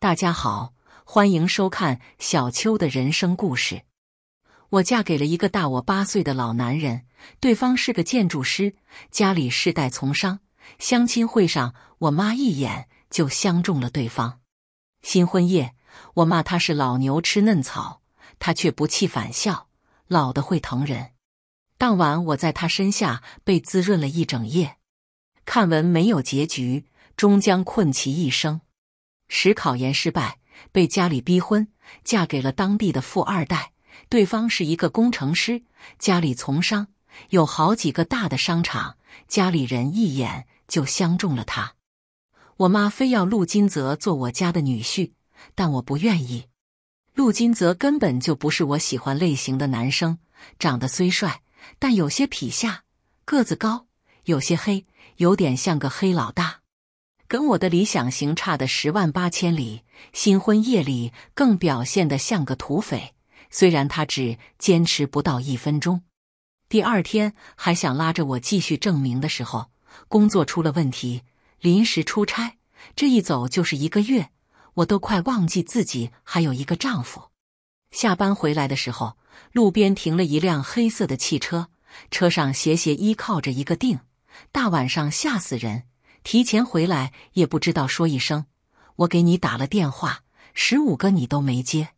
大家好，欢迎收看小秋的人生故事。我嫁给了一个大我八岁的老男人，对方是个建筑师，家里世代从商。相亲会上，我妈一眼就相中了对方。新婚夜，我骂他是老牛吃嫩草，他却不气反笑，老的会疼人。当晚，我在他身下被滋润了一整夜。看完没有结局，终将困其一生。使考研失败，被家里逼婚，嫁给了当地的富二代。对方是一个工程师，家里从商，有好几个大的商场。家里人一眼就相中了他。我妈非要陆金泽做我家的女婿，但我不愿意。陆金泽根本就不是我喜欢类型的男生，长得虽帅，但有些痞下，个子高，有些黑，有点像个黑老大。跟我的理想型差的十万八千里，新婚夜里更表现得像个土匪。虽然他只坚持不到一分钟，第二天还想拉着我继续证明的时候，工作出了问题，临时出差，这一走就是一个月，我都快忘记自己还有一个丈夫。下班回来的时候，路边停了一辆黑色的汽车，车上斜斜依靠着一个腚，大晚上吓死人。提前回来也不知道说一声，我给你打了电话十五个你都没接，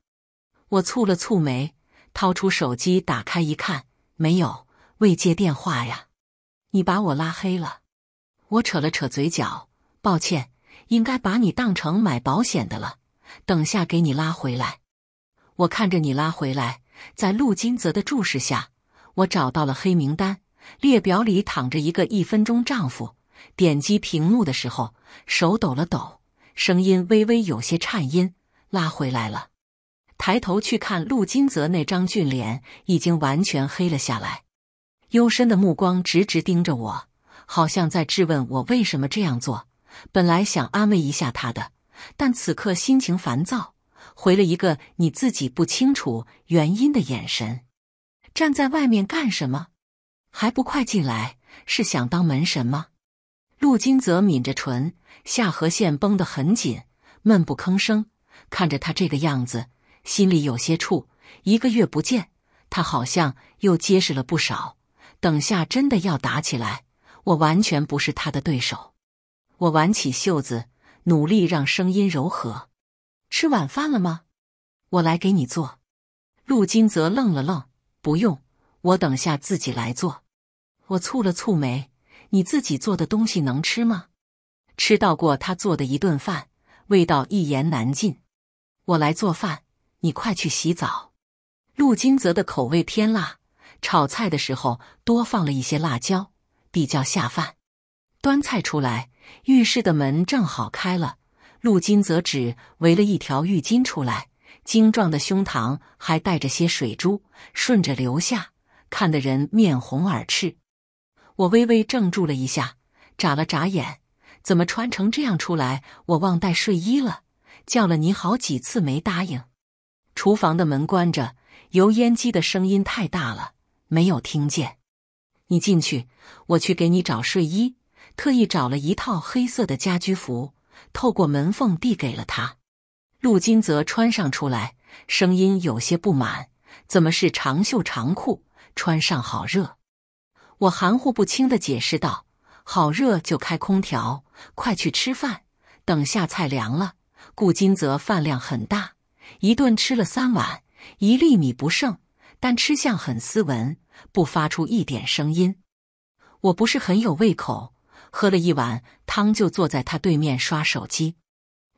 我蹙了蹙眉，掏出手机打开一看，没有未接电话呀，你把我拉黑了。我扯了扯嘴角，抱歉，应该把你当成买保险的了。等下给你拉回来，我看着你拉回来，在陆金泽的注视下，我找到了黑名单列表里躺着一个一分钟丈夫。点击屏幕的时候，手抖了抖，声音微微有些颤音，拉回来了。抬头去看陆金泽那张俊脸，已经完全黑了下来，幽深的目光直直盯着我，好像在质问我为什么这样做。本来想安慰一下他的，但此刻心情烦躁，回了一个你自己不清楚原因的眼神。站在外面干什么？还不快进来？是想当门神吗？陆金泽抿着唇，下颌线绷得很紧，闷不吭声。看着他这个样子，心里有些怵。一个月不见，他好像又结实了不少。等下真的要打起来，我完全不是他的对手。我挽起袖子，努力让声音柔和：“吃晚饭了吗？我来给你做。”陆金泽愣了愣：“不用，我等下自己来做。”我蹙了蹙眉。你自己做的东西能吃吗？吃到过他做的一顿饭，味道一言难尽。我来做饭，你快去洗澡。陆金泽的口味偏辣，炒菜的时候多放了一些辣椒，比较下饭。端菜出来，浴室的门正好开了，陆金泽只围了一条浴巾出来，精壮的胸膛还带着些水珠，顺着流下，看得人面红耳赤。我微微怔住了一下，眨了眨眼，怎么穿成这样出来？我忘带睡衣了，叫了你好几次没答应。厨房的门关着，油烟机的声音太大了，没有听见。你进去，我去给你找睡衣。特意找了一套黑色的家居服，透过门缝递给了他。陆金泽穿上出来，声音有些不满：“怎么是长袖长裤？穿上好热。”我含糊不清的解释道：“好热，就开空调。快去吃饭，等下菜凉了。”顾金泽饭量很大，一顿吃了三碗，一粒米不剩，但吃相很斯文，不发出一点声音。我不是很有胃口，喝了一碗汤就坐在他对面刷手机。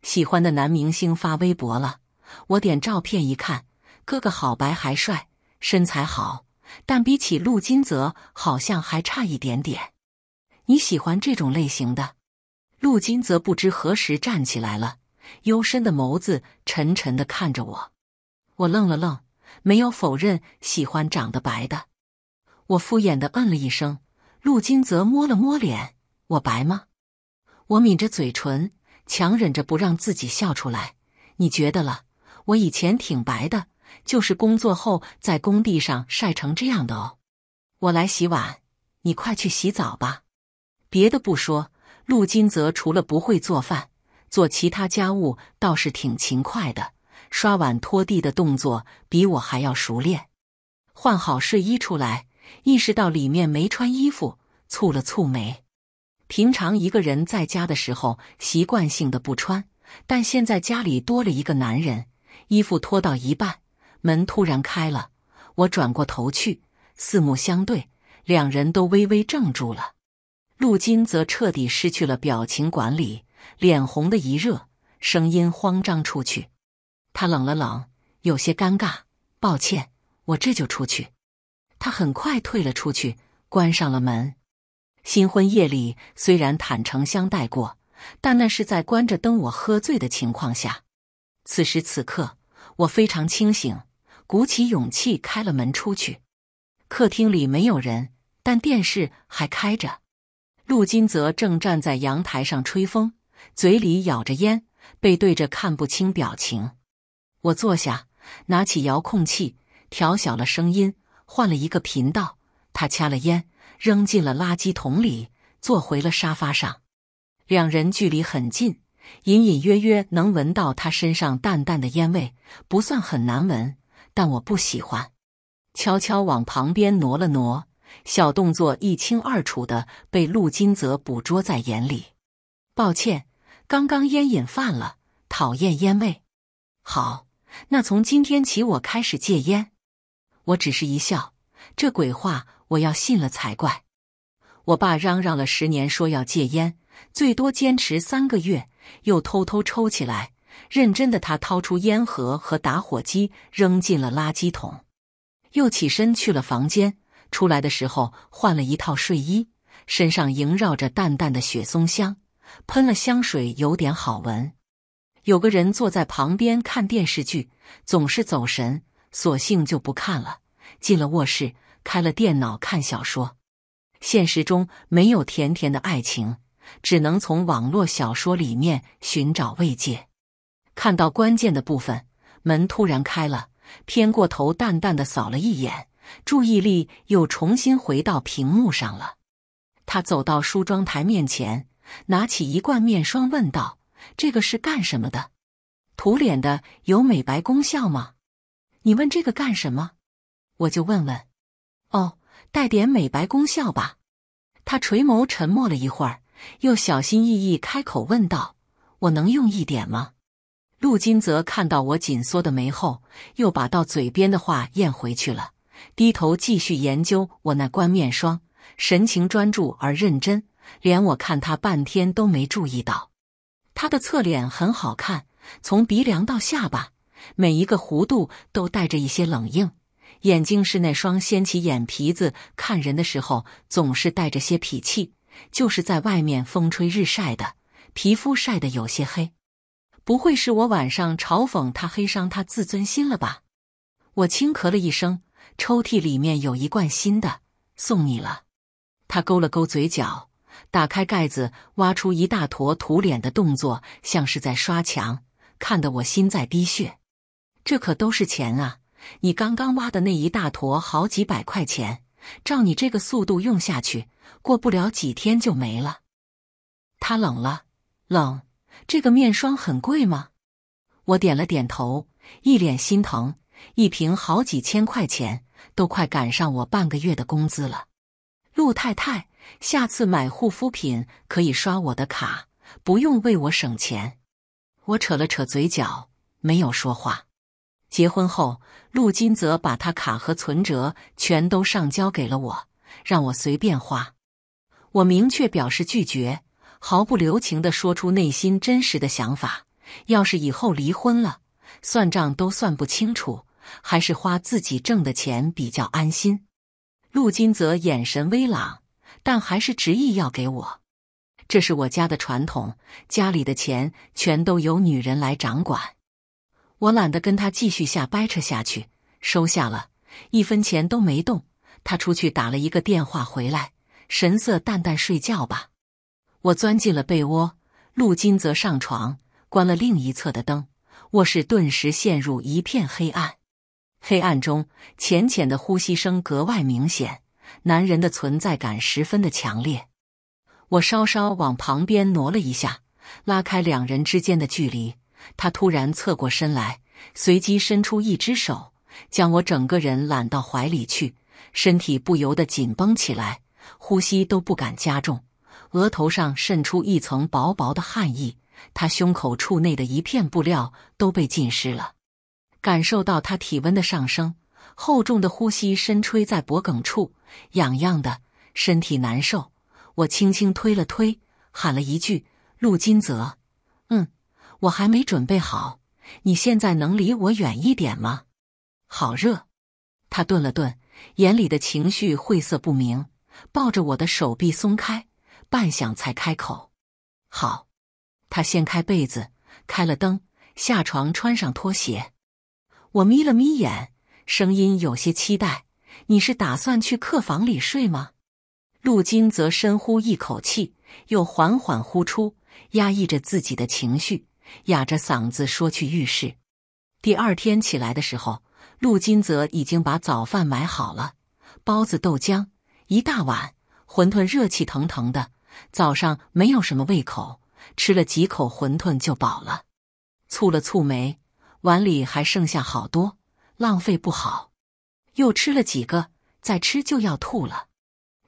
喜欢的男明星发微博了，我点照片一看，哥哥好白还帅，身材好。但比起陆金泽，好像还差一点点。你喜欢这种类型的？陆金泽不知何时站起来了，幽深的眸子沉沉的看着我。我愣了愣，没有否认喜欢长得白的。我敷衍的嗯了一声。陆金泽摸了摸脸，我白吗？我抿着嘴唇，强忍着不让自己笑出来。你觉得了？我以前挺白的。就是工作后在工地上晒成这样的哦。我来洗碗，你快去洗澡吧。别的不说，陆金泽除了不会做饭，做其他家务倒是挺勤快的。刷碗、拖地的动作比我还要熟练。换好睡衣出来，意识到里面没穿衣服，蹙了蹙眉。平常一个人在家的时候，习惯性的不穿，但现在家里多了一个男人，衣服脱到一半。门突然开了，我转过头去，四目相对，两人都微微怔住了。陆金则彻底失去了表情管理，脸红的一热，声音慌张出去。他冷了冷，有些尴尬，抱歉，我这就出去。他很快退了出去，关上了门。新婚夜里虽然坦诚相待过，但那是在关着灯我喝醉的情况下。此时此刻，我非常清醒。鼓起勇气开了门出去，客厅里没有人，但电视还开着。陆金泽正站在阳台上吹风，嘴里咬着烟，背对着，看不清表情。我坐下，拿起遥控器调小了声音，换了一个频道。他掐了烟，扔进了垃圾桶里，坐回了沙发上。两人距离很近，隐隐约约能闻到他身上淡淡的烟味，不算很难闻。但我不喜欢，悄悄往旁边挪了挪，小动作一清二楚的被陆金泽捕捉在眼里。抱歉，刚刚烟瘾犯了，讨厌烟味。好，那从今天起我开始戒烟。我只是一笑，这鬼话我要信了才怪。我爸嚷嚷了十年说要戒烟，最多坚持三个月，又偷偷抽起来。认真的他掏出烟盒和打火机，扔进了垃圾桶，又起身去了房间。出来的时候换了一套睡衣，身上萦绕着淡淡的雪松香，喷了香水，有点好闻。有个人坐在旁边看电视剧，总是走神，索性就不看了。进了卧室，开了电脑看小说。现实中没有甜甜的爱情，只能从网络小说里面寻找慰藉。看到关键的部分，门突然开了，偏过头淡淡的扫了一眼，注意力又重新回到屏幕上了。他走到梳妆台面前，拿起一罐面霜，问道：“这个是干什么的？涂脸的有美白功效吗？你问这个干什么？”“我就问问。”“哦，带点美白功效吧。”他垂眸沉默了一会儿，又小心翼翼开口问道：“我能用一点吗？”陆金泽看到我紧缩的眉后，又把到嘴边的话咽回去了，低头继续研究我那冠面霜，神情专注而认真，连我看他半天都没注意到。他的侧脸很好看，从鼻梁到下巴，每一个弧度都带着一些冷硬。眼睛是那双掀起眼皮子看人的时候，总是带着些脾气。就是在外面风吹日晒的，皮肤晒得有些黑。不会是我晚上嘲讽他，黑伤他自尊心了吧？我轻咳了一声，抽屉里面有一罐新的，送你了。他勾了勾嘴角，打开盖子，挖出一大坨涂脸的动作像是在刷墙，看得我心在滴血。这可都是钱啊！你刚刚挖的那一大坨好几百块钱，照你这个速度用下去，过不了几天就没了。他冷了，冷。这个面霜很贵吗？我点了点头，一脸心疼，一瓶好几千块钱，都快赶上我半个月的工资了。陆太太，下次买护肤品可以刷我的卡，不用为我省钱。我扯了扯嘴角，没有说话。结婚后，陆金泽把他卡和存折全都上交给了我，让我随便花。我明确表示拒绝。毫不留情的说出内心真实的想法，要是以后离婚了，算账都算不清楚，还是花自己挣的钱比较安心。陆金泽眼神微冷，但还是执意要给我。这是我家的传统，家里的钱全都由女人来掌管。我懒得跟他继续下掰扯下去，收下了一分钱都没动。他出去打了一个电话回来，神色淡淡：“睡觉吧。”我钻进了被窝，陆金则上床，关了另一侧的灯，卧室顿时陷入一片黑暗。黑暗中，浅浅的呼吸声格外明显，男人的存在感十分的强烈。我稍稍往旁边挪了一下，拉开两人之间的距离。他突然侧过身来，随即伸出一只手，将我整个人揽到怀里去，身体不由得紧绷起来，呼吸都不敢加重。额头上渗出一层薄薄的汗意，他胸口处内的一片布料都被浸湿了。感受到他体温的上升，厚重的呼吸深吹在脖梗处，痒痒的，身体难受。我轻轻推了推，喊了一句：“陆金泽，嗯，我还没准备好，你现在能离我远一点吗？”好热。他顿了顿，眼里的情绪晦涩不明，抱着我的手臂松开。半晌才开口：“好。”他掀开被子，开了灯，下床穿上拖鞋。我眯了眯眼，声音有些期待：“你是打算去客房里睡吗？”陆金则深呼一口气，又缓缓呼出，压抑着自己的情绪，哑着嗓子说：“去浴室。”第二天起来的时候，陆金则已经把早饭买好了：包子、豆浆一大碗，馄饨热气腾腾的。早上没有什么胃口，吃了几口馄饨就饱了。蹙了蹙眉，碗里还剩下好多，浪费不好。又吃了几个，再吃就要吐了。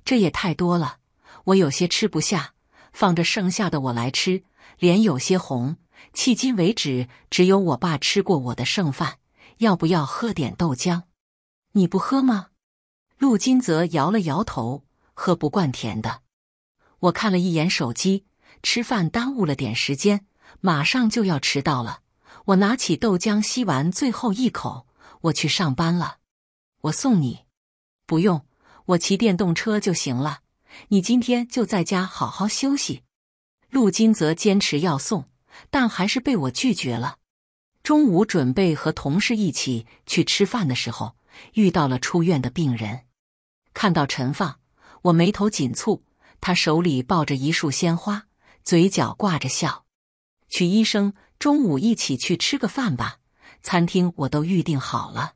这也太多了，我有些吃不下。放着剩下的我来吃，脸有些红。迄今为止，只有我爸吃过我的剩饭。要不要喝点豆浆？你不喝吗？陆金泽摇了摇头，喝不惯甜的。我看了一眼手机，吃饭耽误了点时间，马上就要迟到了。我拿起豆浆，吸完最后一口，我去上班了。我送你，不用，我骑电动车就行了。你今天就在家好好休息。陆金则坚持要送，但还是被我拒绝了。中午准备和同事一起去吃饭的时候，遇到了出院的病人。看到陈放，我眉头紧蹙。他手里抱着一束鲜花，嘴角挂着笑。许医生，中午一起去吃个饭吧，餐厅我都预定好了。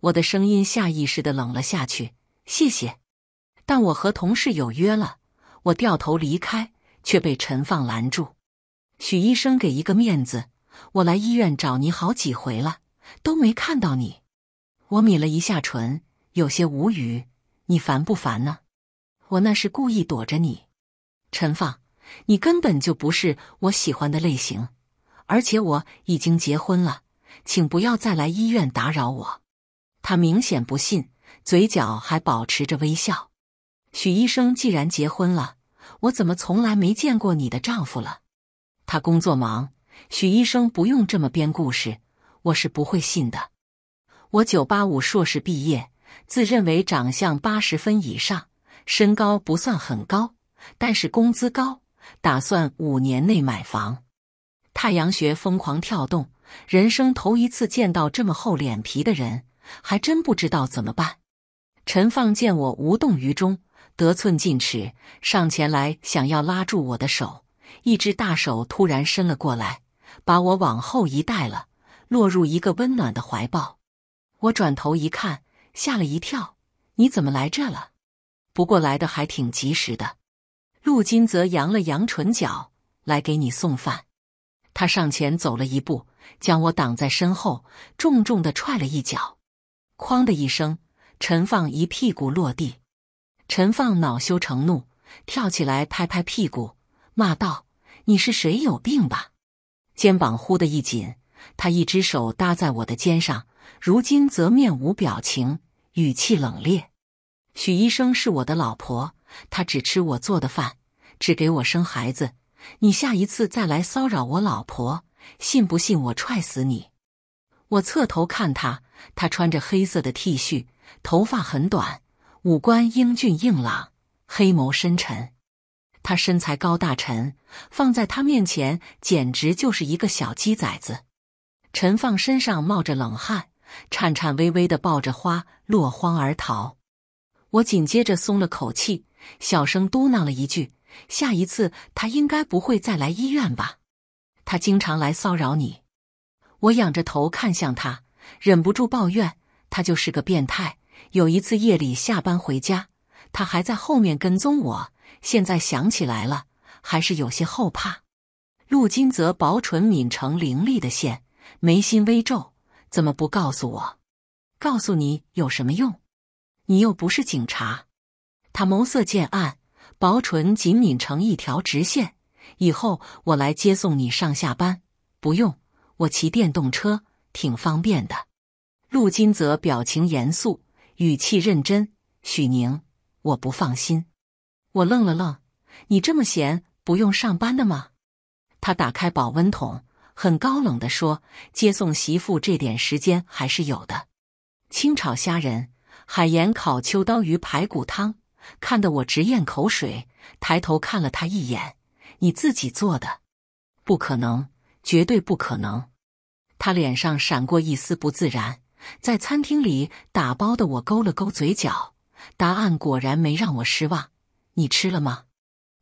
我的声音下意识的冷了下去。谢谢，但我和同事有约了。我掉头离开，却被陈放拦住。许医生给一个面子，我来医院找你好几回了，都没看到你。我抿了一下唇，有些无语。你烦不烦呢？我那是故意躲着你，陈放，你根本就不是我喜欢的类型，而且我已经结婚了，请不要再来医院打扰我。他明显不信，嘴角还保持着微笑。许医生既然结婚了，我怎么从来没见过你的丈夫了？他工作忙，许医生不用这么编故事，我是不会信的。我九八五硕士毕业，自认为长相八十分以上。身高不算很高，但是工资高，打算五年内买房。太阳穴疯狂跳动，人生头一次见到这么厚脸皮的人，还真不知道怎么办。陈放见我无动于衷，得寸进尺，上前来想要拉住我的手，一只大手突然伸了过来，把我往后一带了，落入一个温暖的怀抱。我转头一看，吓了一跳，你怎么来这了？不过来的还挺及时的，陆金泽扬了扬唇角，来给你送饭。他上前走了一步，将我挡在身后，重重的踹了一脚，哐的一声，陈放一屁股落地。陈放恼羞成怒，跳起来拍拍屁股，骂道：“你是谁？有病吧！”肩膀忽的一紧，他一只手搭在我的肩上，如今则面无表情，语气冷冽。许医生是我的老婆，她只吃我做的饭，只给我生孩子。你下一次再来骚扰我老婆，信不信我踹死你？我侧头看他，他穿着黑色的 T 恤，头发很短，五官英俊硬朗，黑眸深沉。他身材高大沉，放在他面前简直就是一个小鸡崽子。陈放身上冒着冷汗，颤颤巍巍地抱着花，落荒而逃。我紧接着松了口气，小声嘟囔了一句：“下一次他应该不会再来医院吧？”他经常来骚扰你。我仰着头看向他，忍不住抱怨：“他就是个变态。”有一次夜里下班回家，他还在后面跟踪我。现在想起来了，还是有些后怕。陆金泽薄唇抿成凌厉的线，眉心微皱：“怎么不告诉我？告诉你有什么用？”你又不是警察，他眸色渐暗，薄唇紧抿成一条直线。以后我来接送你上下班，不用我骑电动车，挺方便的。陆金泽表情严肃，语气认真：“许宁，我不放心。”我愣了愣：“你这么闲，不用上班的吗？”他打开保温桶，很高冷的说：“接送媳妇这点时间还是有的。”清炒虾仁。海盐烤秋刀鱼排骨汤，看得我直咽口水。抬头看了他一眼，你自己做的？不可能，绝对不可能。他脸上闪过一丝不自然。在餐厅里打包的我勾了勾嘴角，答案果然没让我失望。你吃了吗？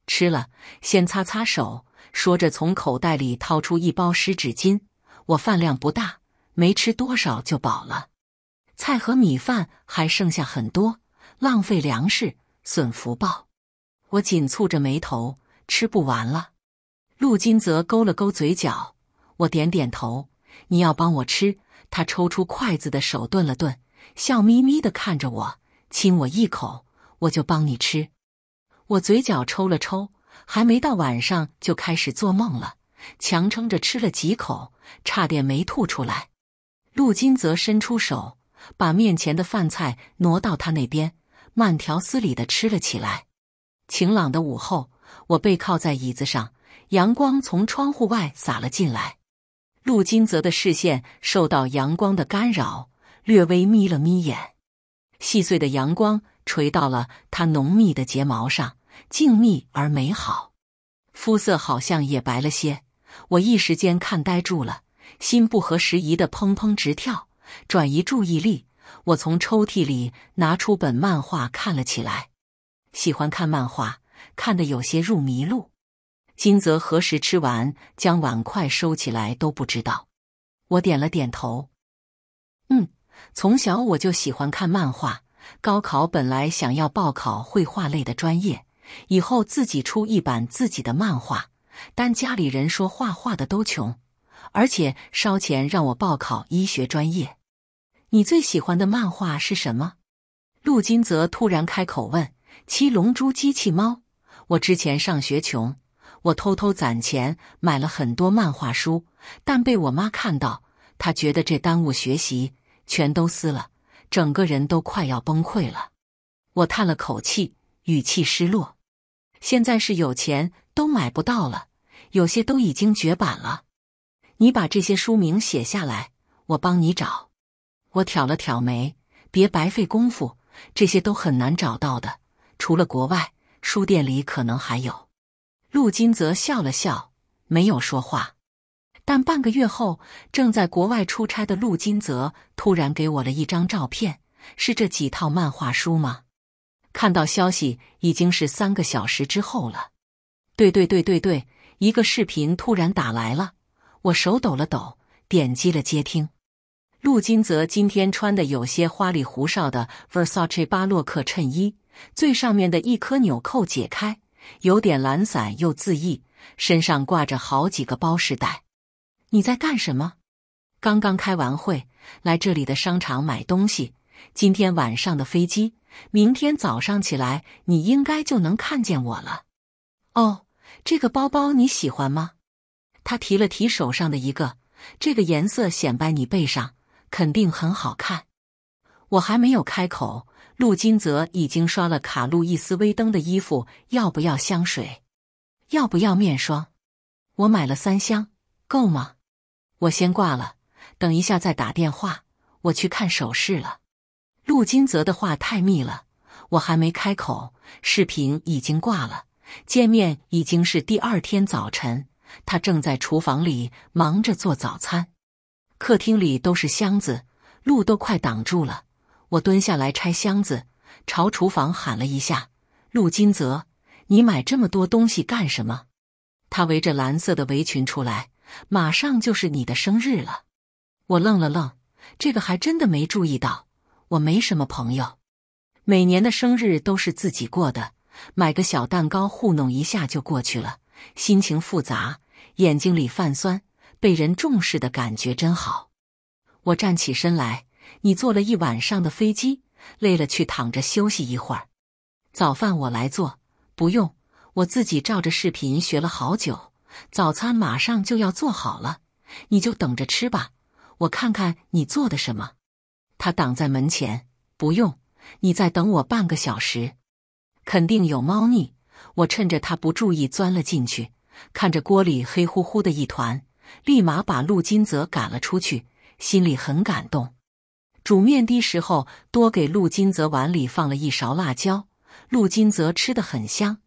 吃了，先擦擦手。说着，从口袋里掏出一包湿纸巾。我饭量不大，没吃多少就饱了。菜和米饭还剩下很多，浪费粮食损福报。我紧蹙着眉头，吃不完了。陆金泽勾了勾嘴角，我点点头。你要帮我吃？他抽出筷子的手顿了顿，笑眯眯的看着我，亲我一口，我就帮你吃。我嘴角抽了抽，还没到晚上就开始做梦了，强撑着吃了几口，差点没吐出来。陆金泽伸出手。把面前的饭菜挪到他那边，慢条斯理的吃了起来。晴朗的午后，我背靠在椅子上，阳光从窗户外洒了进来。陆金泽的视线受到阳光的干扰，略微眯了眯眼。细碎的阳光垂到了他浓密的睫毛上，静谧而美好。肤色好像也白了些，我一时间看呆住了，心不合时宜的砰砰直跳。转移注意力，我从抽屉里拿出本漫画看了起来。喜欢看漫画，看得有些入迷路。金泽何时吃完将碗筷收起来都不知道。我点了点头，嗯，从小我就喜欢看漫画。高考本来想要报考绘画类的专业，以后自己出一版自己的漫画。但家里人说画画的都穷，而且烧钱让我报考医学专业。你最喜欢的漫画是什么？陆金泽突然开口问。七龙珠、机器猫。我之前上学穷，我偷偷攒钱买了很多漫画书，但被我妈看到，她觉得这耽误学习，全都撕了，整个人都快要崩溃了。我叹了口气，语气失落。现在是有钱都买不到了，有些都已经绝版了。你把这些书名写下来，我帮你找。我挑了挑眉，别白费功夫，这些都很难找到的，除了国外书店里可能还有。陆金泽笑了笑，没有说话。但半个月后，正在国外出差的陆金泽突然给我了一张照片，是这几套漫画书吗？看到消息已经是三个小时之后了。对对对对对，一个视频突然打来了，我手抖了抖，点击了接听。陆金泽今天穿的有些花里胡哨的 Versace 巴洛克衬衣，最上面的一颗纽扣解开，有点懒散又恣意。身上挂着好几个包饰带。你在干什么？刚刚开完会，来这里的商场买东西。今天晚上的飞机，明天早上起来你应该就能看见我了。哦，这个包包你喜欢吗？他提了提手上的一个，这个颜色显摆你背上。肯定很好看，我还没有开口，陆金泽已经刷了卡路易斯威登的衣服。要不要香水？要不要面霜？我买了三箱，够吗？我先挂了，等一下再打电话。我去看首饰了。陆金泽的话太密了，我还没开口，视频已经挂了。见面已经是第二天早晨，他正在厨房里忙着做早餐。客厅里都是箱子，路都快挡住了。我蹲下来拆箱子，朝厨房喊了一下：“陆金泽，你买这么多东西干什么？”他围着蓝色的围裙出来，马上就是你的生日了。我愣了愣，这个还真的没注意到。我没什么朋友，每年的生日都是自己过的，买个小蛋糕糊弄一下就过去了。心情复杂，眼睛里泛酸。被人重视的感觉真好。我站起身来，你坐了一晚上的飞机，累了去躺着休息一会儿。早饭我来做，不用，我自己照着视频学了好久，早餐马上就要做好了，你就等着吃吧。我看看你做的什么。他挡在门前，不用，你再等我半个小时，肯定有猫腻。我趁着他不注意钻了进去，看着锅里黑乎乎的一团。立马把陆金泽赶了出去，心里很感动。煮面的时候多给陆金泽碗里放了一勺辣椒，陆金泽吃的很香，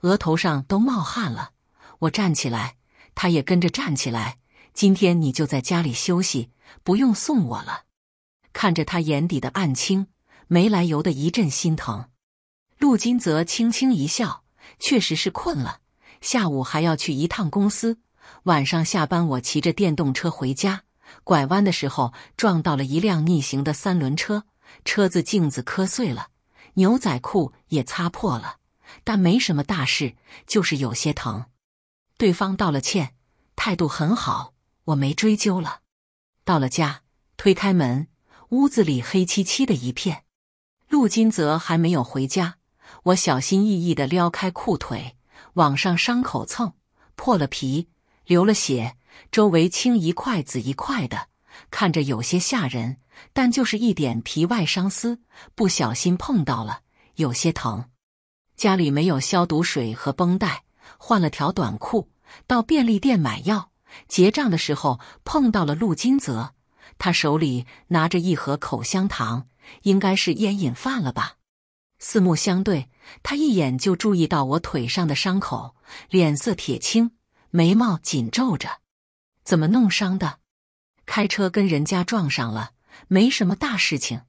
额头上都冒汗了。我站起来，他也跟着站起来。今天你就在家里休息，不用送我了。看着他眼底的暗青，没来由的一阵心疼。陆金泽轻轻一笑，确实是困了，下午还要去一趟公司。晚上下班，我骑着电动车回家，拐弯的时候撞到了一辆逆行的三轮车，车子镜子磕碎了，牛仔裤也擦破了，但没什么大事，就是有些疼。对方道了歉，态度很好，我没追究了。到了家，推开门，屋子里黑漆漆的一片。陆金泽还没有回家，我小心翼翼地撩开裤腿，往上伤口蹭，破了皮。流了血，周围青一块紫一块的，看着有些吓人，但就是一点皮外伤撕，不小心碰到了，有些疼。家里没有消毒水和绷带，换了条短裤，到便利店买药。结账的时候碰到了陆金泽，他手里拿着一盒口香糖，应该是烟瘾犯了吧。四目相对，他一眼就注意到我腿上的伤口，脸色铁青。眉毛紧皱着，怎么弄伤的？开车跟人家撞上了，没什么大事情。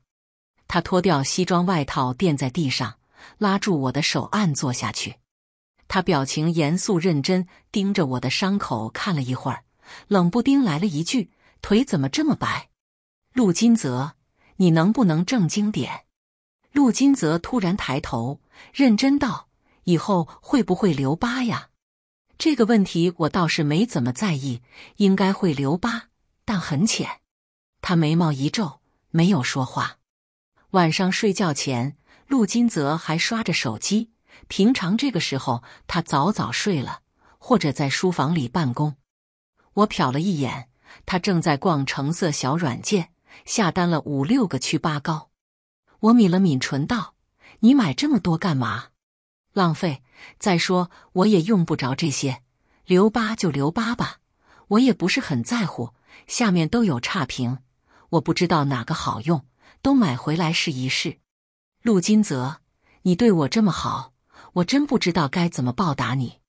他脱掉西装外套垫在地上，拉住我的手按坐下去。他表情严肃认真，盯着我的伤口看了一会儿，冷不丁来了一句：“腿怎么这么白？”陆金泽，你能不能正经点？陆金泽突然抬头，认真道：“以后会不会留疤呀？”这个问题我倒是没怎么在意，应该会留疤，但很浅。他眉毛一皱，没有说话。晚上睡觉前，陆金泽还刷着手机。平常这个时候，他早早睡了，或者在书房里办公。我瞟了一眼，他正在逛橙色小软件，下单了五六个祛疤膏。我抿了抿唇，道：“你买这么多干嘛？”浪费。再说，我也用不着这些，留疤就留疤吧，我也不是很在乎。下面都有差评，我不知道哪个好用，都买回来试一试。陆金泽，你对我这么好，我真不知道该怎么报答你。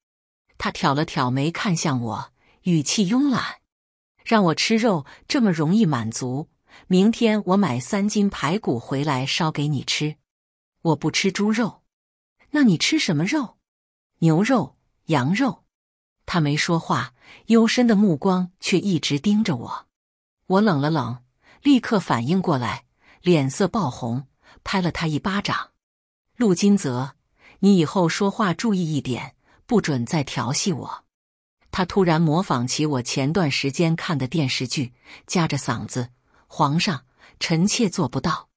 他挑了挑眉，看向我，语气慵懒：“让我吃肉这么容易满足，明天我买三斤排骨回来烧给你吃。我不吃猪肉。”那你吃什么肉？牛肉、羊肉。他没说话，幽深的目光却一直盯着我。我冷了冷，立刻反应过来，脸色爆红，拍了他一巴掌：“陆金泽，你以后说话注意一点，不准再调戏我。”他突然模仿起我前段时间看的电视剧，夹着嗓子：“皇上，臣妾做不到。”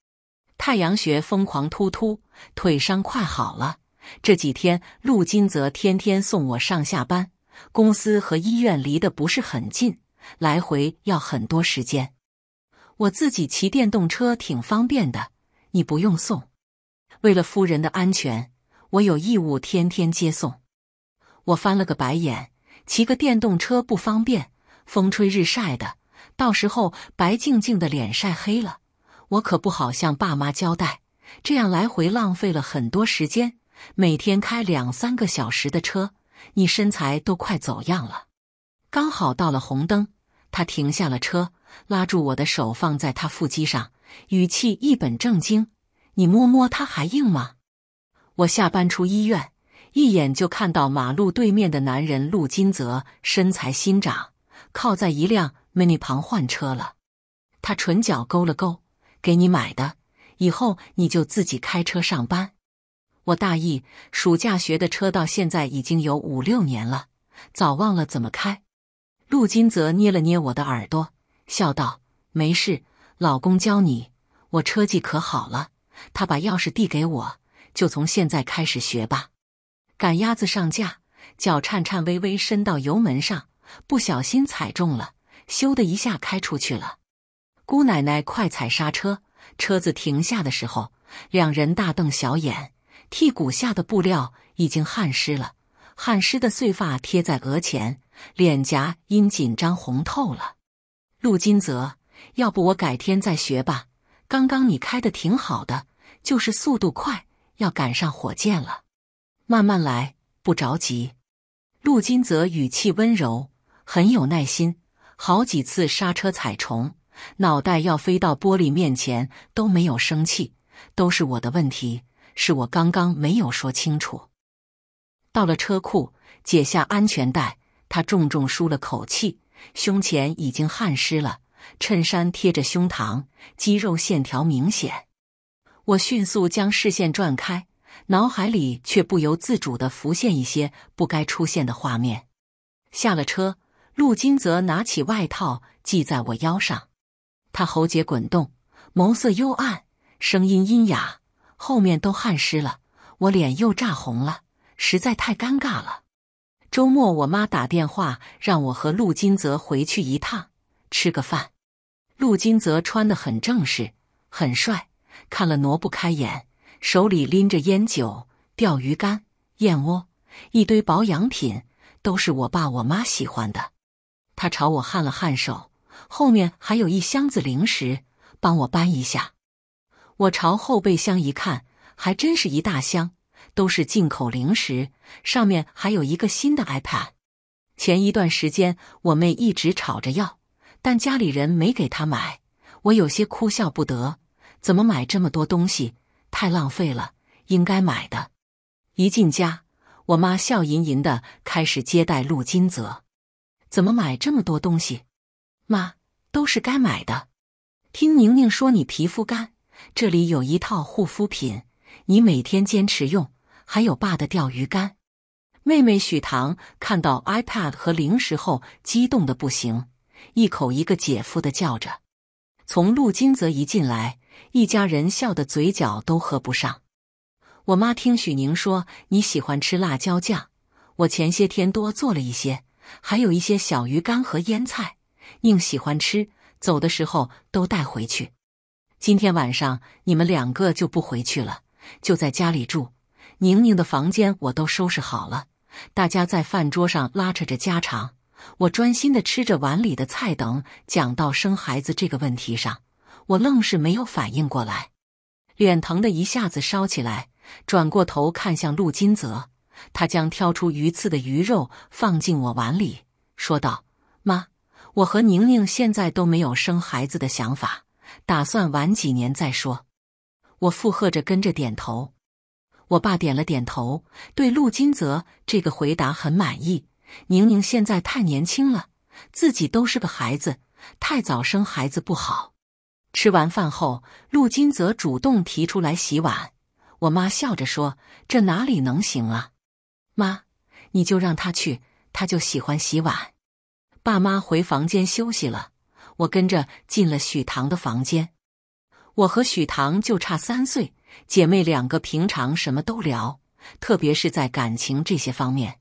太阳穴疯狂突突，腿伤快好了。这几天，陆金泽天天送我上下班。公司和医院离得不是很近，来回要很多时间。我自己骑电动车挺方便的，你不用送。为了夫人的安全，我有义务天天接送。我翻了个白眼，骑个电动车不方便，风吹日晒的，到时候白静静的脸晒黑了，我可不好向爸妈交代。这样来回浪费了很多时间。每天开两三个小时的车，你身材都快走样了。刚好到了红灯，他停下了车，拉住我的手放在他腹肌上，语气一本正经：“你摸摸，他还硬吗？”我下班出医院，一眼就看到马路对面的男人陆金泽，身材新长，靠在一辆 Mini 旁换车了。他唇角勾了勾：“给你买的，以后你就自己开车上班。”我大意，暑假学的车到现在已经有五六年了，早忘了怎么开。陆金泽捏了捏我的耳朵，笑道：“没事，老公教你。我车技可好了。”他把钥匙递给我，就从现在开始学吧。赶鸭子上架，脚颤颤巍巍伸到油门上，不小心踩中了，咻的一下开出去了。姑奶奶，快踩刹车！车子停下的时候，两人大瞪小眼。剔骨下的布料已经汗湿了，汗湿的碎发贴在额前，脸颊因紧张红透了。陆金泽，要不我改天再学吧。刚刚你开的挺好的，就是速度快，要赶上火箭了。慢慢来，不着急。陆金泽语气温柔，很有耐心。好几次刹车踩重，脑袋要飞到玻璃面前都没有生气，都是我的问题。是我刚刚没有说清楚。到了车库，解下安全带，他重重舒了口气，胸前已经汗湿了，衬衫贴着胸膛，肌肉线条明显。我迅速将视线转开，脑海里却不由自主的浮现一些不该出现的画面。下了车，陆金泽拿起外套系在我腰上，他喉结滚动，眸色幽暗，声音阴哑。后面都汗湿了，我脸又炸红了，实在太尴尬了。周末，我妈打电话让我和陆金泽回去一趟，吃个饭。陆金泽穿的很正式，很帅，看了挪不开眼。手里拎着烟酒、钓鱼竿、燕窝，一堆保养品，都是我爸我妈喜欢的。他朝我汗了汗手，后面还有一箱子零食，帮我搬一下。我朝后备箱一看，还真是一大箱，都是进口零食，上面还有一个新的 iPad。前一段时间我妹一直吵着要，但家里人没给她买，我有些哭笑不得。怎么买这么多东西？太浪费了，应该买的。一进家，我妈笑吟吟的开始接待陆金泽。怎么买这么多东西？妈，都是该买的。听宁宁说你皮肤干。这里有一套护肤品，你每天坚持用。还有爸的钓鱼竿。妹妹许唐看到 iPad 和零食后，激动的不行，一口一个姐夫的叫着。从陆金泽一进来，一家人笑得嘴角都合不上。我妈听许宁说你喜欢吃辣椒酱，我前些天多做了一些，还有一些小鱼干和腌菜，宁喜欢吃，走的时候都带回去。今天晚上你们两个就不回去了，就在家里住。宁宁的房间我都收拾好了。大家在饭桌上拉扯着家常，我专心的吃着碗里的菜。等讲到生孩子这个问题上，我愣是没有反应过来，脸疼的一下子烧起来，转过头看向陆金泽。他将挑出鱼刺的鱼肉放进我碗里，说道：“妈，我和宁宁现在都没有生孩子的想法。”打算晚几年再说，我附和着跟着点头。我爸点了点头，对陆金泽这个回答很满意。宁宁现在太年轻了，自己都是个孩子，太早生孩子不好。吃完饭后，陆金泽主动提出来洗碗。我妈笑着说：“这哪里能行啊？妈，你就让他去，他就喜欢洗碗。”爸妈回房间休息了。我跟着进了许唐的房间。我和许唐就差三岁，姐妹两个平常什么都聊，特别是在感情这些方面。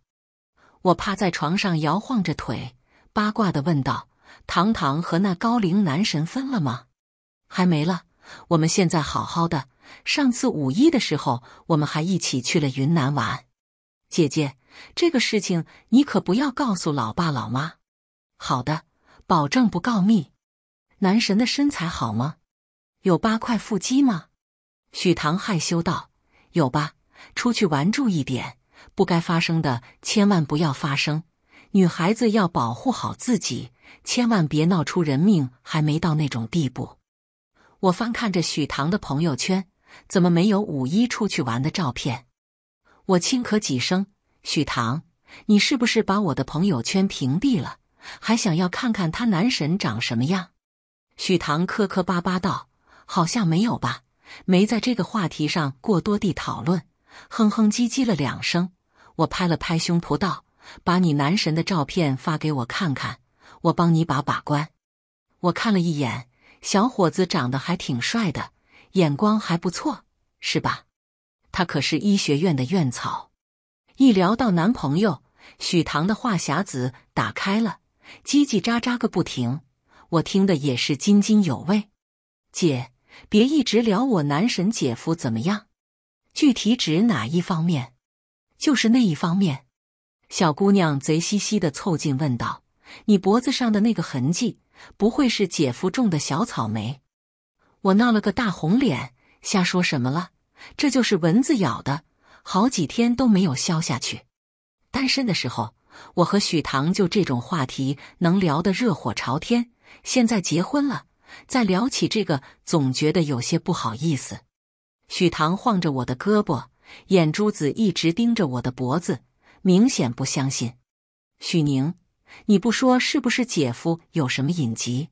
我趴在床上摇晃着腿，八卦的问道：“唐唐和那高龄男神分了吗？”还没了，我们现在好好的。上次五一的时候，我们还一起去了云南玩。姐姐，这个事情你可不要告诉老爸老妈。好的。保证不告密，男神的身材好吗？有八块腹肌吗？许唐害羞道：“有吧。出去玩注意点，不该发生的千万不要发生。女孩子要保护好自己，千万别闹出人命。还没到那种地步。”我翻看着许唐的朋友圈，怎么没有五一出去玩的照片？我轻咳几声：“许唐，你是不是把我的朋友圈屏蔽了？”还想要看看他男神长什么样？许唐磕磕巴巴道：“好像没有吧，没在这个话题上过多地讨论。”哼哼唧唧了两声，我拍了拍胸脯道：“把你男神的照片发给我看看，我帮你把把关。”我看了一眼，小伙子长得还挺帅的，眼光还不错，是吧？他可是医学院的院草。一聊到男朋友，许唐的话匣子打开了。叽叽喳喳个不停，我听的也是津津有味。姐，别一直聊我男神姐夫怎么样？具体指哪一方面？就是那一方面。小姑娘贼兮兮的凑近问道：“你脖子上的那个痕迹，不会是姐夫种的小草莓？”我闹了个大红脸，瞎说什么了？这就是蚊子咬的，好几天都没有消下去。单身的时候。我和许唐就这种话题能聊得热火朝天，现在结婚了，再聊起这个总觉得有些不好意思。许唐晃着我的胳膊，眼珠子一直盯着我的脖子，明显不相信。许宁，你不说是不是姐夫有什么隐疾？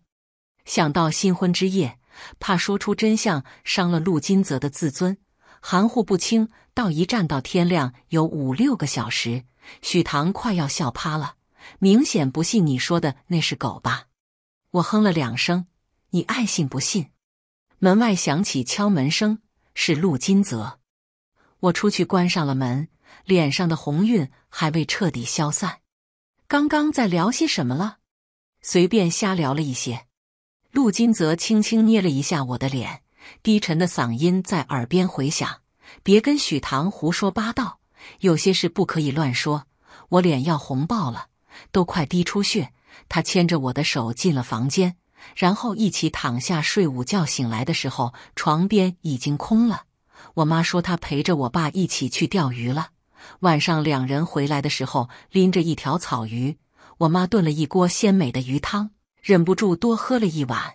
想到新婚之夜，怕说出真相伤了陆金泽的自尊，含糊不清，到一站到天亮有五六个小时。许唐快要笑趴了，明显不信你说的那是狗吧？我哼了两声，你爱信不信。门外响起敲门声，是陆金泽。我出去关上了门，脸上的红晕还未彻底消散。刚刚在聊些什么了？随便瞎聊了一些。陆金泽轻轻捏了一下我的脸，低沉的嗓音在耳边回响：“别跟许唐胡说八道。”有些事不可以乱说，我脸要红爆了，都快滴出血。他牵着我的手进了房间，然后一起躺下睡午觉。醒来的时候，床边已经空了。我妈说她陪着我爸一起去钓鱼了。晚上两人回来的时候，拎着一条草鱼。我妈炖了一锅鲜美的鱼汤，忍不住多喝了一碗。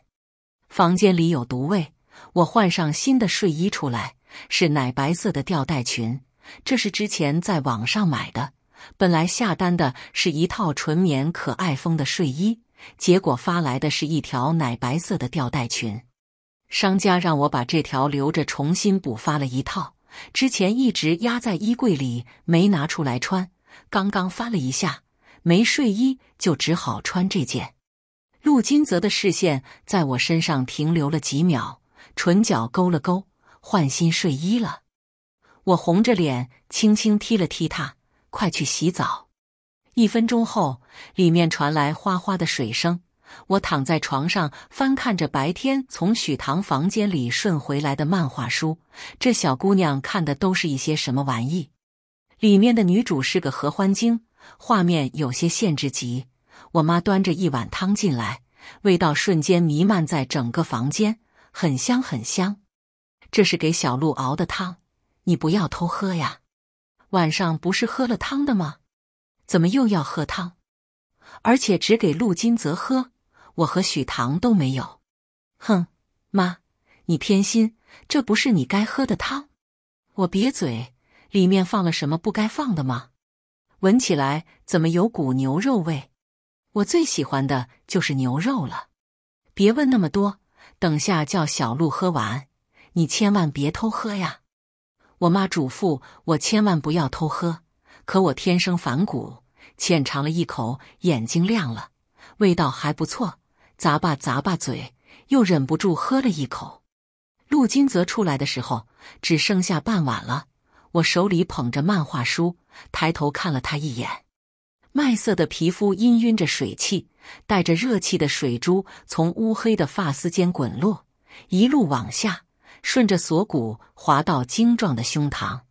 房间里有毒味，我换上新的睡衣出来，是奶白色的吊带裙。这是之前在网上买的，本来下单的是一套纯棉可爱风的睡衣，结果发来的是一条奶白色的吊带裙。商家让我把这条留着，重新补发了一套。之前一直压在衣柜里没拿出来穿，刚刚翻了一下，没睡衣就只好穿这件。陆金泽的视线在我身上停留了几秒，唇角勾了勾，换新睡衣了。我红着脸，轻轻踢了踢他，快去洗澡。一分钟后，里面传来哗哗的水声。我躺在床上，翻看着白天从许唐房间里顺回来的漫画书。这小姑娘看的都是一些什么玩意？里面的女主是个合欢精，画面有些限制级。我妈端着一碗汤进来，味道瞬间弥漫在整个房间，很香很香。这是给小鹿熬的汤。你不要偷喝呀！晚上不是喝了汤的吗？怎么又要喝汤？而且只给陆金泽喝，我和许唐都没有。哼，妈，你偏心，这不是你该喝的汤。我瘪嘴，里面放了什么不该放的吗？闻起来怎么有股牛肉味？我最喜欢的就是牛肉了。别问那么多，等下叫小陆喝完，你千万别偷喝呀！我妈嘱咐我千万不要偷喝，可我天生反骨，浅尝了一口，眼睛亮了，味道还不错，咂吧咂吧嘴，又忍不住喝了一口。陆金泽出来的时候，只剩下半碗了。我手里捧着漫画书，抬头看了他一眼，麦色的皮肤氤氲着水汽，带着热气的水珠从乌黑的发丝间滚落，一路往下。顺着锁骨滑到精壮的胸膛，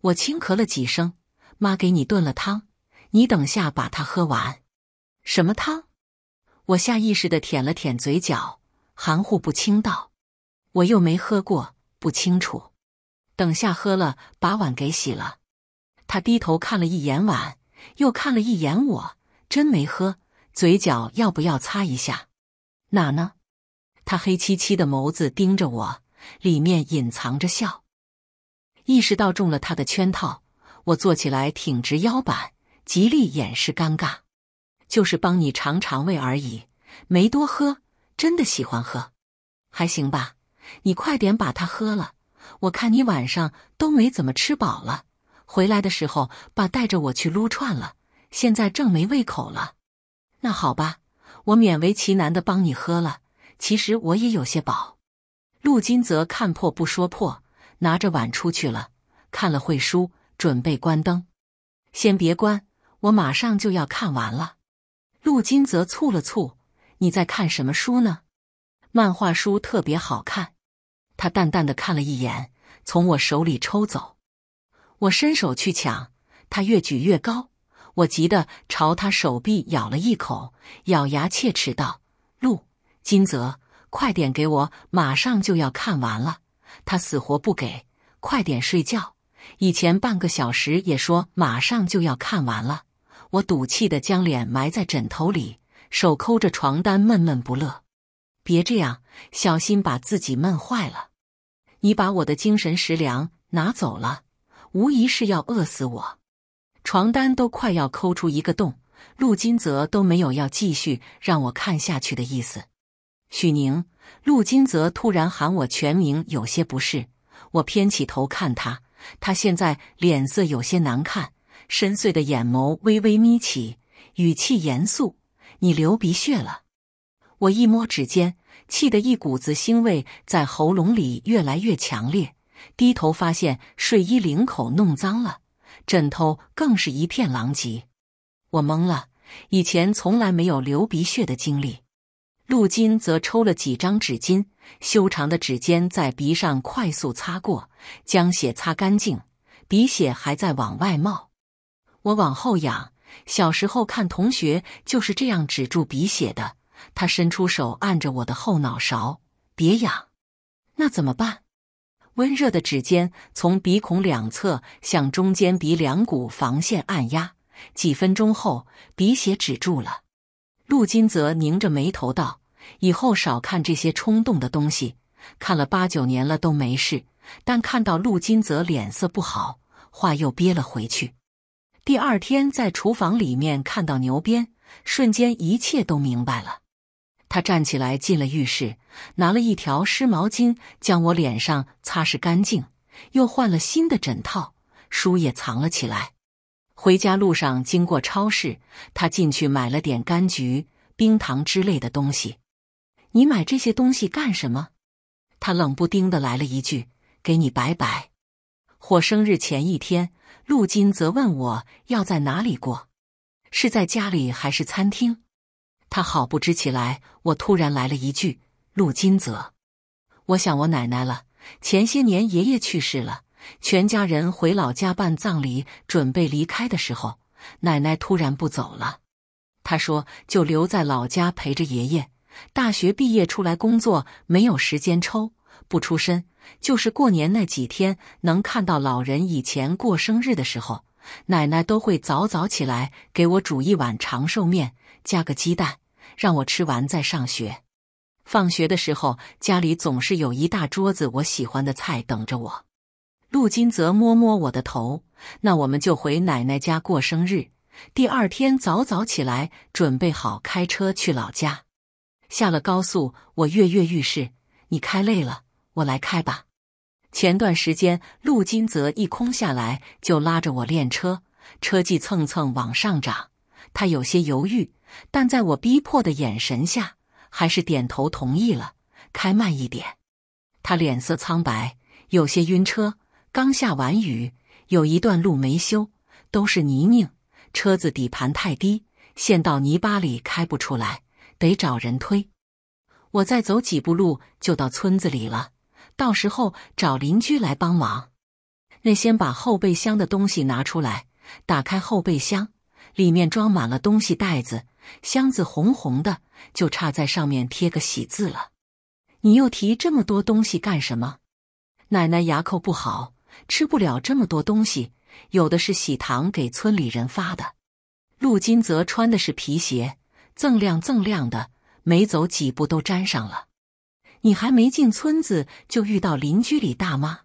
我轻咳了几声。妈给你炖了汤，你等下把它喝完。什么汤？我下意识的舔了舔嘴角，含糊不清道：“我又没喝过，不清楚。等下喝了，把碗给洗了。”他低头看了一眼碗，又看了一眼我，真没喝。嘴角要不要擦一下？哪呢？他黑漆漆的眸子盯着我。里面隐藏着笑，意识到中了他的圈套，我坐起来，挺直腰板，极力掩饰尴尬。就是帮你尝尝味而已，没多喝，真的喜欢喝，还行吧。你快点把它喝了，我看你晚上都没怎么吃饱了。回来的时候爸带着我去撸串了，现在正没胃口了。那好吧，我勉为其难的帮你喝了。其实我也有些饱。陆金泽看破不说破，拿着碗出去了。看了会书，准备关灯。先别关，我马上就要看完了。陆金泽蹙了蹙：“你在看什么书呢？”漫画书特别好看。他淡淡的看了一眼，从我手里抽走。我伸手去抢，他越举越高。我急得朝他手臂咬了一口，咬牙切齿道：“陆金泽。”快点给我，马上就要看完了。他死活不给，快点睡觉。以前半个小时也说马上就要看完了。我赌气的将脸埋在枕头里，手抠着床单，闷闷不乐。别这样，小心把自己闷坏了。你把我的精神食粮拿走了，无疑是要饿死我。床单都快要抠出一个洞，陆金泽都没有要继续让我看下去的意思。许宁，陆金泽突然喊我全名，有些不适。我偏起头看他，他现在脸色有些难看，深邃的眼眸微微眯起，语气严肃：“你流鼻血了。”我一摸指尖，气得一股子腥味在喉咙里越来越强烈。低头发现睡衣领口弄脏了，枕头更是一片狼藉。我懵了，以前从来没有流鼻血的经历。陆金则抽了几张纸巾，修长的指尖在鼻上快速擦过，将血擦干净。鼻血还在往外冒，我往后仰。小时候看同学就是这样止住鼻血的。他伸出手按着我的后脑勺，别痒。那怎么办？温热的指尖从鼻孔两侧向中间鼻梁骨防线按压，几分钟后，鼻血止住了。陆金泽拧着眉头道：“以后少看这些冲动的东西，看了八九年了都没事。”但看到陆金泽脸色不好，话又憋了回去。第二天在厨房里面看到牛鞭，瞬间一切都明白了。他站起来进了浴室，拿了一条湿毛巾将我脸上擦拭干净，又换了新的枕套，书也藏了起来。回家路上经过超市，他进去买了点柑橘、冰糖之类的东西。你买这些东西干什么？他冷不丁的来了一句：“给你拜拜。”我生日前一天，陆金泽问我要在哪里过，是在家里还是餐厅？他好不知起来，我突然来了一句：“陆金泽，我想我奶奶了。前些年爷爷去世了。”全家人回老家办葬礼，准备离开的时候，奶奶突然不走了。她说：“就留在老家陪着爷爷。大学毕业出来工作，没有时间抽不出身，就是过年那几天能看到老人。以前过生日的时候，奶奶都会早早起来给我煮一碗长寿面，加个鸡蛋，让我吃完再上学。放学的时候，家里总是有一大桌子我喜欢的菜等着我。”陆金泽摸摸我的头，那我们就回奶奶家过生日。第二天早早起来，准备好开车去老家。下了高速，我跃跃欲试。你开累了，我来开吧。前段时间，陆金泽一空下来就拉着我练车，车技蹭蹭往上涨。他有些犹豫，但在我逼迫的眼神下，还是点头同意了。开慢一点。他脸色苍白，有些晕车。刚下完雨，有一段路没修，都是泥泞，车子底盘太低，陷到泥巴里开不出来，得找人推。我再走几步路就到村子里了，到时候找邻居来帮忙。那先把后备箱的东西拿出来，打开后备箱，里面装满了东西袋子、箱子，红红的，就差在上面贴个喜字了。你又提这么多东西干什么？奶奶牙口不好。吃不了这么多东西，有的是喜糖给村里人发的。陆金泽穿的是皮鞋，锃亮锃亮的，没走几步都粘上了。你还没进村子就遇到邻居李大妈，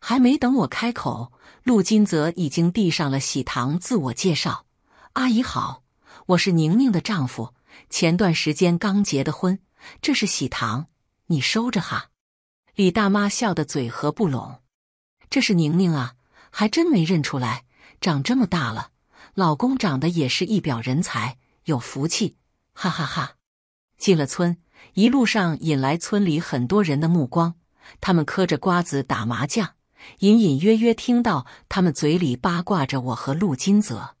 还没等我开口，陆金泽已经递上了喜糖，自我介绍：“阿姨好，我是宁宁的丈夫，前段时间刚结的婚，这是喜糖，你收着哈。”李大妈笑得嘴合不拢。这是宁宁啊，还真没认出来，长这么大了，老公长得也是一表人才，有福气，哈哈哈！进了村，一路上引来村里很多人的目光，他们嗑着瓜子打麻将，隐隐约约听到他们嘴里八卦着我和陆金泽。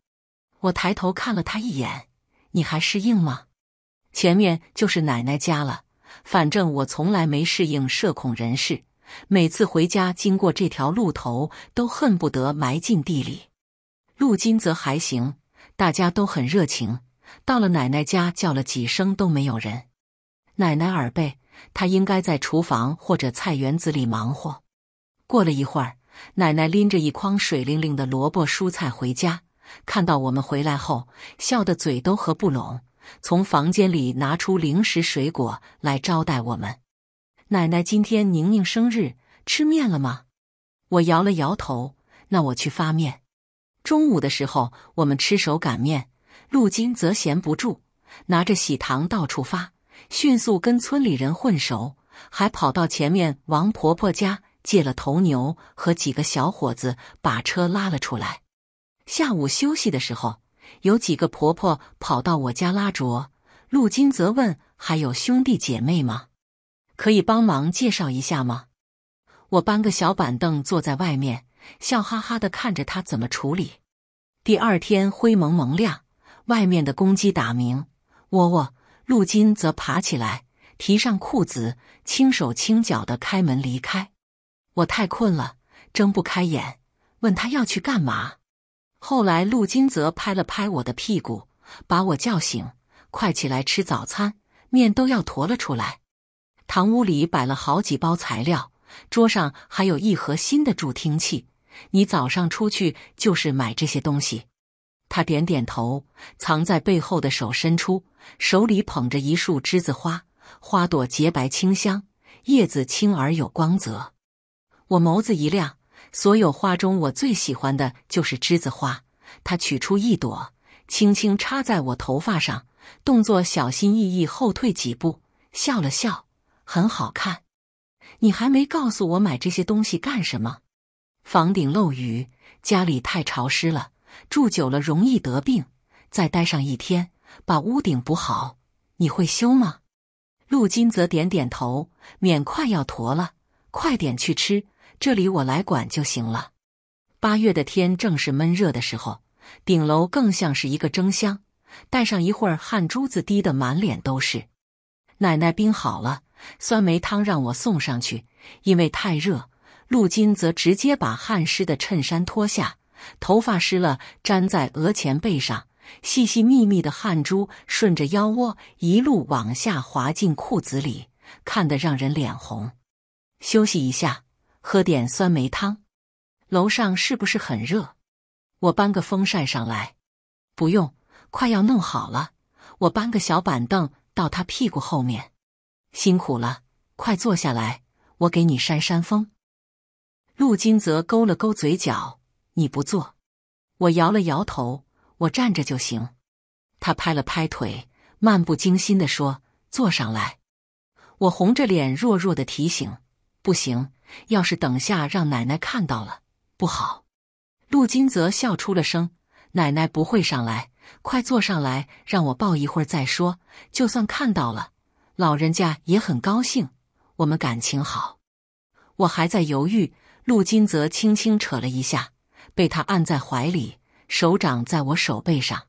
我抬头看了他一眼，你还适应吗？前面就是奶奶家了，反正我从来没适应社恐人士。每次回家经过这条路头，都恨不得埋进地里。陆金则还行，大家都很热情。到了奶奶家，叫了几声都没有人。奶奶耳背，她应该在厨房或者菜园子里忙活。过了一会儿，奶奶拎着一筐水灵灵的萝卜蔬菜回家，看到我们回来后，笑得嘴都合不拢，从房间里拿出零食水果来招待我们。奶奶今天宁宁生日，吃面了吗？我摇了摇头。那我去发面。中午的时候，我们吃手擀面。陆金则闲不住，拿着喜糖到处发，迅速跟村里人混熟，还跑到前面王婆婆家借了头牛和几个小伙子，把车拉了出来。下午休息的时候，有几个婆婆跑到我家拉卓。陆金则问：“还有兄弟姐妹吗？”可以帮忙介绍一下吗？我搬个小板凳坐在外面，笑哈哈的看着他怎么处理。第二天灰蒙蒙亮，外面的公鸡打鸣，喔喔。陆金则爬起来，提上裤子，轻手轻脚的开门离开。我太困了，睁不开眼，问他要去干嘛。后来陆金则拍了拍我的屁股，把我叫醒，快起来吃早餐，面都要坨了出来。堂屋里摆了好几包材料，桌上还有一盒新的助听器。你早上出去就是买这些东西。他点点头，藏在背后的手伸出，手里捧着一束栀子花，花朵洁白清香，叶子轻而有光泽。我眸子一亮，所有花中我最喜欢的就是栀子花。他取出一朵，轻轻插在我头发上，动作小心翼翼，后退几步，笑了笑。很好看，你还没告诉我买这些东西干什么？房顶漏雨，家里太潮湿了，住久了容易得病。再待上一天，把屋顶补好。你会修吗？陆金泽点点头。免快要坨了，快点去吃。这里我来管就行了。八月的天正是闷热的时候，顶楼更像是一个蒸箱，待上一会儿，汗珠子滴得满脸都是。奶奶冰好了。酸梅汤让我送上去，因为太热。陆金则直接把汗湿的衬衫脱下，头发湿了粘在额前背上，细细密密的汗珠顺着腰窝一路往下滑进裤子里，看得让人脸红。休息一下，喝点酸梅汤。楼上是不是很热？我搬个风扇上来。不用，快要弄好了。我搬个小板凳到他屁股后面。辛苦了，快坐下来，我给你扇扇风。陆金泽勾了勾嘴角，你不坐？我摇了摇头，我站着就行。他拍了拍腿，漫不经心的说：“坐上来。”我红着脸，弱弱的提醒：“不行，要是等下让奶奶看到了，不好。”陆金泽笑出了声：“奶奶不会上来，快坐上来，让我抱一会儿再说。就算看到了。”老人家也很高兴，我们感情好。我还在犹豫，陆金泽轻轻扯了一下，被他按在怀里，手掌在我手背上。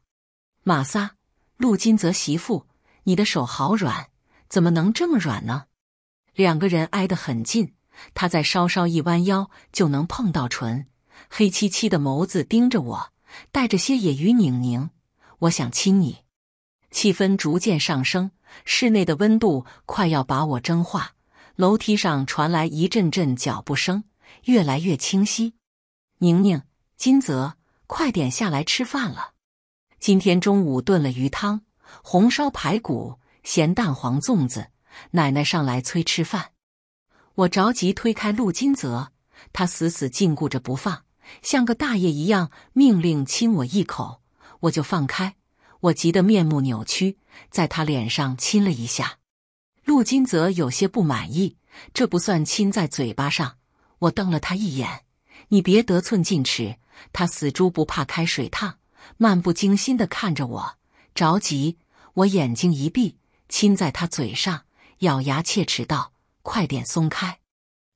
马萨，陆金泽媳妇，你的手好软，怎么能这么软呢？两个人挨得很近，他再稍稍一弯腰就能碰到唇。黑漆漆的眸子盯着我，带着些野鱼拧拧。我想亲你，气氛逐渐上升。室内的温度快要把我蒸化，楼梯上传来一阵阵脚步声，越来越清晰。宁宁，金泽，快点下来吃饭了！今天中午炖了鱼汤、红烧排骨、咸蛋黄粽子，奶奶上来催吃饭。我着急推开陆金泽，他死死禁锢着不放，像个大爷一样命令亲我一口，我就放开。我急得面目扭曲，在他脸上亲了一下。陆金泽有些不满意，这不算亲在嘴巴上。我瞪了他一眼：“你别得寸进尺！”他死猪不怕开水烫，漫不经心地看着我。着急，我眼睛一闭，亲在他嘴上，咬牙切齿道：“快点松开！”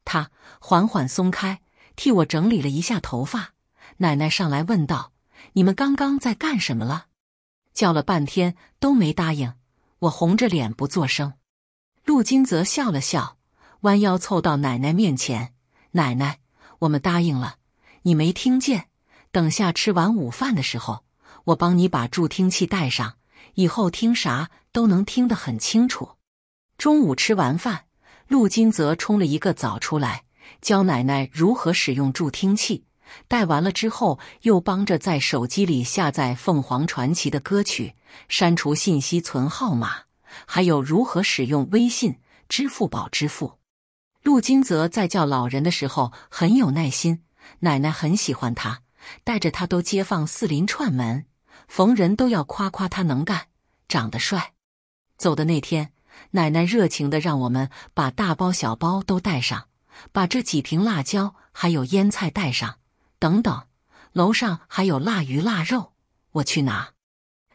他缓缓松开，替我整理了一下头发。奶奶上来问道：“你们刚刚在干什么了？”叫了半天都没答应，我红着脸不作声。陆金泽笑了笑，弯腰凑到奶奶面前：“奶奶，我们答应了，你没听见？等下吃完午饭的时候，我帮你把助听器带上，以后听啥都能听得很清楚。”中午吃完饭，陆金泽冲了一个澡出来，教奶奶如何使用助听器。带完了之后，又帮着在手机里下载《凤凰传奇》的歌曲，删除信息、存号码，还有如何使用微信、支付宝支付。陆金泽在叫老人的时候很有耐心，奶奶很喜欢他，带着他都街坊四邻串门，逢人都要夸夸他能干、长得帅。走的那天，奶奶热情的让我们把大包小包都带上，把这几瓶辣椒还有腌菜带上。等等，楼上还有腊鱼腊肉，我去拿。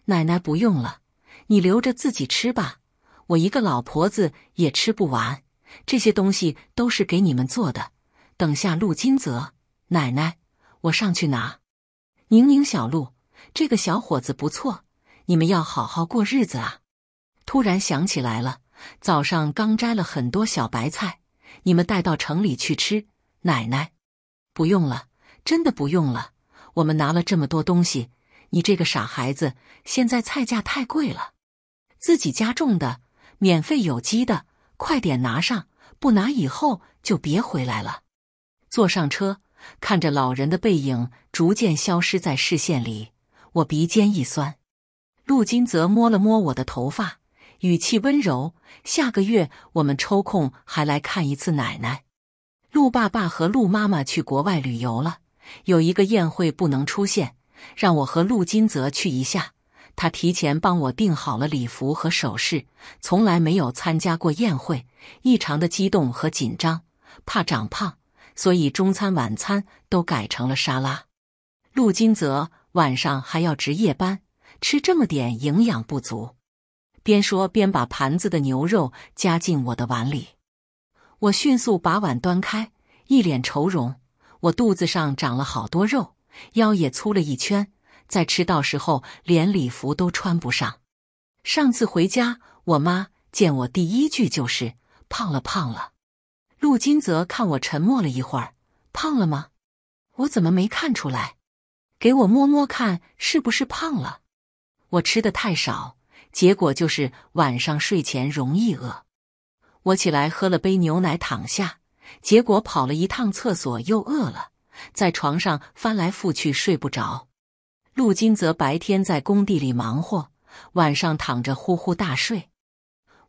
奶奶不用了，你留着自己吃吧。我一个老婆子也吃不完，这些东西都是给你们做的。等下陆金泽，奶奶，我上去拿。宁宁，小陆，这个小伙子不错，你们要好好过日子啊。突然想起来了，早上刚摘了很多小白菜，你们带到城里去吃。奶奶，不用了。真的不用了，我们拿了这么多东西，你这个傻孩子，现在菜价太贵了，自己家种的，免费有机的，快点拿上，不拿以后就别回来了。坐上车，看着老人的背影逐渐消失在视线里，我鼻尖一酸。陆金泽摸了摸我的头发，语气温柔：“下个月我们抽空还来看一次奶奶。”陆爸爸和陆妈妈去国外旅游了。有一个宴会不能出现，让我和陆金泽去一下。他提前帮我订好了礼服和首饰。从来没有参加过宴会，异常的激动和紧张，怕长胖，所以中餐晚餐都改成了沙拉。陆金泽晚上还要值夜班，吃这么点营养不足。边说边把盘子的牛肉夹进我的碗里，我迅速把碗端开，一脸愁容。我肚子上长了好多肉，腰也粗了一圈，再吃到时候连礼服都穿不上。上次回家，我妈见我第一句就是“胖了，胖了”。陆金泽看我沉默了一会儿，“胖了吗？我怎么没看出来？给我摸摸看，是不是胖了？”我吃的太少，结果就是晚上睡前容易饿。我起来喝了杯牛奶，躺下。结果跑了一趟厕所，又饿了，在床上翻来覆去睡不着。陆金则白天在工地里忙活，晚上躺着呼呼大睡。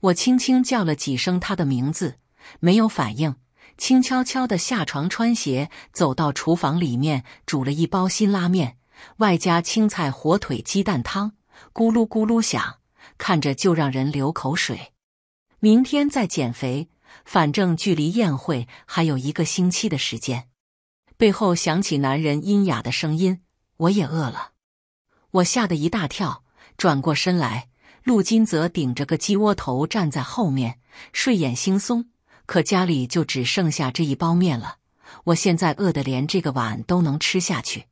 我轻轻叫了几声他的名字，没有反应，轻悄悄地下床穿鞋，走到厨房里面煮了一包新拉面，外加青菜、火腿、鸡蛋汤，咕噜咕噜响，看着就让人流口水。明天再减肥。反正距离宴会还有一个星期的时间，背后响起男人阴哑的声音。我也饿了，我吓得一大跳，转过身来，陆金泽顶着个鸡窝头站在后面，睡眼惺忪。可家里就只剩下这一包面了，我现在饿得连这个碗都能吃下去。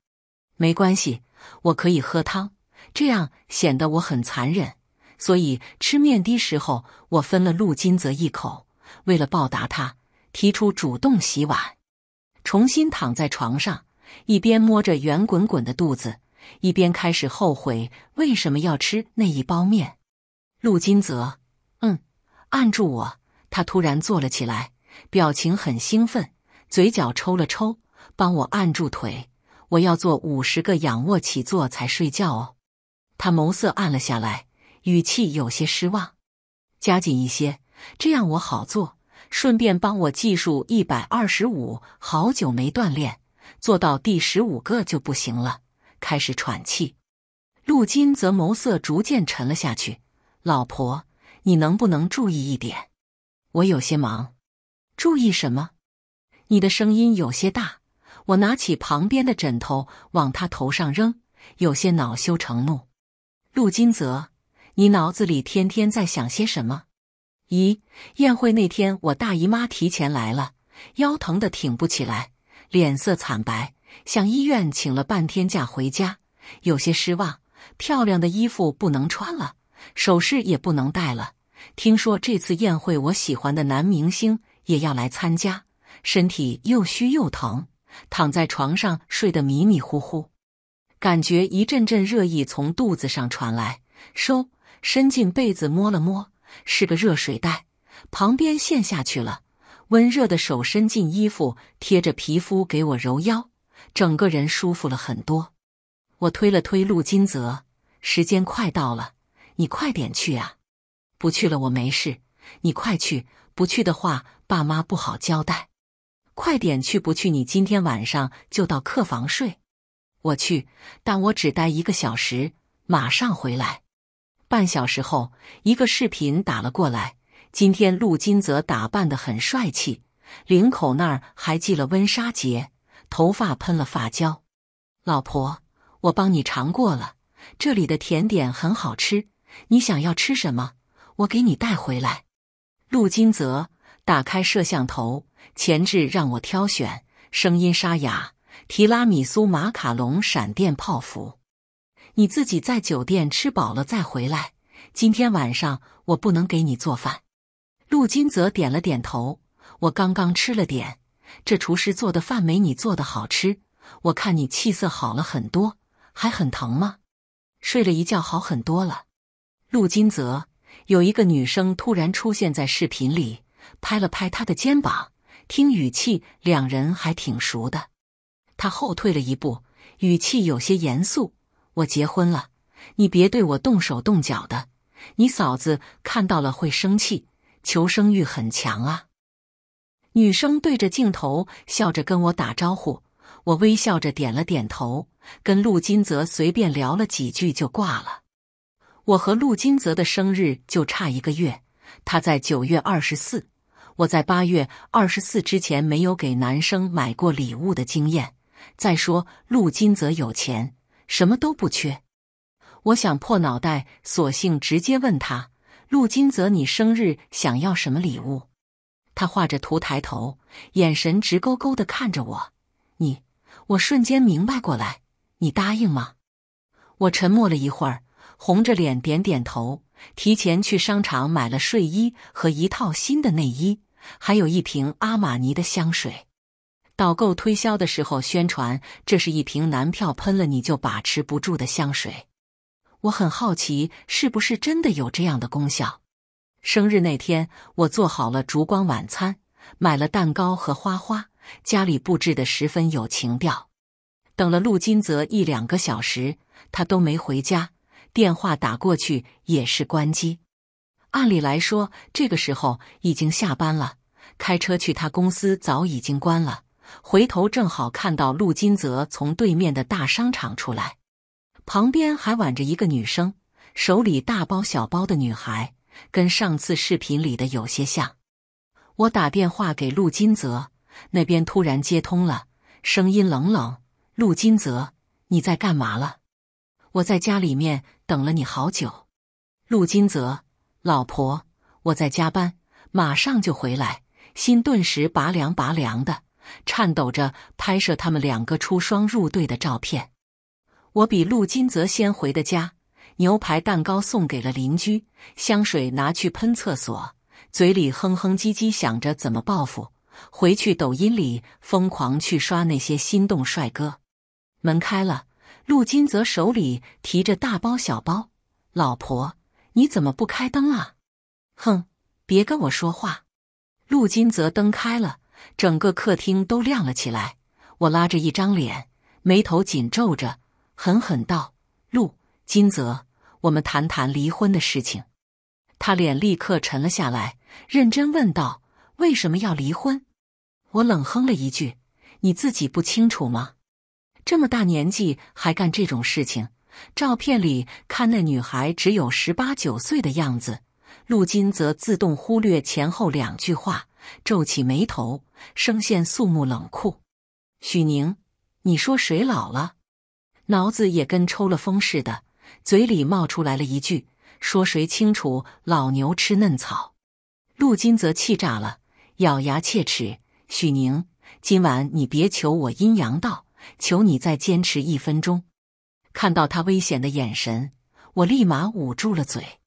没关系，我可以喝汤，这样显得我很残忍。所以吃面的时候，我分了陆金泽一口。为了报答他，提出主动洗碗，重新躺在床上，一边摸着圆滚滚的肚子，一边开始后悔为什么要吃那一包面。陆金泽，嗯，按住我！他突然坐了起来，表情很兴奋，嘴角抽了抽，帮我按住腿，我要做五十个仰卧起坐才睡觉哦。他眸色暗了下来，语气有些失望，加紧一些。这样我好做，顺便帮我计数一百二十五。好久没锻炼，做到第十五个就不行了，开始喘气。陆金则眸色逐渐沉了下去。老婆，你能不能注意一点？我有些忙。注意什么？你的声音有些大。我拿起旁边的枕头往他头上扔，有些恼羞成怒。陆金泽，你脑子里天天在想些什么？一宴会那天我大姨妈提前来了，腰疼的挺不起来，脸色惨白，向医院请了半天假回家，有些失望。漂亮的衣服不能穿了，首饰也不能戴了。听说这次宴会，我喜欢的男明星也要来参加，身体又虚又疼，躺在床上睡得迷迷糊糊，感觉一阵阵热意从肚子上传来，收伸进被子摸了摸。是个热水袋，旁边陷下去了。温热的手伸进衣服，贴着皮肤给我揉腰，整个人舒服了很多。我推了推陆金泽，时间快到了，你快点去啊！不去了，我没事。你快去，不去的话，爸妈不好交代。快点去，不去你今天晚上就到客房睡。我去，但我只待一个小时，马上回来。半小时后，一个视频打了过来。今天陆金泽打扮的很帅气，领口那儿还系了温莎结，头发喷了发胶。老婆，我帮你尝过了，这里的甜点很好吃。你想要吃什么？我给你带回来。陆金泽打开摄像头前置，让我挑选，声音沙哑。提拉米苏、马卡龙、闪电泡芙。你自己在酒店吃饱了再回来。今天晚上我不能给你做饭。陆金泽点了点头。我刚刚吃了点，这厨师做的饭没你做的好吃。我看你气色好了很多，还很疼吗？睡了一觉好很多了。陆金泽有一个女生突然出现在视频里，拍了拍他的肩膀。听语气，两人还挺熟的。他后退了一步，语气有些严肃。我结婚了，你别对我动手动脚的，你嫂子看到了会生气。求生欲很强啊！女生对着镜头笑着跟我打招呼，我微笑着点了点头，跟陆金泽随便聊了几句就挂了。我和陆金泽的生日就差一个月，他在九月二十四，我在八月二十四之前没有给男生买过礼物的经验。再说陆金泽有钱。什么都不缺，我想破脑袋，索性直接问他：“陆金泽，你生日想要什么礼物？”他画着图，抬头，眼神直勾勾的看着我。你，我瞬间明白过来。你答应吗？我沉默了一会儿，红着脸点点头。提前去商场买了睡衣和一套新的内衣，还有一瓶阿玛尼的香水。导购推销的时候宣传，这是一瓶男票喷了你就把持不住的香水。我很好奇，是不是真的有这样的功效？生日那天，我做好了烛光晚餐，买了蛋糕和花花，家里布置的十分有情调。等了陆金泽一两个小时，他都没回家，电话打过去也是关机。按理来说，这个时候已经下班了，开车去他公司早已经关了。回头正好看到陆金泽从对面的大商场出来，旁边还挽着一个女生，手里大包小包的女孩，跟上次视频里的有些像。我打电话给陆金泽，那边突然接通了，声音冷冷：“陆金泽，你在干嘛了？我在家里面等了你好久。”陆金泽，老婆，我在加班，马上就回来。心顿时拔凉拔凉的。颤抖着拍摄他们两个出双入对的照片。我比陆金泽先回的家，牛排蛋糕送给了邻居，香水拿去喷厕所，嘴里哼哼唧唧想着怎么报复。回去抖音里疯狂去刷那些心动帅哥。门开了，陆金泽手里提着大包小包。老婆，你怎么不开灯啊？哼，别跟我说话。陆金泽灯开了。整个客厅都亮了起来，我拉着一张脸，眉头紧皱着，狠狠道：“陆金泽，我们谈谈离婚的事情。”他脸立刻沉了下来，认真问道：“为什么要离婚？”我冷哼了一句：“你自己不清楚吗？这么大年纪还干这种事情？照片里看那女孩只有十八九岁的样子。”陆金泽自动忽略前后两句话。皱起眉头，声线肃穆冷酷。许宁，你说谁老了？脑子也跟抽了风似的，嘴里冒出来了一句：“说谁清楚？老牛吃嫩草。”陆金泽气炸了，咬牙切齿：“许宁，今晚你别求我阴阳道，求你再坚持一分钟！”看到他危险的眼神，我立马捂住了嘴。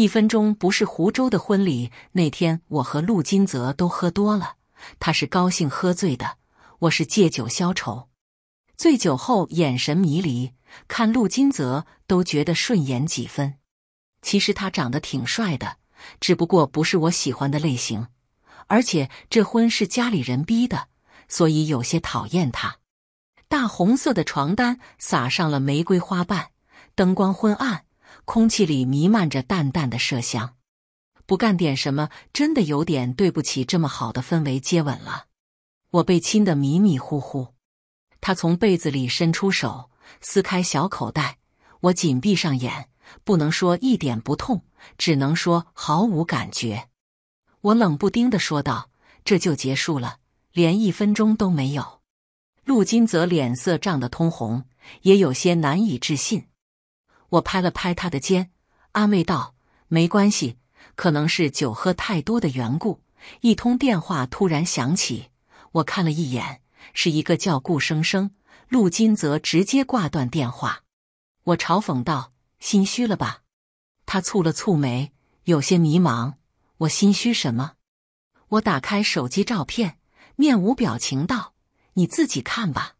一分钟不是湖州的婚礼那天，我和陆金泽都喝多了。他是高兴喝醉的，我是借酒消愁。醉酒后眼神迷离，看陆金泽都觉得顺眼几分。其实他长得挺帅的，只不过不是我喜欢的类型。而且这婚是家里人逼的，所以有些讨厌他。大红色的床单撒上了玫瑰花瓣，灯光昏暗。空气里弥漫着淡淡的麝香，不干点什么，真的有点对不起这么好的氛围。接吻了，我被亲得迷迷糊糊。他从被子里伸出手，撕开小口袋。我紧闭上眼，不能说一点不痛，只能说毫无感觉。我冷不丁的说道：“这就结束了，连一分钟都没有。”陆金泽脸色涨得通红，也有些难以置信。我拍了拍他的肩，安慰道：“没关系，可能是酒喝太多的缘故。”一通电话突然响起，我看了一眼，是一个叫顾生生。陆金泽直接挂断电话。我嘲讽道：“心虚了吧？”他蹙了蹙眉，有些迷茫。我心虚什么？我打开手机照片，面无表情道：“你自己看吧。”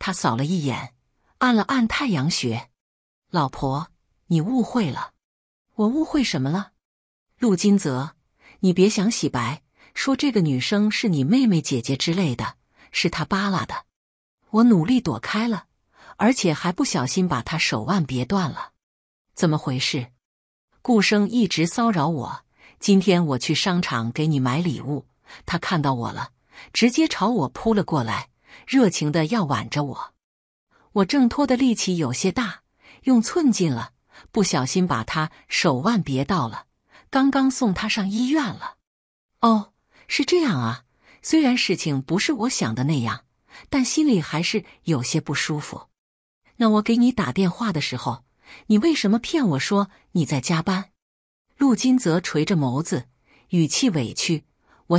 他扫了一眼，按了按太阳穴。老婆，你误会了，我误会什么了？陆金泽，你别想洗白，说这个女生是你妹妹、姐姐之类的，是他扒拉的。我努力躲开了，而且还不小心把她手腕别断了，怎么回事？顾生一直骚扰我，今天我去商场给你买礼物，他看到我了，直接朝我扑了过来，热情的要挽着我，我挣脱的力气有些大。用寸劲了，不小心把他手腕别到了，刚刚送他上医院了。哦，是这样啊。虽然事情不是我想的那样，但心里还是有些不舒服。那我给你打电话的时候，你为什么骗我说你在加班？陆金泽垂着眸子，语气委屈：“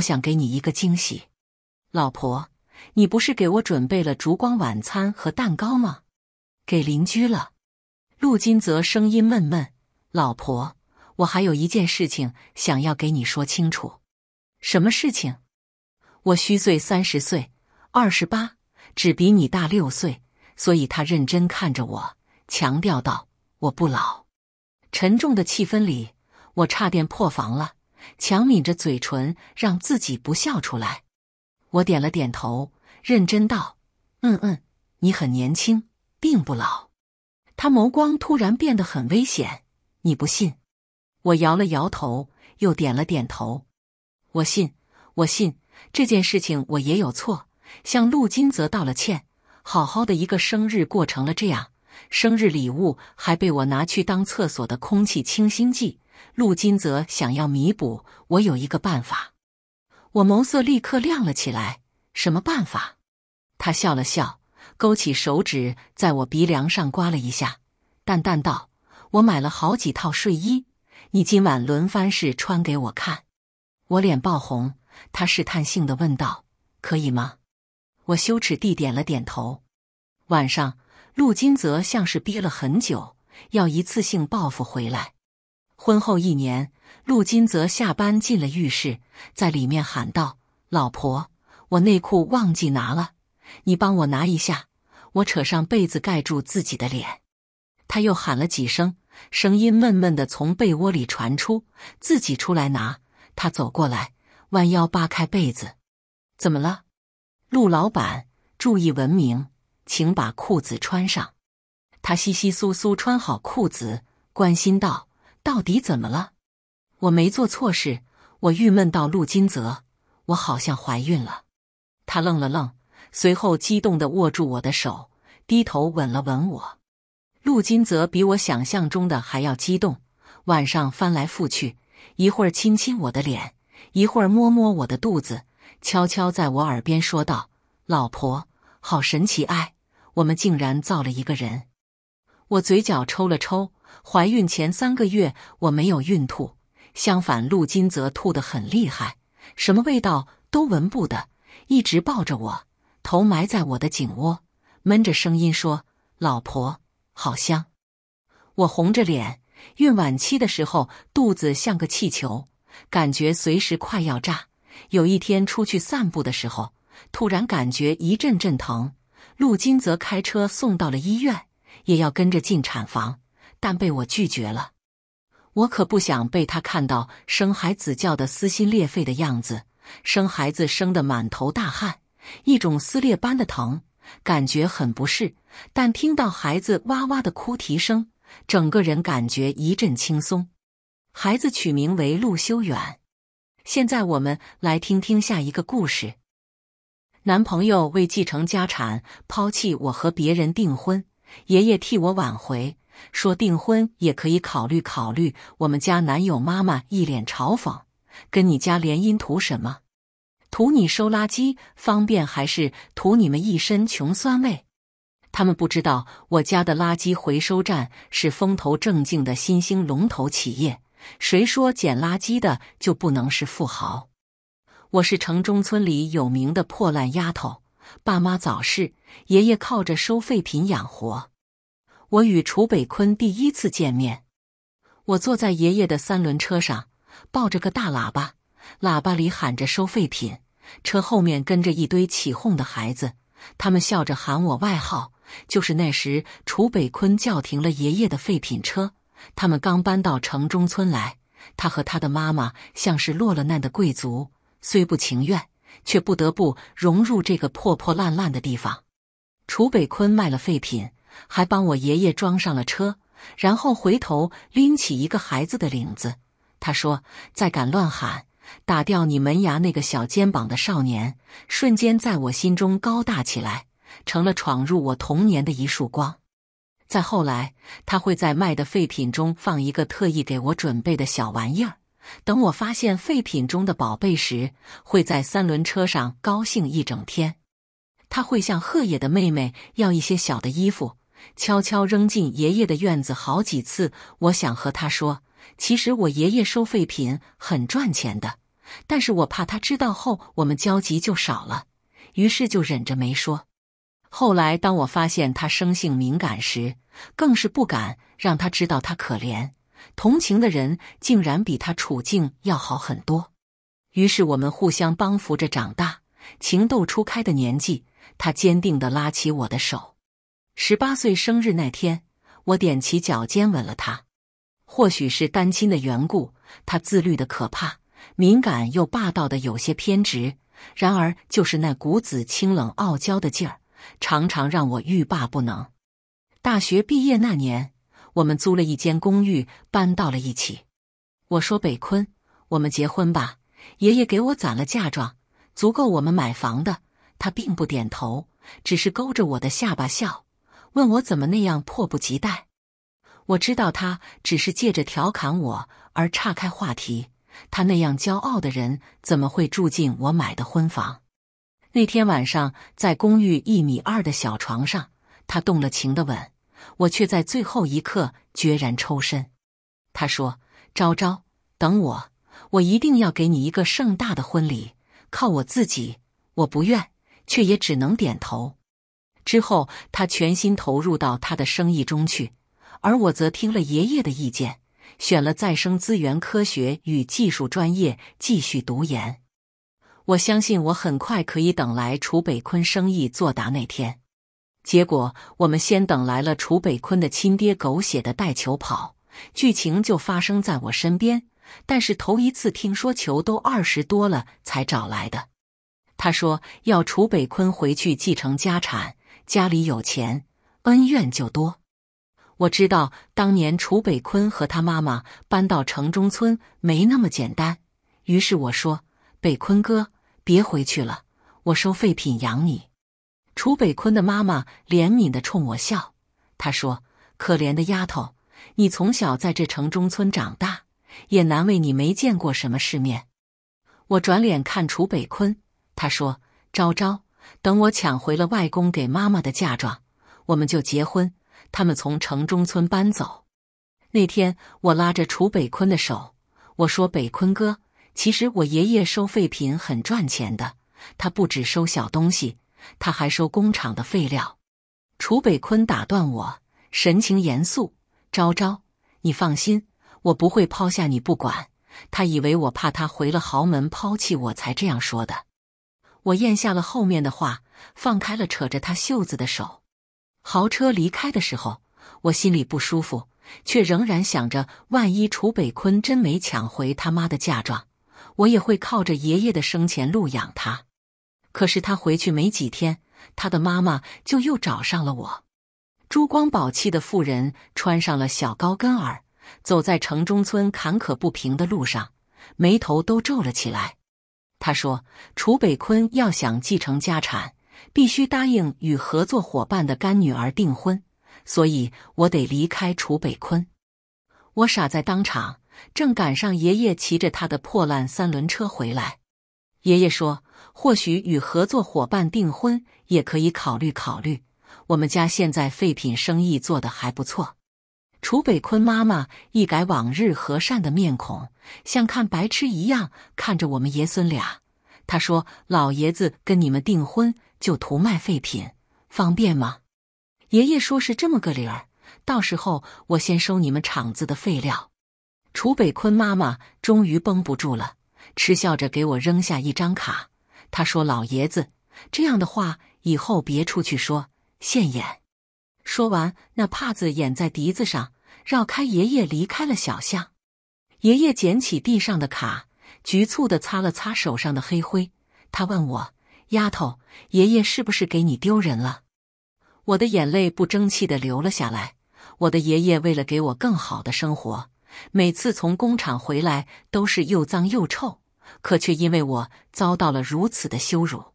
我想给你一个惊喜，老婆，你不是给我准备了烛光晚餐和蛋糕吗？给邻居了。”陆金泽声音闷闷：“老婆，我还有一件事情想要给你说清楚。什么事情？我虚岁三十岁，二十八，只比你大六岁。”所以他认真看着我，强调道：“我不老。”沉重的气氛里，我差点破防了，强抿着嘴唇让自己不笑出来。我点了点头，认真道：“嗯嗯，你很年轻，并不老。”他眸光突然变得很危险，你不信？我摇了摇头，又点了点头。我信，我信。这件事情我也有错，向陆金泽道了歉。好好的一个生日过成了这样，生日礼物还被我拿去当厕所的空气清新剂。陆金泽想要弥补，我有一个办法。我眸色立刻亮了起来。什么办法？他笑了笑。勾起手指，在我鼻梁上刮了一下，淡淡道：“我买了好几套睡衣，你今晚轮番试穿给我看。”我脸爆红，他试探性地问道：“可以吗？”我羞耻地点了点头。晚上，陆金泽像是憋了很久，要一次性报复回来。婚后一年，陆金泽下班进了浴室，在里面喊道：“老婆，我内裤忘记拿了。”你帮我拿一下，我扯上被子盖住自己的脸。他又喊了几声，声音闷闷的从被窝里传出。自己出来拿，他走过来，弯腰扒开被子。怎么了，陆老板？注意文明，请把裤子穿上。他窸窸窣窣穿好裤子，关心道：“到底怎么了？我没做错事，我郁闷到陆金泽，我好像怀孕了。”他愣了愣。随后激动地握住我的手，低头吻了吻我。陆金泽比我想象中的还要激动，晚上翻来覆去，一会儿亲亲我的脸，一会儿摸摸我的肚子，悄悄在我耳边说道：“老婆，好神奇，哎，我们竟然造了一个人。”我嘴角抽了抽。怀孕前三个月我没有孕吐，相反，陆金泽吐得很厉害，什么味道都闻不得，一直抱着我。头埋在我的颈窝，闷着声音说：“老婆，好香。”我红着脸，孕晚期的时候，肚子像个气球，感觉随时快要炸。有一天出去散步的时候，突然感觉一阵阵疼。陆金泽开车送到了医院，也要跟着进产房，但被我拒绝了。我可不想被他看到生孩子叫的撕心裂肺的样子，生孩子生的满头大汗。一种撕裂般的疼，感觉很不适，但听到孩子哇哇的哭啼声，整个人感觉一阵轻松。孩子取名为陆修远。现在我们来听听下一个故事：男朋友为继承家产抛弃我和别人订婚，爷爷替我挽回，说订婚也可以考虑考虑。我们家男友妈妈一脸嘲讽：“跟你家联姻图什么？”图你收垃圾方便还是图你们一身穷酸味？他们不知道我家的垃圾回收站是风头正劲的新兴龙头企业。谁说捡垃圾的就不能是富豪？我是城中村里有名的破烂丫头，爸妈早逝，爷爷靠着收废品养活。我与楚北坤第一次见面，我坐在爷爷的三轮车上，抱着个大喇叭，喇叭里喊着收废品。车后面跟着一堆起哄的孩子，他们笑着喊我外号。就是那时，楚北坤叫停了爷爷的废品车。他们刚搬到城中村来，他和他的妈妈像是落了难的贵族，虽不情愿，却不得不融入这个破破烂烂的地方。楚北坤卖了废品，还帮我爷爷装上了车，然后回头拎起一个孩子的领子，他说：“再敢乱喊！”打掉你门牙那个小肩膀的少年，瞬间在我心中高大起来，成了闯入我童年的一束光。再后来，他会在卖的废品中放一个特意给我准备的小玩意儿，等我发现废品中的宝贝时，会在三轮车上高兴一整天。他会向贺野的妹妹要一些小的衣服，悄悄扔进爷爷的院子好几次。我想和他说。其实我爷爷收废品很赚钱的，但是我怕他知道后我们交集就少了，于是就忍着没说。后来当我发现他生性敏感时，更是不敢让他知道他可怜。同情的人竟然比他处境要好很多，于是我们互相帮扶着长大。情窦初开的年纪，他坚定地拉起我的手。十八岁生日那天，我踮起脚尖吻了他。或许是单亲的缘故，他自律的可怕，敏感又霸道的有些偏执。然而，就是那股子清冷傲娇的劲儿，常常让我欲罢不能。大学毕业那年，我们租了一间公寓，搬到了一起。我说：“北坤，我们结婚吧。”爷爷给我攒了嫁妆，足够我们买房的。他并不点头，只是勾着我的下巴笑，问我怎么那样迫不及待。我知道他只是借着调侃我而岔开话题。他那样骄傲的人怎么会住进我买的婚房？那天晚上，在公寓一米二的小床上，他动了情的吻，我却在最后一刻决然抽身。他说：“昭昭，等我，我一定要给你一个盛大的婚礼。”靠我自己，我不愿，却也只能点头。之后，他全心投入到他的生意中去。而我则听了爷爷的意见，选了再生资源科学与技术专业继续读研。我相信我很快可以等来楚北坤生意作答那天。结果我们先等来了楚北坤的亲爹，狗血的带球跑剧情就发生在我身边。但是头一次听说球都二十多了才找来的。他说要楚北坤回去继承家产，家里有钱，恩怨就多。我知道当年楚北坤和他妈妈搬到城中村没那么简单，于是我说：“北坤哥，别回去了，我收废品养你。”楚北坤的妈妈怜悯的冲我笑，他说：“可怜的丫头，你从小在这城中村长大，也难为你没见过什么世面。”我转脸看楚北坤，他说：“昭昭，等我抢回了外公给妈妈的嫁妆，我们就结婚。”他们从城中村搬走那天，我拉着楚北坤的手，我说：“北坤哥，其实我爷爷收废品很赚钱的，他不只收小东西，他还收工厂的废料。”楚北坤打断我，神情严肃：“昭昭，你放心，我不会抛下你不管。”他以为我怕他回了豪门抛弃我才这样说的。我咽下了后面的话，放开了扯着他袖子的手。豪车离开的时候，我心里不舒服，却仍然想着，万一楚北坤真没抢回他妈的嫁妆，我也会靠着爷爷的生前路养他。可是他回去没几天，他的妈妈就又找上了我。珠光宝气的妇人穿上了小高跟儿，走在城中村坎坷不平的路上，眉头都皱了起来。他说：“楚北坤要想继承家产。”必须答应与合作伙伴的干女儿订婚，所以我得离开楚北坤。我傻在当场，正赶上爷爷骑着他的破烂三轮车回来。爷爷说：“或许与合作伙伴订婚也可以考虑考虑。”我们家现在废品生意做得还不错。楚北坤妈妈一改往日和善的面孔，像看白痴一样看着我们爷孙俩。他说：“老爷子跟你们订婚。”就图卖废品，方便吗？爷爷说是这么个理儿。到时候我先收你们厂子的废料。楚北坤妈妈终于绷不住了，嗤笑着给我扔下一张卡。他说：“老爷子，这样的话以后别出去说，现眼。”说完，那帕子掩在笛子上，绕开爷爷离开了小巷。爷爷捡起地上的卡，局促的擦了擦手上的黑灰。他问我。丫头，爷爷是不是给你丢人了？我的眼泪不争气的流了下来。我的爷爷为了给我更好的生活，每次从工厂回来都是又脏又臭，可却因为我遭到了如此的羞辱。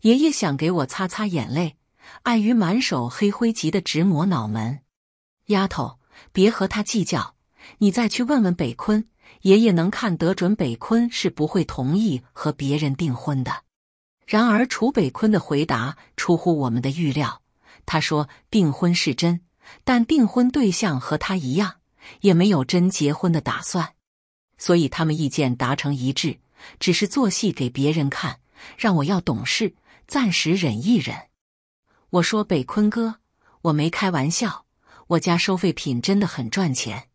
爷爷想给我擦擦眼泪，碍于满手黑灰，急得直抹脑门。丫头，别和他计较，你再去问问北坤，爷爷能看得准北坤是不会同意和别人订婚的。然而，楚北坤的回答出乎我们的预料。他说：“订婚是真，但订婚对象和他一样，也没有真结婚的打算。所以他们意见达成一致，只是做戏给别人看，让我要懂事，暂时忍一忍。”我说：“北坤哥，我没开玩笑，我家收废品真的很赚钱。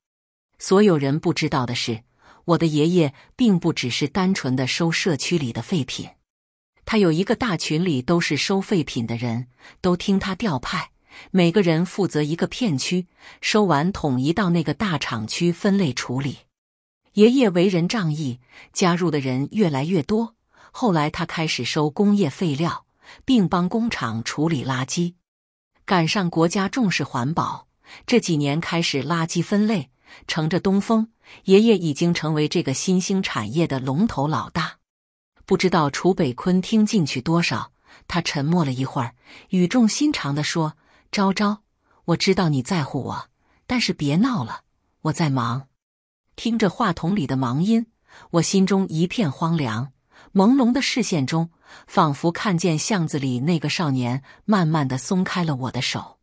所有人不知道的是，我的爷爷并不只是单纯的收社区里的废品。”他有一个大群里，都是收废品的人，都听他调派，每个人负责一个片区，收完统一到那个大厂区分类处理。爷爷为人仗义，加入的人越来越多。后来他开始收工业废料，并帮工厂处理垃圾。赶上国家重视环保，这几年开始垃圾分类，乘着东风，爷爷已经成为这个新兴产业的龙头老大。不知道楚北坤听进去多少，他沉默了一会儿，语重心长地说：“昭昭，我知道你在乎我，但是别闹了，我在忙。”听着话筒里的忙音，我心中一片荒凉。朦胧的视线中，仿佛看见巷子里那个少年慢慢的松开了我的手。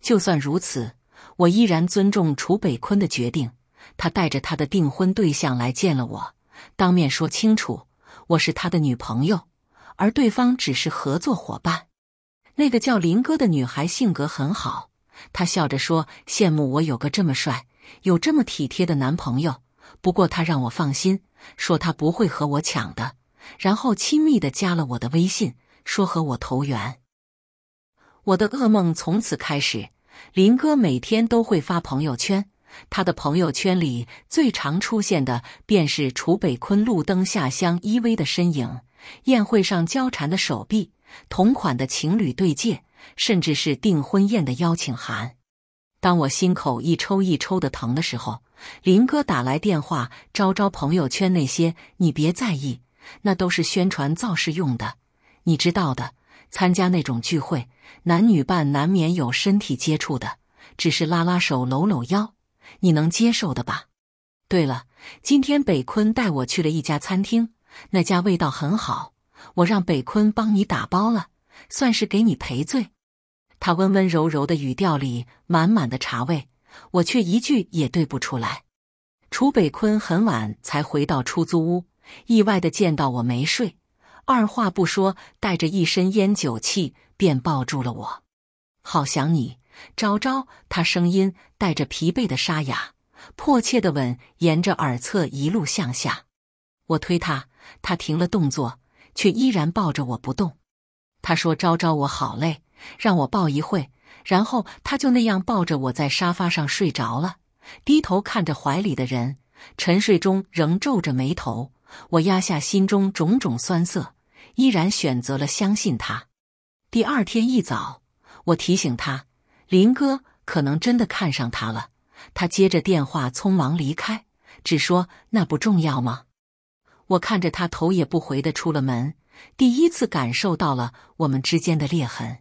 就算如此，我依然尊重楚北坤的决定。他带着他的订婚对象来见了我，当面说清楚。我是他的女朋友，而对方只是合作伙伴。那个叫林哥的女孩性格很好，她笑着说：“羡慕我有个这么帅、有这么体贴的男朋友。”不过她让我放心，说她不会和我抢的。然后亲密的加了我的微信，说和我投缘。我的噩梦从此开始。林哥每天都会发朋友圈。他的朋友圈里最常出现的，便是楚北坤路灯下乡依偎的身影，宴会上交缠的手臂，同款的情侣对戒，甚至是订婚宴的邀请函。当我心口一抽一抽的疼的时候，林哥打来电话：“招招朋友圈那些你别在意，那都是宣传造势用的。你知道的，参加那种聚会，男女伴难免有身体接触的，只是拉拉手、搂搂腰。”你能接受的吧？对了，今天北坤带我去了一家餐厅，那家味道很好，我让北坤帮你打包了，算是给你赔罪。他温温柔柔的语调里满满的茶味，我却一句也对不出来。楚北坤很晚才回到出租屋，意外的见到我没睡，二话不说，带着一身烟酒气便抱住了我，好想你。昭昭，他声音带着疲惫的沙哑，迫切的吻沿着耳侧一路向下。我推他，他停了动作，却依然抱着我不动。他说：“昭昭，我好累，让我抱一会。”然后他就那样抱着我在沙发上睡着了。低头看着怀里的人，沉睡中仍皱着眉头。我压下心中种种酸涩，依然选择了相信他。第二天一早，我提醒他。林哥可能真的看上她了，他接着电话匆忙离开，只说那不重要吗？我看着他头也不回的出了门，第一次感受到了我们之间的裂痕。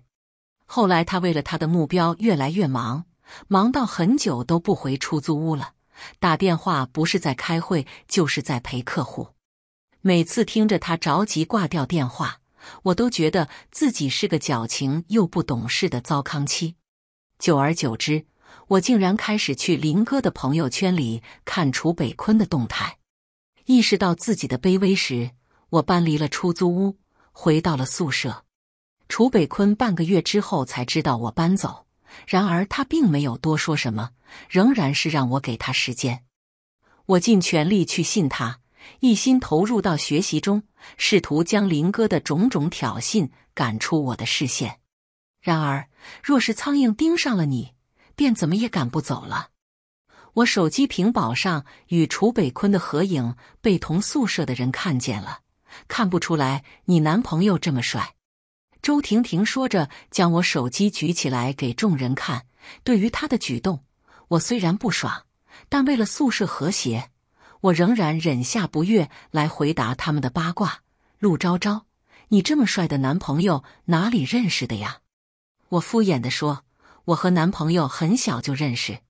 后来他为了他的目标越来越忙，忙到很久都不回出租屋了，打电话不是在开会就是在陪客户。每次听着他着急挂掉电话，我都觉得自己是个矫情又不懂事的糟糠妻。久而久之，我竟然开始去林哥的朋友圈里看楚北坤的动态，意识到自己的卑微时，我搬离了出租屋，回到了宿舍。楚北坤半个月之后才知道我搬走，然而他并没有多说什么，仍然是让我给他时间。我尽全力去信他，一心投入到学习中，试图将林哥的种种挑衅赶出我的视线。然而。若是苍蝇盯上了你，便怎么也赶不走了。我手机屏保上与楚北坤的合影被同宿舍的人看见了，看不出来你男朋友这么帅。周婷婷说着，将我手机举起来给众人看。对于他的举动，我虽然不爽，但为了宿舍和谐，我仍然忍下不悦来回答他们的八卦。陆昭昭，你这么帅的男朋友哪里认识的呀？我敷衍的说：“我和男朋友很小就认识。”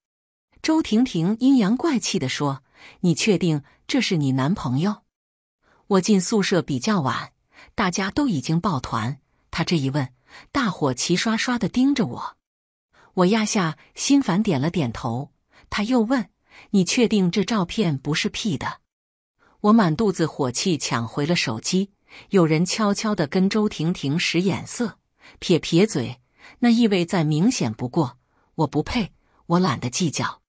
周婷婷阴阳怪气的说：“你确定这是你男朋友？”我进宿舍比较晚，大家都已经抱团。她这一问，大伙齐刷刷的盯着我。我压下心烦，点了点头。他又问：“你确定这照片不是 P 的？”我满肚子火气，抢回了手机。有人悄悄的跟周婷婷使眼色，撇撇嘴。那意味再明显不过，我不配，我懒得计较。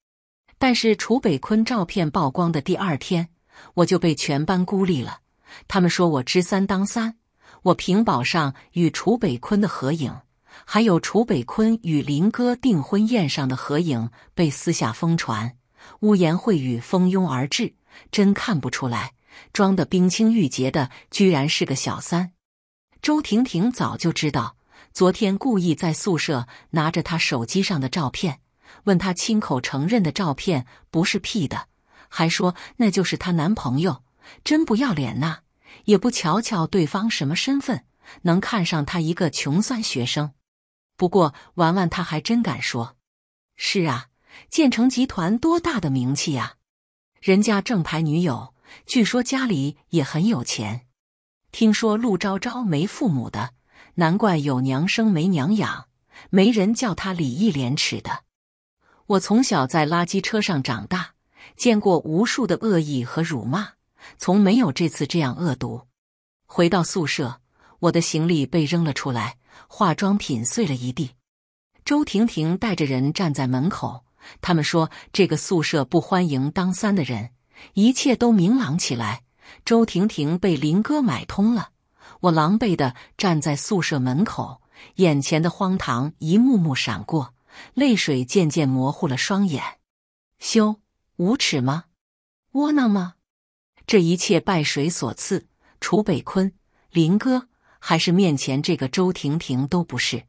但是楚北坤照片曝光的第二天，我就被全班孤立了。他们说我知三当三，我屏保上与楚北坤的合影，还有楚北坤与林哥订婚宴上的合影被私下疯传，污言秽语蜂拥而至。真看不出来，装的冰清玉洁的居然是个小三。周婷婷早就知道。昨天故意在宿舍拿着她手机上的照片，问她亲口承认的照片不是 P 的，还说那就是她男朋友，真不要脸呐！也不瞧瞧对方什么身份，能看上他一个穷酸学生。不过玩玩，他还真敢说。是啊，建成集团多大的名气呀！人家正牌女友，据说家里也很有钱。听说陆昭昭没父母的。难怪有娘生没娘养，没人叫他礼义廉耻的。我从小在垃圾车上长大，见过无数的恶意和辱骂，从没有这次这样恶毒。回到宿舍，我的行李被扔了出来，化妆品碎了一地。周婷婷带着人站在门口，他们说这个宿舍不欢迎当三的人。一切都明朗起来，周婷婷被林哥买通了。我狼狈地站在宿舍门口，眼前的荒唐一幕幕闪过，泪水渐渐模糊了双眼。羞，无耻吗？窝囊吗？这一切拜谁所赐？楚北坤、林哥，还是面前这个周婷婷都不是。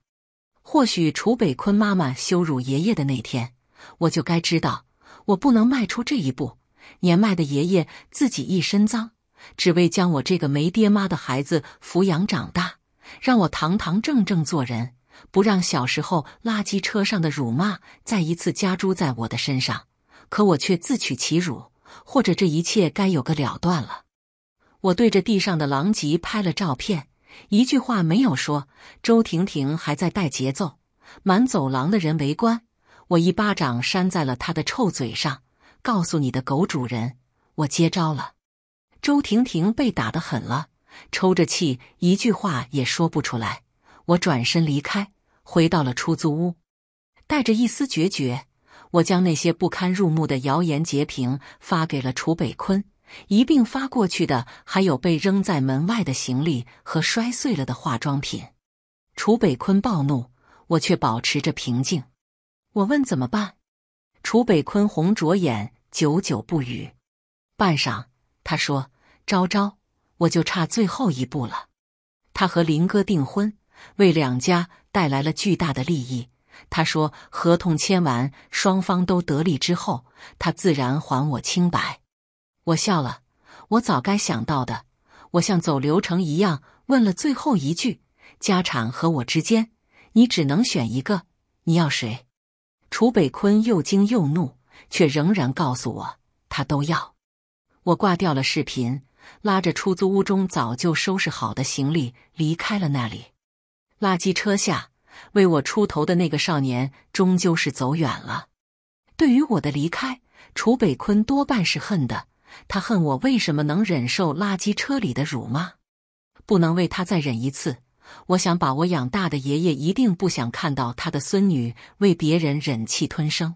或许楚北坤妈妈羞辱爷爷的那天，我就该知道，我不能迈出这一步。年迈的爷爷自己一身脏。只为将我这个没爹妈的孩子抚养长大，让我堂堂正正做人，不让小时候垃圾车上的辱骂再一次加诸在我的身上。可我却自取其辱，或者这一切该有个了断了。我对着地上的狼藉拍了照片，一句话没有说。周婷婷还在带节奏，满走廊的人围观。我一巴掌扇在了他的臭嘴上，告诉你的狗主人，我接招了。周婷婷被打得狠了，抽着气，一句话也说不出来。我转身离开，回到了出租屋，带着一丝决绝，我将那些不堪入目的谣言截屏发给了楚北坤。一并发过去的还有被扔在门外的行李和摔碎了的化妆品。楚北坤暴怒，我却保持着平静。我问怎么办，楚北坤红着眼，久久不语。半晌，他说。昭昭，我就差最后一步了。他和林哥订婚，为两家带来了巨大的利益。他说，合同签完，双方都得利之后，他自然还我清白。我笑了，我早该想到的。我像走流程一样问了最后一句：“家产和我之间，你只能选一个，你要谁？”楚北坤又惊又怒，却仍然告诉我，他都要。我挂掉了视频。拉着出租屋中早就收拾好的行李离开了那里。垃圾车下为我出头的那个少年终究是走远了。对于我的离开，楚北坤多半是恨的。他恨我为什么能忍受垃圾车里的辱骂，不能为他再忍一次。我想把我养大的爷爷一定不想看到他的孙女为别人忍气吞声。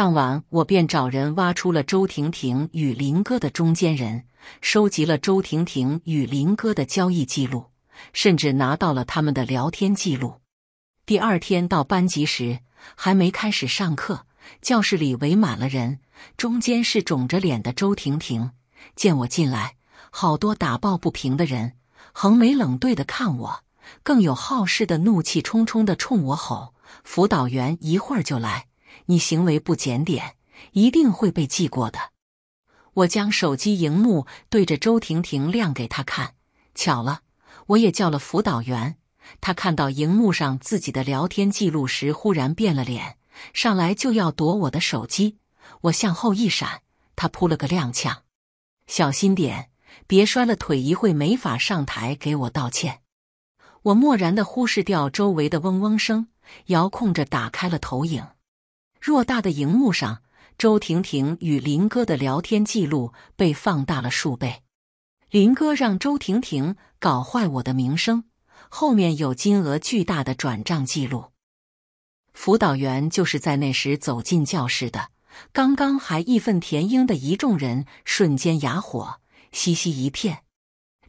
当晚，我便找人挖出了周婷婷与林哥的中间人，收集了周婷婷与林哥的交易记录，甚至拿到了他们的聊天记录。第二天到班级时，还没开始上课，教室里围满了人，中间是肿着脸的周婷婷。见我进来，好多打抱不平的人横眉冷对的看我，更有好事的怒气冲冲的冲我吼：“辅导员一会儿就来。”你行为不检点，一定会被记过的。我将手机荧幕对着周婷婷亮给她看。巧了，我也叫了辅导员。他看到荧幕上自己的聊天记录时，忽然变了脸，上来就要夺我的手机。我向后一闪，他扑了个踉跄。小心点，别摔了腿，一会没法上台给我道歉。我漠然的忽视掉周围的嗡嗡声，遥控着打开了投影。偌大的荧幕上，周婷婷与林哥的聊天记录被放大了数倍。林哥让周婷婷搞坏我的名声，后面有金额巨大的转账记录。辅导员就是在那时走进教室的。刚刚还义愤填膺的一众人，瞬间哑火，嘻嘻一片。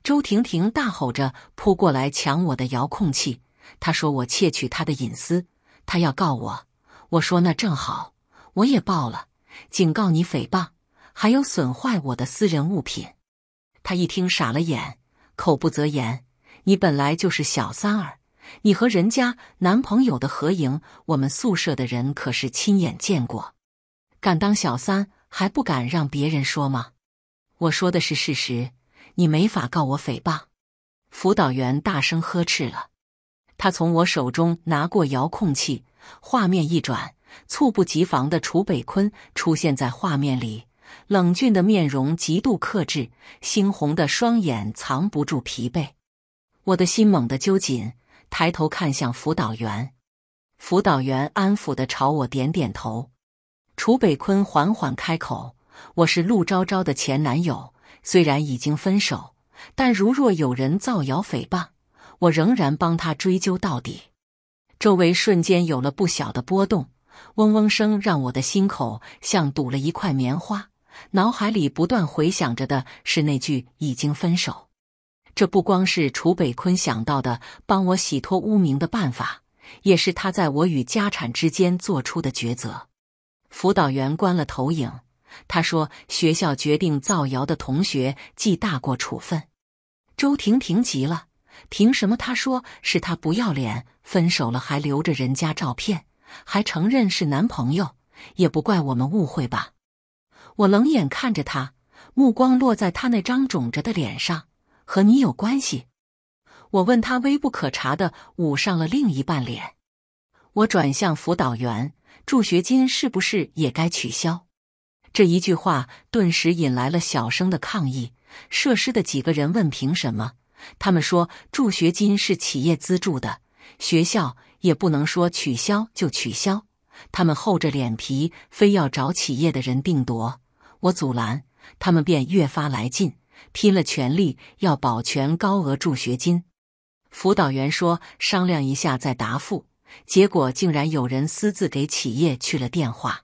周婷婷大吼着扑过来抢我的遥控器，她说我窃取她的隐私，她要告我。我说那正好，我也报了，警告你诽谤，还有损坏我的私人物品。他一听傻了眼，口不择言：“你本来就是小三儿，你和人家男朋友的合影，我们宿舍的人可是亲眼见过。敢当小三还不敢让别人说吗？”我说的是事实，你没法告我诽谤。辅导员大声呵斥了他，从我手中拿过遥控器。画面一转，猝不及防的楚北坤出现在画面里，冷峻的面容极度克制，猩红的双眼藏不住疲惫。我的心猛地揪紧，抬头看向辅导员。辅导员安抚的朝我点点头。楚北坤缓缓开口：“我是陆昭昭的前男友，虽然已经分手，但如若有人造谣诽谤，我仍然帮他追究到底。”周围瞬间有了不小的波动，嗡嗡声让我的心口像堵了一块棉花，脑海里不断回想着的是那句“已经分手”。这不光是楚北坤想到的帮我洗脱污名的办法，也是他在我与家产之间做出的抉择。辅导员关了投影，他说：“学校决定造谣的同学记大过处分。”周婷婷急了。凭什么？他说是他不要脸，分手了还留着人家照片，还承认是男朋友，也不怪我们误会吧？我冷眼看着他，目光落在他那张肿着的脸上。和你有关系？我问他，微不可察的捂上了另一半脸。我转向辅导员，助学金是不是也该取消？这一句话顿时引来了小声的抗议。设施的几个人问：凭什么？他们说，助学金是企业资助的，学校也不能说取消就取消。他们厚着脸皮，非要找企业的人定夺。我阻拦，他们便越发来劲，拼了全力要保全高额助学金。辅导员说商量一下再答复，结果竟然有人私自给企业去了电话。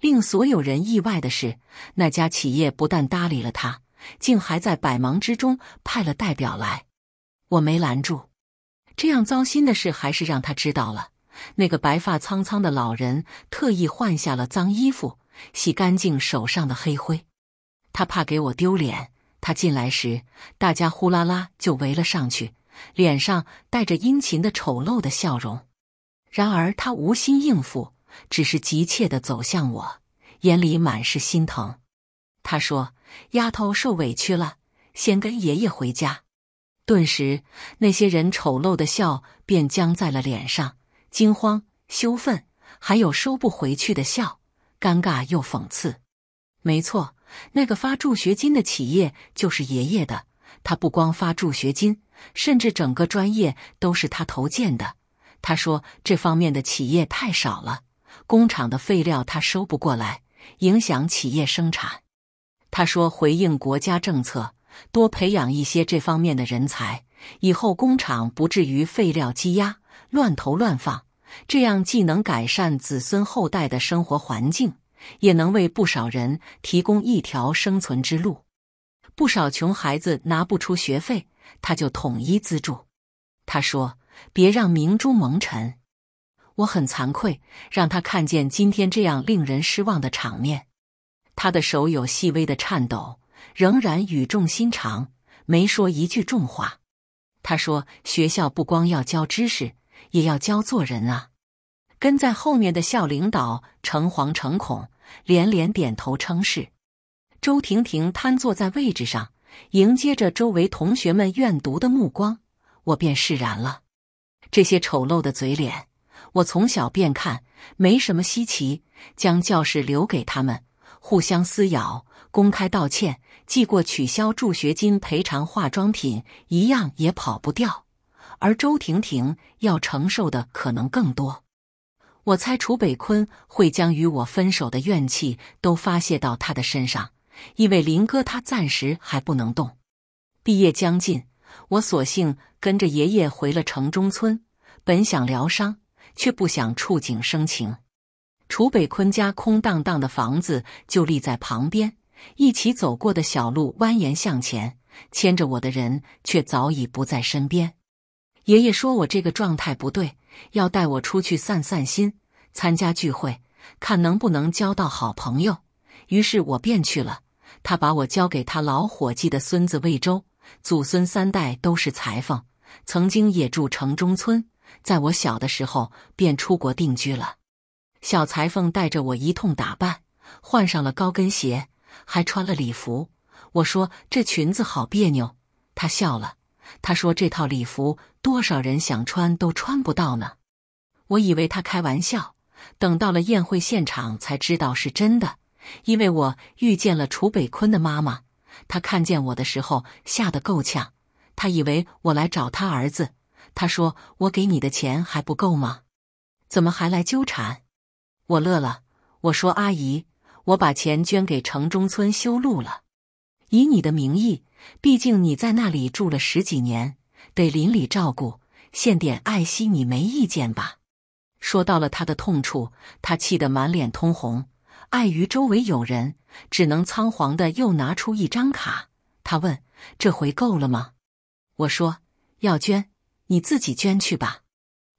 令所有人意外的是，那家企业不但搭理了他。竟还在百忙之中派了代表来，我没拦住。这样糟心的事还是让他知道了。那个白发苍苍的老人特意换下了脏衣服，洗干净手上的黑灰。他怕给我丢脸。他进来时，大家呼啦啦就围了上去，脸上带着殷勤的丑陋的笑容。然而他无心应付，只是急切地走向我，眼里满是心疼。他说。丫头受委屈了，先跟爷爷回家。顿时，那些人丑陋的笑便僵在了脸上，惊慌、羞愤，还有收不回去的笑，尴尬又讽刺。没错，那个发助学金的企业就是爷爷的。他不光发助学金，甚至整个专业都是他投建的。他说，这方面的企业太少了，工厂的废料他收不过来，影响企业生产。他说：“回应国家政策，多培养一些这方面的人才，以后工厂不至于废料积压、乱投乱放，这样既能改善子孙后代的生活环境，也能为不少人提供一条生存之路。不少穷孩子拿不出学费，他就统一资助。”他说：“别让明珠蒙尘。”我很惭愧，让他看见今天这样令人失望的场面。他的手有细微的颤抖，仍然语重心长，没说一句重话。他说：“学校不光要教知识，也要教做人啊。”跟在后面的校领导诚惶诚恐，连连点头称是。周婷婷瘫坐在位置上，迎接着周围同学们怨毒的目光，我便释然了。这些丑陋的嘴脸，我从小便看，没什么稀奇。将教室留给他们。互相撕咬，公开道歉，记过，取消助学金，赔偿化妆品，一样也跑不掉。而周婷婷要承受的可能更多。我猜楚北坤会将与我分手的怨气都发泄到他的身上，因为林哥他暂时还不能动。毕业将近，我索性跟着爷爷回了城中村，本想疗伤，却不想触景生情。楚北坤家空荡荡的房子就立在旁边，一起走过的小路蜿蜒向前，牵着我的人却早已不在身边。爷爷说我这个状态不对，要带我出去散散心，参加聚会，看能不能交到好朋友。于是我便去了。他把我交给他老伙计的孙子魏周，祖孙三代都是裁缝，曾经也住城中村，在我小的时候便出国定居了。小裁缝带着我一通打扮，换上了高跟鞋，还穿了礼服。我说：“这裙子好别扭。”他笑了。他说：“这套礼服多少人想穿都穿不到呢。”我以为他开玩笑，等到了宴会现场才知道是真的，因为我遇见了楚北坤的妈妈。他看见我的时候吓得够呛，他以为我来找他儿子。他说：“我给你的钱还不够吗？怎么还来纠缠？”我乐了，我说：“阿姨，我把钱捐给城中村修路了，以你的名义，毕竟你在那里住了十几年，得邻里照顾，献点爱心，你没意见吧？”说到了他的痛处，他气得满脸通红，碍于周围有人，只能仓皇的又拿出一张卡。他问：“这回够了吗？”我说：“要捐，你自己捐去吧。”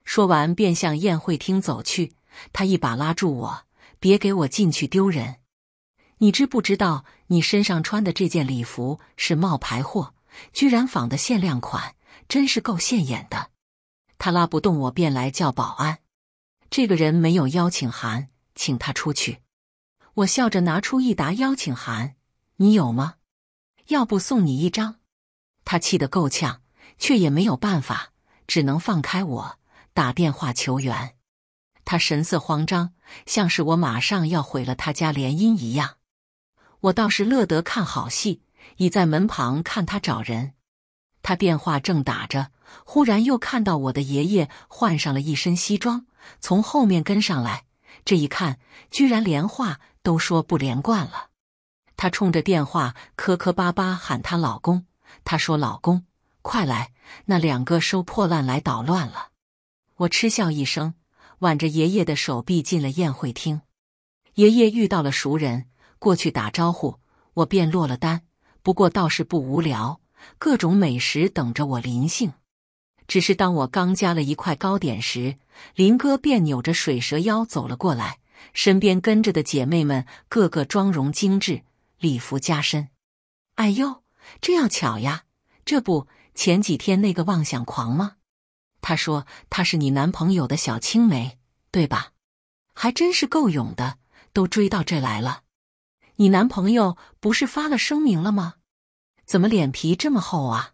说完便向宴会厅走去。他一把拉住我，别给我进去丢人！你知不知道你身上穿的这件礼服是冒牌货，居然仿的限量款，真是够现眼的！他拉不动我，便来叫保安。这个人没有邀请函，请他出去。我笑着拿出一沓邀请函，你有吗？要不送你一张？他气得够呛，却也没有办法，只能放开我，打电话求援。他神色慌张，像是我马上要毁了他家联姻一样。我倒是乐得看好戏，倚在门旁看他找人。他电话正打着，忽然又看到我的爷爷换上了一身西装，从后面跟上来。这一看，居然连话都说不连贯了。他冲着电话磕磕巴巴喊：“她老公！”她说：“老公，快来！那两个收破烂来捣乱了。”我嗤笑一声。挽着爷爷的手臂进了宴会厅，爷爷遇到了熟人，过去打招呼，我便落了单。不过倒是不无聊，各种美食等着我临幸。只是当我刚夹了一块糕点时，林哥便扭着水蛇腰走了过来，身边跟着的姐妹们个个妆容精致，礼服加身。哎呦，这样巧呀！这不前几天那个妄想狂吗？他说：“他是你男朋友的小青梅，对吧？还真是够勇的，都追到这来了。你男朋友不是发了声明了吗？怎么脸皮这么厚啊？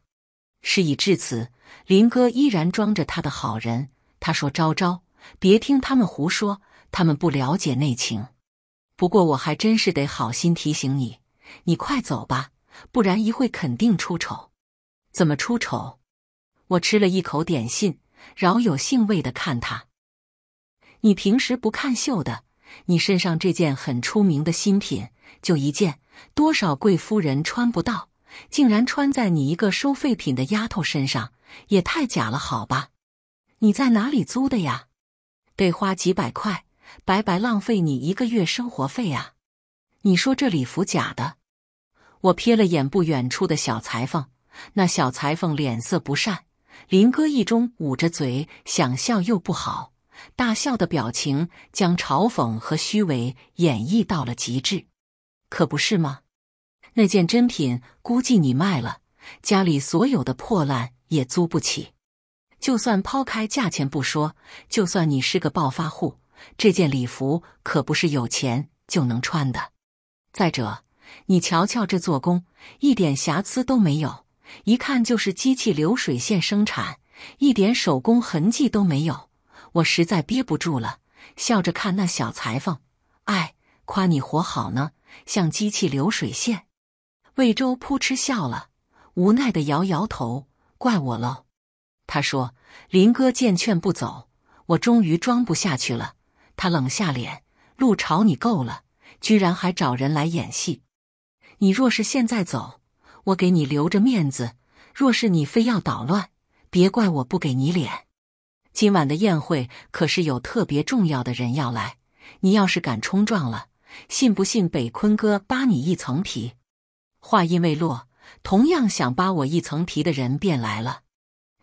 事已至此，林哥依然装着他的好人。他说：‘昭昭，别听他们胡说，他们不了解内情。’不过我还真是得好心提醒你，你快走吧，不然一会肯定出丑。怎么出丑？”我吃了一口点心，饶有兴味的看他。你平时不看秀的，你身上这件很出名的新品，就一件，多少贵夫人穿不到，竟然穿在你一个收废品的丫头身上，也太假了，好吧？你在哪里租的呀？得花几百块，白白浪费你一个月生活费啊！你说这礼服假的？我瞥了眼不远处的小裁缝，那小裁缝脸色不善。林哥一中捂着嘴，想笑又不好，大笑的表情将嘲讽和虚伪演绎到了极致，可不是吗？那件珍品估计你卖了，家里所有的破烂也租不起。就算抛开价钱不说，就算你是个暴发户，这件礼服可不是有钱就能穿的。再者，你瞧瞧这做工，一点瑕疵都没有。一看就是机器流水线生产，一点手工痕迹都没有。我实在憋不住了，笑着看那小裁缝，哎，夸你活好呢，像机器流水线。魏周扑哧笑了，无奈的摇摇头，怪我喽。他说：“林哥见劝不走，我终于装不下去了。”他冷下脸，陆朝你够了，居然还找人来演戏。你若是现在走。我给你留着面子，若是你非要捣乱，别怪我不给你脸。今晚的宴会可是有特别重要的人要来，你要是敢冲撞了，信不信北坤哥扒你一层皮？话音未落，同样想扒我一层皮的人便来了。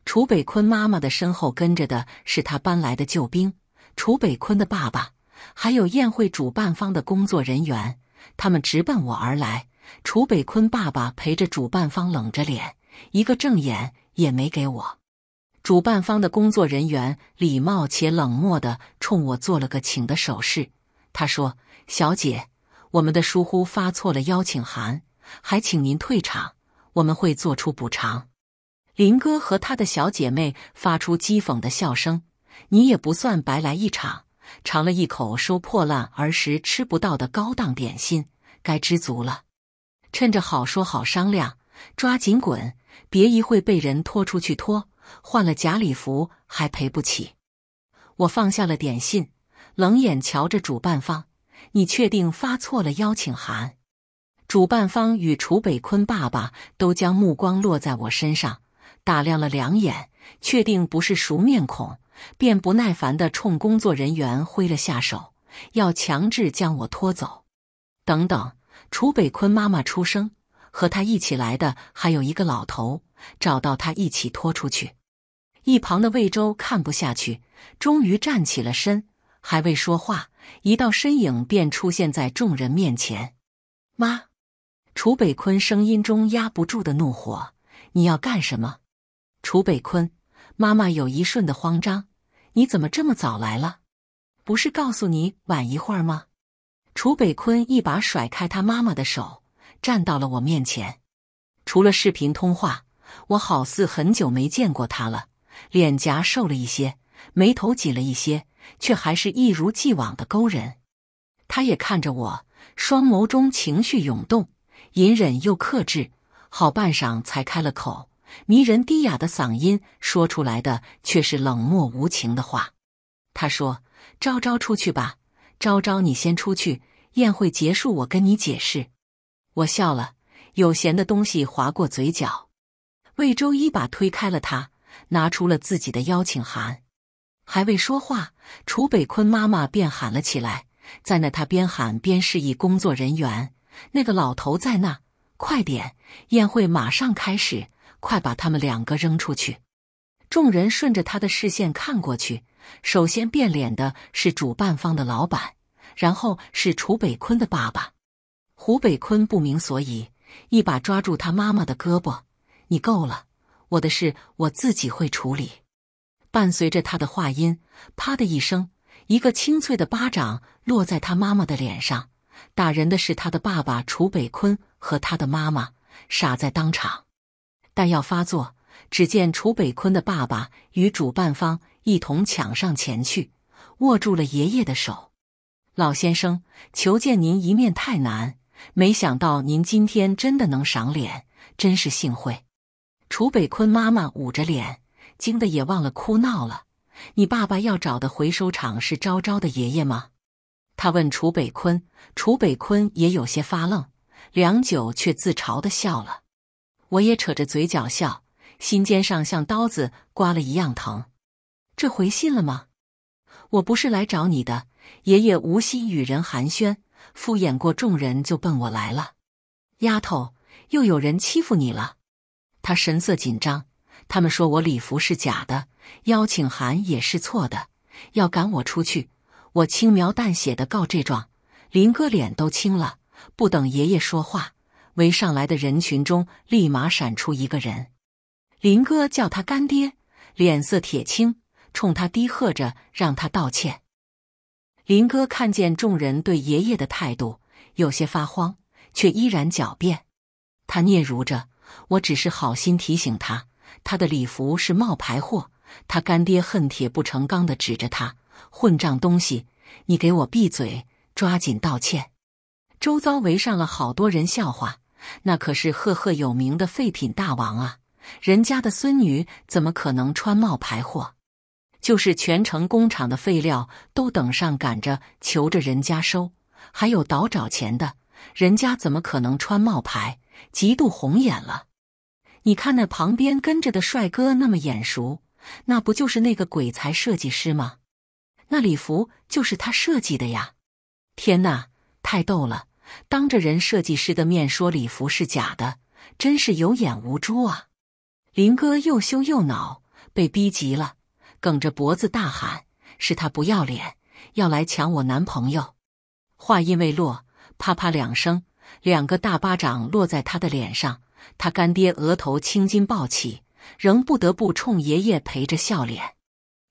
楚北坤妈妈的身后跟着的是他搬来的救兵——楚北坤的爸爸，还有宴会主办方的工作人员，他们直奔我而来。楚北坤爸爸陪着主办方冷着脸，一个正眼也没给我。主办方的工作人员礼貌且冷漠的冲我做了个请的手势。他说：“小姐，我们的疏忽发错了邀请函，还请您退场，我们会做出补偿。”林哥和他的小姐妹发出讥讽的笑声：“你也不算白来一场，尝了一口收破烂儿时吃不到的高档点心，该知足了。”趁着好说好商量，抓紧滚，别一会被人拖出去拖，换了假礼服还赔不起。我放下了点心，冷眼瞧着主办方。你确定发错了邀请函？主办方与楚北坤爸爸都将目光落在我身上，打量了两眼，确定不是熟面孔，便不耐烦地冲工作人员挥了下手，要强制将我拖走。等等。楚北坤妈妈出生，和他一起来的还有一个老头，找到他一起拖出去。一旁的魏周看不下去，终于站起了身，还未说话，一道身影便出现在众人面前。妈，楚北坤声音中压不住的怒火，你要干什么？楚北坤妈妈有一瞬的慌张，你怎么这么早来了？不是告诉你晚一会儿吗？楚北坤一把甩开他妈妈的手，站到了我面前。除了视频通话，我好似很久没见过他了。脸颊瘦了一些，眉头紧了一些，却还是一如既往的勾人。他也看着我，双眸中情绪涌动，隐忍又克制，好半晌才开了口。迷人低哑的嗓音说出来的却是冷漠无情的话。他说：“昭昭，出去吧。”昭昭，你先出去，宴会结束我跟你解释。我笑了，有闲的东西划过嘴角。魏周一把推开了他，拿出了自己的邀请函。还未说话，楚北坤妈妈便喊了起来：“在那！”他边喊边示意工作人员：“那个老头在那，快点！宴会马上开始，快把他们两个扔出去！”众人顺着他的视线看过去。首先变脸的是主办方的老板，然后是楚北坤的爸爸。胡北坤不明所以，一把抓住他妈妈的胳膊：“你够了，我的事我自己会处理。”伴随着他的话音，“啪”的一声，一个清脆的巴掌落在他妈妈的脸上。打人的是他的爸爸楚北坤和他的妈妈傻在当场。但要发作，只见楚北坤的爸爸与主办方。一同抢上前去，握住了爷爷的手。老先生，求见您一面太难，没想到您今天真的能赏脸，真是幸会。楚北坤妈妈捂着脸，惊得也忘了哭闹了。你爸爸要找的回收厂是昭昭的爷爷吗？他问楚北坤。楚北坤也有些发愣，良久却自嘲地笑了。我也扯着嘴角笑，心尖上像刀子刮了一样疼。这回信了吗？我不是来找你的，爷爷无心与人寒暄，敷衍过众人就奔我来了。丫头，又有人欺负你了！他神色紧张，他们说我礼服是假的，邀请函也是错的，要赶我出去。我轻描淡写的告这状，林哥脸都青了。不等爷爷说话，围上来的人群中立马闪出一个人，林哥叫他干爹，脸色铁青。冲他低喝着，让他道歉。林哥看见众人对爷爷的态度，有些发慌，却依然狡辩。他嗫嚅着：“我只是好心提醒他，他的礼服是冒牌货。”他干爹恨铁不成钢的指着他：“混账东西，你给我闭嘴，抓紧道歉！”周遭围上了好多人笑话，那可是赫赫有名的废品大王啊，人家的孙女怎么可能穿冒牌货？就是全城工厂的废料都等上赶着求着人家收，还有倒找钱的，人家怎么可能穿冒牌？极度红眼了！你看那旁边跟着的帅哥那么眼熟，那不就是那个鬼才设计师吗？那礼服就是他设计的呀！天哪，太逗了！当着人设计师的面说礼服是假的，真是有眼无珠啊！林哥又羞又恼，被逼急了。梗着脖子大喊：“是他不要脸，要来抢我男朋友！”话音未落，啪啪两声，两个大巴掌落在他的脸上。他干爹额头青筋暴起，仍不得不冲爷爷陪着笑脸：“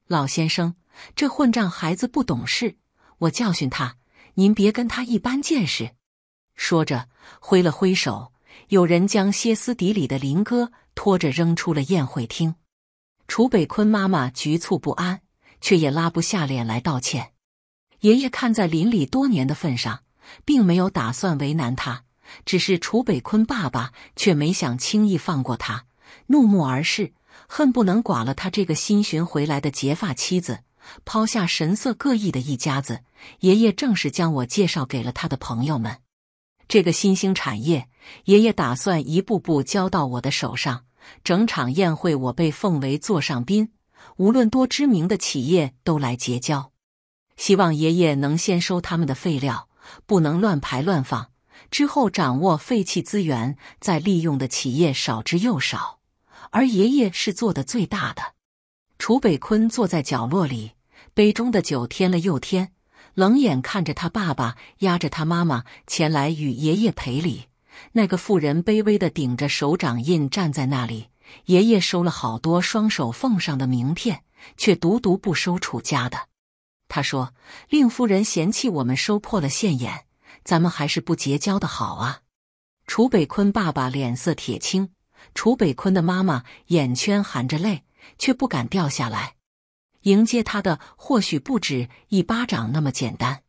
老先生，这混账孩子不懂事，我教训他，您别跟他一般见识。”说着，挥了挥手，有人将歇斯底里的林哥拖着扔出了宴会厅。楚北坤妈妈局促不安，却也拉不下脸来道歉。爷爷看在邻里多年的份上，并没有打算为难他。只是楚北坤爸爸却没想轻易放过他，怒目而视，恨不能剐了他这个新寻回来的结发妻子，抛下神色各异的一家子。爷爷正是将我介绍给了他的朋友们。这个新兴产业，爷爷打算一步步交到我的手上。整场宴会，我被奉为座上宾。无论多知名的企业都来结交，希望爷爷能先收他们的废料，不能乱排乱放。之后掌握废弃资源再利用的企业少之又少，而爷爷是做的最大的。楚北坤坐在角落里，杯中的酒添了又添，冷眼看着他爸爸压着他妈妈前来与爷爷赔礼。那个妇人卑微的顶着手掌印站在那里。爷爷收了好多双手奉上的名片，却独独不收楚家的。他说：“令夫人嫌弃我们，收破了现眼，咱们还是不结交的好啊。”楚北坤爸爸脸色铁青，楚北坤的妈妈眼圈含着泪，却不敢掉下来。迎接他的或许不止一巴掌那么简单。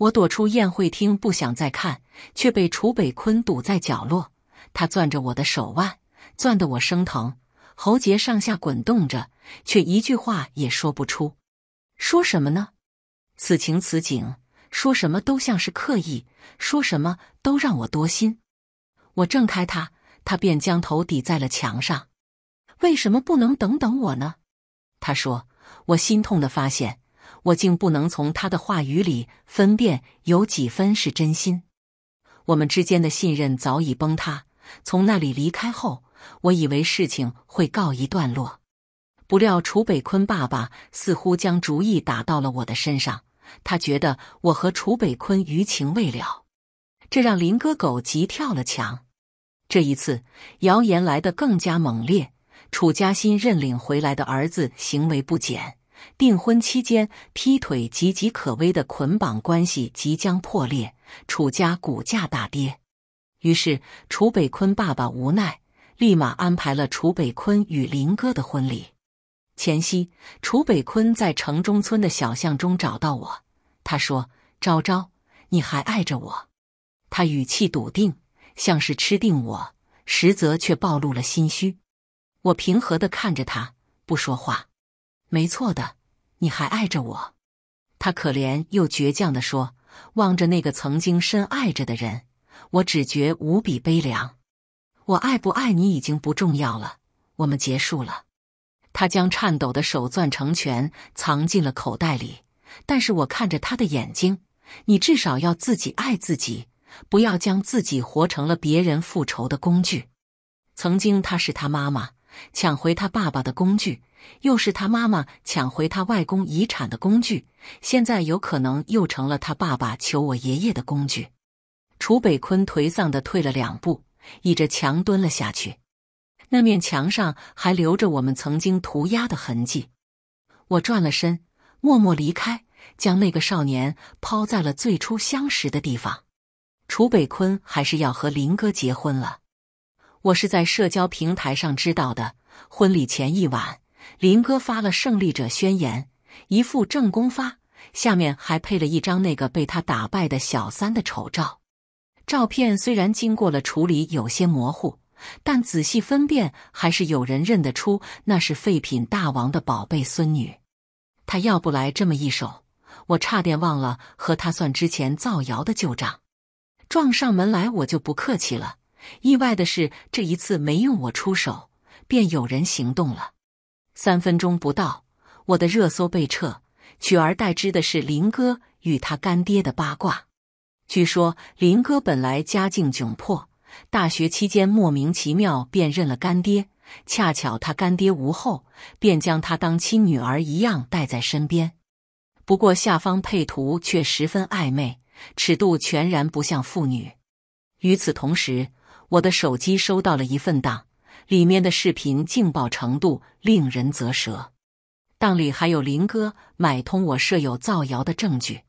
我躲出宴会厅，不想再看，却被楚北坤堵在角落。他攥着我的手腕，攥得我生疼，喉结上下滚动着，却一句话也说不出。说什么呢？此情此景，说什么都像是刻意，说什么都让我多心。我挣开他，他便将头抵在了墙上。为什么不能等等我呢？他说。我心痛的发现。我竟不能从他的话语里分辨有几分是真心。我们之间的信任早已崩塌。从那里离开后，我以为事情会告一段落。不料楚北坤爸爸似乎将主意打到了我的身上，他觉得我和楚北坤余情未了，这让林哥狗急跳了墙。这一次谣言来得更加猛烈。楚嘉欣认领回来的儿子行为不检。订婚期间，劈腿岌岌可危的捆绑关系即将破裂，楚家股价大跌。于是，楚北坤爸爸无奈，立马安排了楚北坤与林哥的婚礼。前夕，楚北坤在城中村的小巷中找到我，他说：“昭昭，你还爱着我？”他语气笃定，像是吃定我，实则却暴露了心虚。我平和的看着他，不说话。没错的，你还爱着我。他可怜又倔强的说，望着那个曾经深爱着的人，我只觉无比悲凉。我爱不爱你已经不重要了，我们结束了。他将颤抖的手攥成拳，藏进了口袋里。但是我看着他的眼睛，你至少要自己爱自己，不要将自己活成了别人复仇的工具。曾经，他是他妈妈。抢回他爸爸的工具，又是他妈妈抢回他外公遗产的工具，现在有可能又成了他爸爸求我爷爷的工具。楚北坤颓丧的退了两步，倚着墙蹲了下去。那面墙上还留着我们曾经涂鸦的痕迹。我转了身，默默离开，将那个少年抛在了最初相识的地方。楚北坤还是要和林哥结婚了。我是在社交平台上知道的。婚礼前一晚，林哥发了胜利者宣言，一副正宫发，下面还配了一张那个被他打败的小三的丑照。照片虽然经过了处理，有些模糊，但仔细分辨还是有人认得出那是废品大王的宝贝孙女。他要不来这么一手，我差点忘了和他算之前造谣的旧账，撞上门来我就不客气了。意外的是，这一次没用我出手，便有人行动了。三分钟不到，我的热搜被撤，取而代之的是林哥与他干爹的八卦。据说林哥本来家境窘迫，大学期间莫名其妙便认了干爹，恰巧他干爹无后，便将他当亲女儿一样带在身边。不过下方配图却十分暧昧，尺度全然不像父女。与此同时。我的手机收到了一份档，里面的视频劲爆程度令人咋舌。档里还有林哥买通我舍友造谣的证据。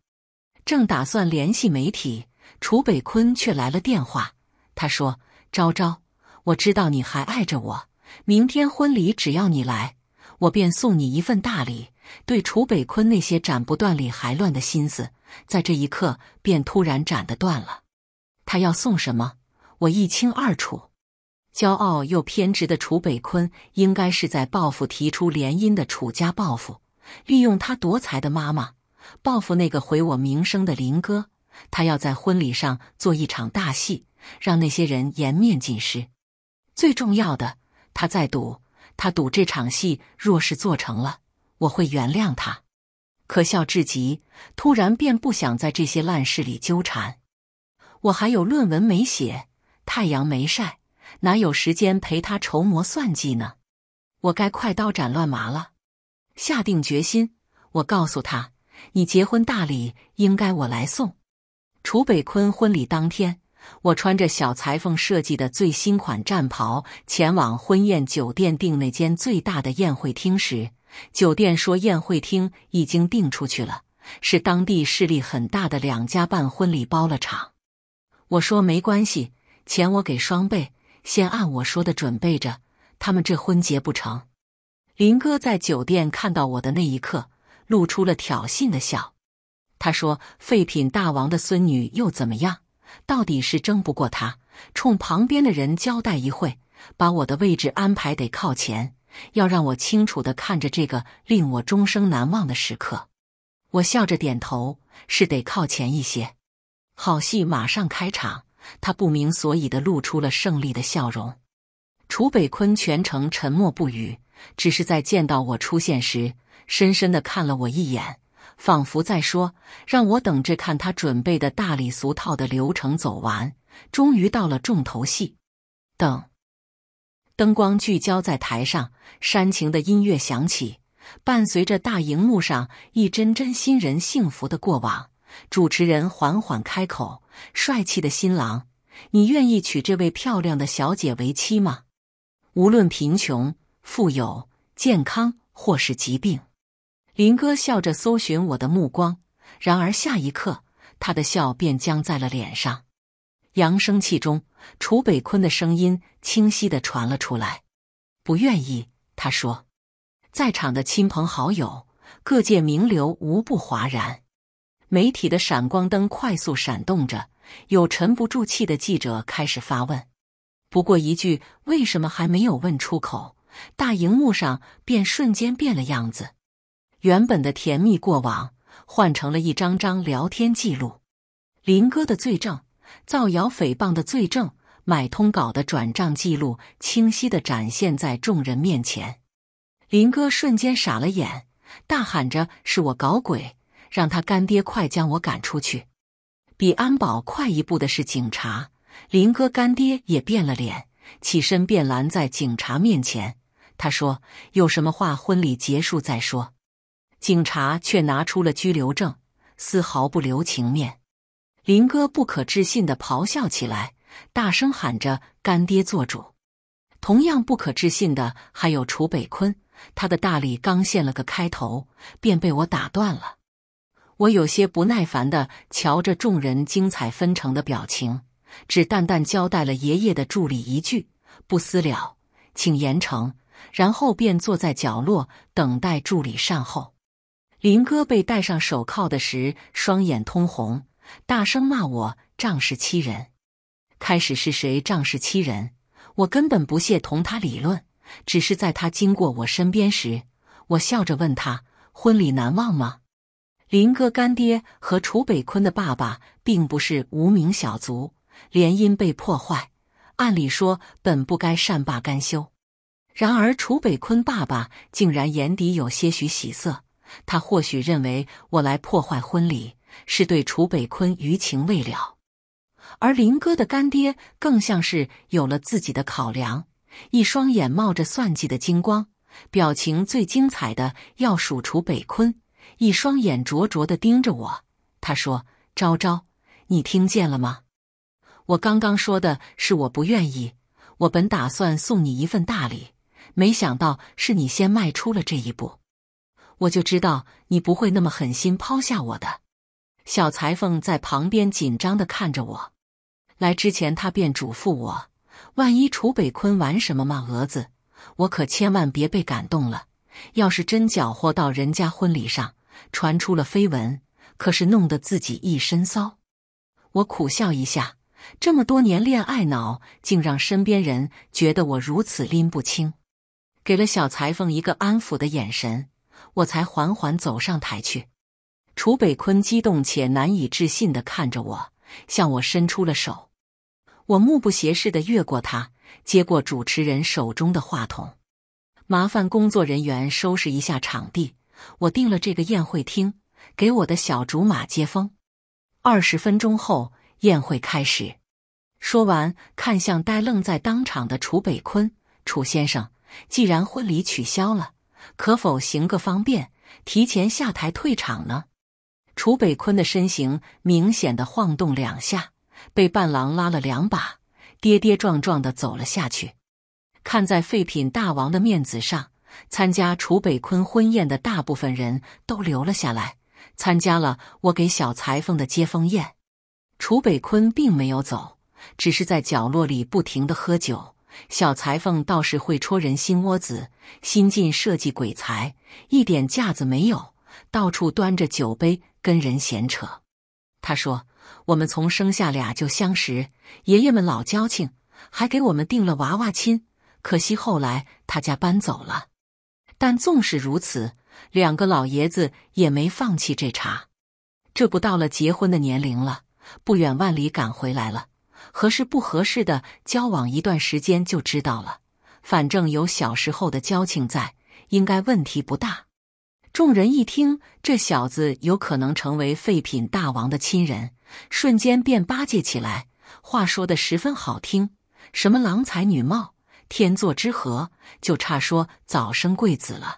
正打算联系媒体，楚北坤却来了电话。他说：“昭昭，我知道你还爱着我，明天婚礼只要你来，我便送你一份大礼。”对楚北坤那些斩不断、理还乱的心思，在这一刻便突然斩得断了。他要送什么？我一清二楚，骄傲又偏执的楚北坤应该是在报复提出联姻的楚家，报复利用他夺财的妈妈，报复那个毁我名声的林哥。他要在婚礼上做一场大戏，让那些人颜面尽失。最重要的，他在赌，他赌这场戏若是做成了，我会原谅他。可笑至极！突然便不想在这些烂事里纠缠，我还有论文没写。太阳没晒，哪有时间陪他筹谋算计呢？我该快刀斩乱麻了。下定决心，我告诉他：“你结婚大礼应该我来送。”楚北坤婚礼当天，我穿着小裁缝设计的最新款战袍，前往婚宴酒店订那间最大的宴会厅时，酒店说宴会厅已经订出去了，是当地势力很大的两家办婚礼包了场。我说没关系。钱我给双倍，先按我说的准备着。他们这婚结不成。林哥在酒店看到我的那一刻，露出了挑衅的笑。他说：“废品大王的孙女又怎么样？到底是争不过他。”冲旁边的人交代一会，把我的位置安排得靠前，要让我清楚的看着这个令我终生难忘的时刻。我笑着点头，是得靠前一些。好戏马上开场。他不明所以的露出了胜利的笑容。楚北坤全程沉默不语，只是在见到我出现时，深深地看了我一眼，仿佛在说：“让我等着看他准备的大礼俗套的流程走完。”终于到了重头戏，等灯光聚焦在台上，煽情的音乐响起，伴随着大荧幕上一帧帧新人幸福的过往。主持人缓缓开口：“帅气的新郎，你愿意娶这位漂亮的小姐为妻吗？无论贫穷、富有、健康或是疾病。”林哥笑着搜寻我的目光，然而下一刻，他的笑便僵在了脸上。扬声器中，楚北坤的声音清晰地传了出来：“不愿意。”他说。在场的亲朋好友、各界名流无不哗然。媒体的闪光灯快速闪动着，有沉不住气的记者开始发问。不过一句“为什么还没有问出口”，大荧幕上便瞬间变了样子，原本的甜蜜过往换成了一张张聊天记录，林哥的罪证、造谣诽谤的罪证、买通稿的转账记录清晰的展现在众人面前。林哥瞬间傻了眼，大喊着：“是我搞鬼！”让他干爹快将我赶出去！比安保快一步的是警察，林哥干爹也变了脸，起身便拦在警察面前。他说：“有什么话，婚礼结束再说。”警察却拿出了拘留证，丝毫不留情面。林哥不可置信的咆哮起来，大声喊着：“干爹做主！”同样不可置信的还有楚北坤，他的大礼刚献了个开头，便被我打断了。我有些不耐烦地瞧着众人精彩纷呈的表情，只淡淡交代了爷爷的助理一句：“不私了，请严惩。”然后便坐在角落等待助理善后。林哥被戴上手铐的时，双眼通红，大声骂我仗势欺人。开始是谁仗势欺人，我根本不屑同他理论，只是在他经过我身边时，我笑着问他：“婚礼难忘吗？”林哥干爹和楚北坤的爸爸并不是无名小卒，联姻被破坏，按理说本不该善罢甘休。然而楚北坤爸爸竟然眼底有些许喜色，他或许认为我来破坏婚礼是对楚北坤余情未了。而林哥的干爹更像是有了自己的考量，一双眼冒着算计的精光，表情最精彩的要数楚北坤。一双眼灼灼的盯着我，他说：“昭昭，你听见了吗？我刚刚说的是我不愿意。我本打算送你一份大礼，没想到是你先迈出了这一步。我就知道你不会那么狠心抛下我的。”小裁缝在旁边紧张的看着我。来之前，他便嘱咐我，万一楚北坤玩什么嘛蛾子，我可千万别被感动了。要是真搅和到人家婚礼上。传出了绯闻，可是弄得自己一身骚。我苦笑一下，这么多年恋爱脑，竟让身边人觉得我如此拎不清。给了小裁缝一个安抚的眼神，我才缓缓走上台去。楚北坤激动且难以置信地看着我，向我伸出了手。我目不斜视地越过他，接过主持人手中的话筒。麻烦工作人员收拾一下场地。我订了这个宴会厅，给我的小竹马接风。二十分钟后，宴会开始。说完，看向呆愣在当场的楚北坤，楚先生，既然婚礼取消了，可否行个方便，提前下台退场呢？楚北坤的身形明显的晃动两下，被伴郎拉了两把，跌跌撞撞的走了下去。看在废品大王的面子上。参加楚北坤婚宴的大部分人都留了下来，参加了我给小裁缝的接风宴。楚北坤并没有走，只是在角落里不停地喝酒。小裁缝倒是会戳人心窝子，新晋设计鬼才，一点架子没有，到处端着酒杯跟人闲扯。他说：“我们从生下俩就相识，爷爷们老交情，还给我们定了娃娃亲。可惜后来他家搬走了。”但纵使如此，两个老爷子也没放弃这茬。这不到了结婚的年龄了，不远万里赶回来了。合适不合适的交往一段时间就知道了。反正有小时候的交情在，应该问题不大。众人一听，这小子有可能成为废品大王的亲人，瞬间便巴结起来。话说的十分好听，什么郎才女貌。天作之合，就差说早生贵子了。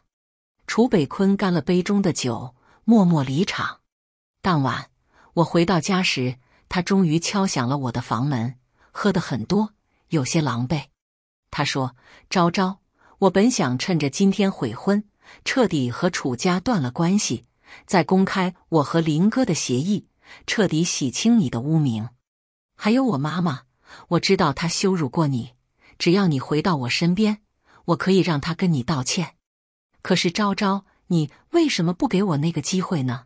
楚北坤干了杯中的酒，默默离场。当晚，我回到家时，他终于敲响了我的房门。喝的很多，有些狼狈。他说：“昭昭，我本想趁着今天悔婚，彻底和楚家断了关系，再公开我和林哥的协议，彻底洗清你的污名。还有我妈妈，我知道她羞辱过你。”只要你回到我身边，我可以让他跟你道歉。可是昭昭，你为什么不给我那个机会呢？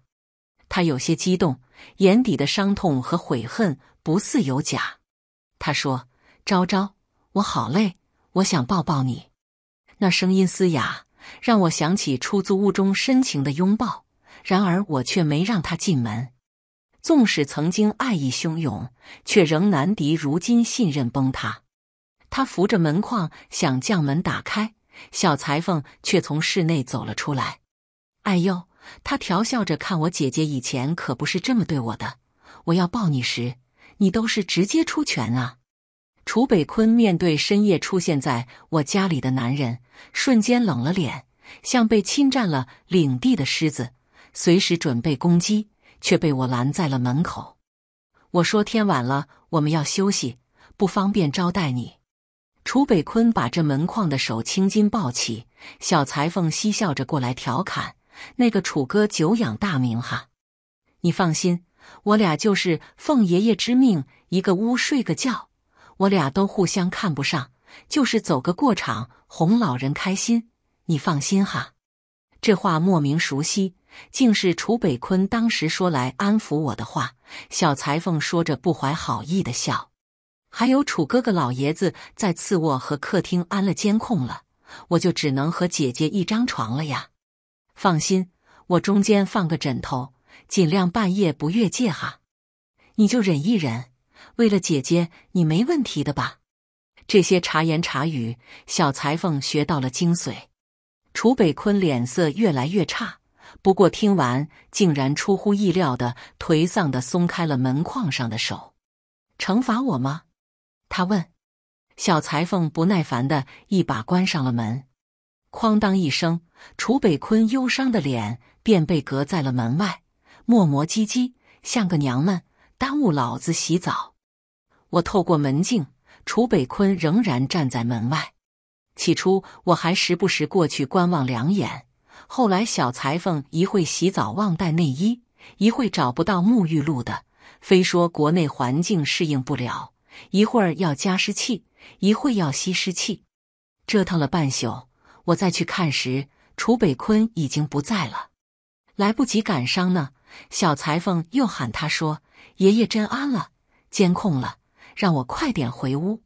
他有些激动，眼底的伤痛和悔恨不似有假。他说：“昭昭，我好累，我想抱抱你。”那声音嘶哑，让我想起出租屋中深情的拥抱。然而我却没让他进门。纵使曾经爱意汹涌，却仍难敌如今信任崩塌。他扶着门框想将门打开，小裁缝却从室内走了出来。哎呦！他调笑着看我姐姐，以前可不是这么对我的。我要抱你时，你都是直接出拳啊！楚北坤面对深夜出现在我家里的男人，瞬间冷了脸，像被侵占了领地的狮子，随时准备攻击，却被我拦在了门口。我说天晚了，我们要休息，不方便招待你。楚北坤把这门框的手青筋抱起，小裁缝嬉笑着过来调侃：“那个楚哥久仰大名哈，你放心，我俩就是奉爷爷之命，一个屋睡个觉，我俩都互相看不上，就是走个过场，哄老人开心。你放心哈。”这话莫名熟悉，竟是楚北坤当时说来安抚我的话。小裁缝说着，不怀好意的笑。还有楚哥哥老爷子在次卧和客厅安了监控了，我就只能和姐姐一张床了呀。放心，我中间放个枕头，尽量半夜不越界哈。你就忍一忍，为了姐姐，你没问题的吧。这些茶言茶语，小裁缝学到了精髓。楚北坤脸色越来越差，不过听完竟然出乎意料的颓丧的松开了门框上的手，惩罚我吗？他问：“小裁缝不耐烦的一把关上了门，哐当一声，楚北坤忧伤的脸便被隔在了门外，磨磨唧唧，像个娘们，耽误老子洗澡。”我透过门镜，楚北坤仍然站在门外。起初我还时不时过去观望两眼，后来小裁缝一会洗澡忘带内衣，一会找不到沐浴露的，非说国内环境适应不了。一会儿要加湿器，一会儿要吸湿器，折腾了半宿。我再去看时，楚北坤已经不在了，来不及感伤呢。小裁缝又喊他说：“爷爷真安了，监控了，让我快点回屋。”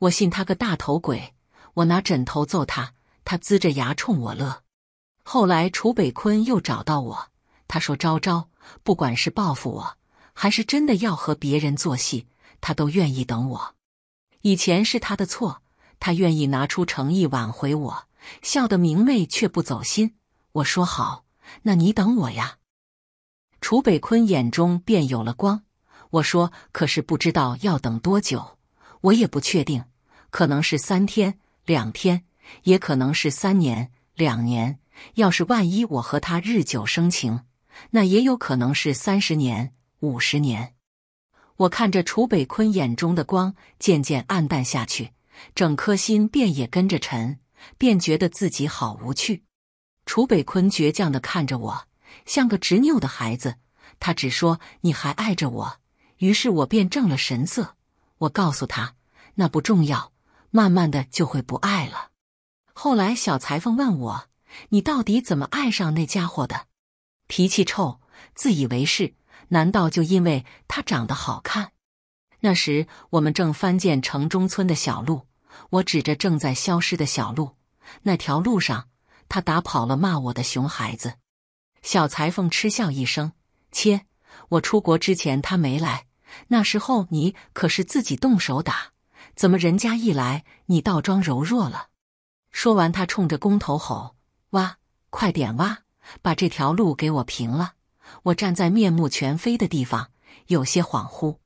我信他个大头鬼！我拿枕头揍他，他呲着牙冲我乐。后来楚北坤又找到我，他说：“昭昭，不管是报复我，还是真的要和别人做戏。”他都愿意等我。以前是他的错，他愿意拿出诚意挽回我，笑得明媚却不走心。我说好，那你等我呀。楚北坤眼中便有了光。我说，可是不知道要等多久，我也不确定，可能是三天、两天，也可能是三年、两年。要是万一我和他日久生情，那也有可能是三十年、五十年。我看着楚北坤眼中的光渐渐暗淡下去，整颗心便也跟着沉，便觉得自己好无趣。楚北坤倔强的看着我，像个执拗的孩子。他只说：“你还爱着我。”于是，我便正了神色。我告诉他：“那不重要，慢慢的就会不爱了。”后来，小裁缝问我：“你到底怎么爱上那家伙的？脾气臭，自以为是。”难道就因为他长得好看？那时我们正翻建城中村的小路，我指着正在消失的小路，那条路上他打跑了骂我的熊孩子。小裁缝嗤笑一声：“切，我出国之前他没来，那时候你可是自己动手打，怎么人家一来你倒装柔弱了？”说完，他冲着工头吼：“挖，快点挖，把这条路给我平了。”我站在面目全非的地方，有些恍惚。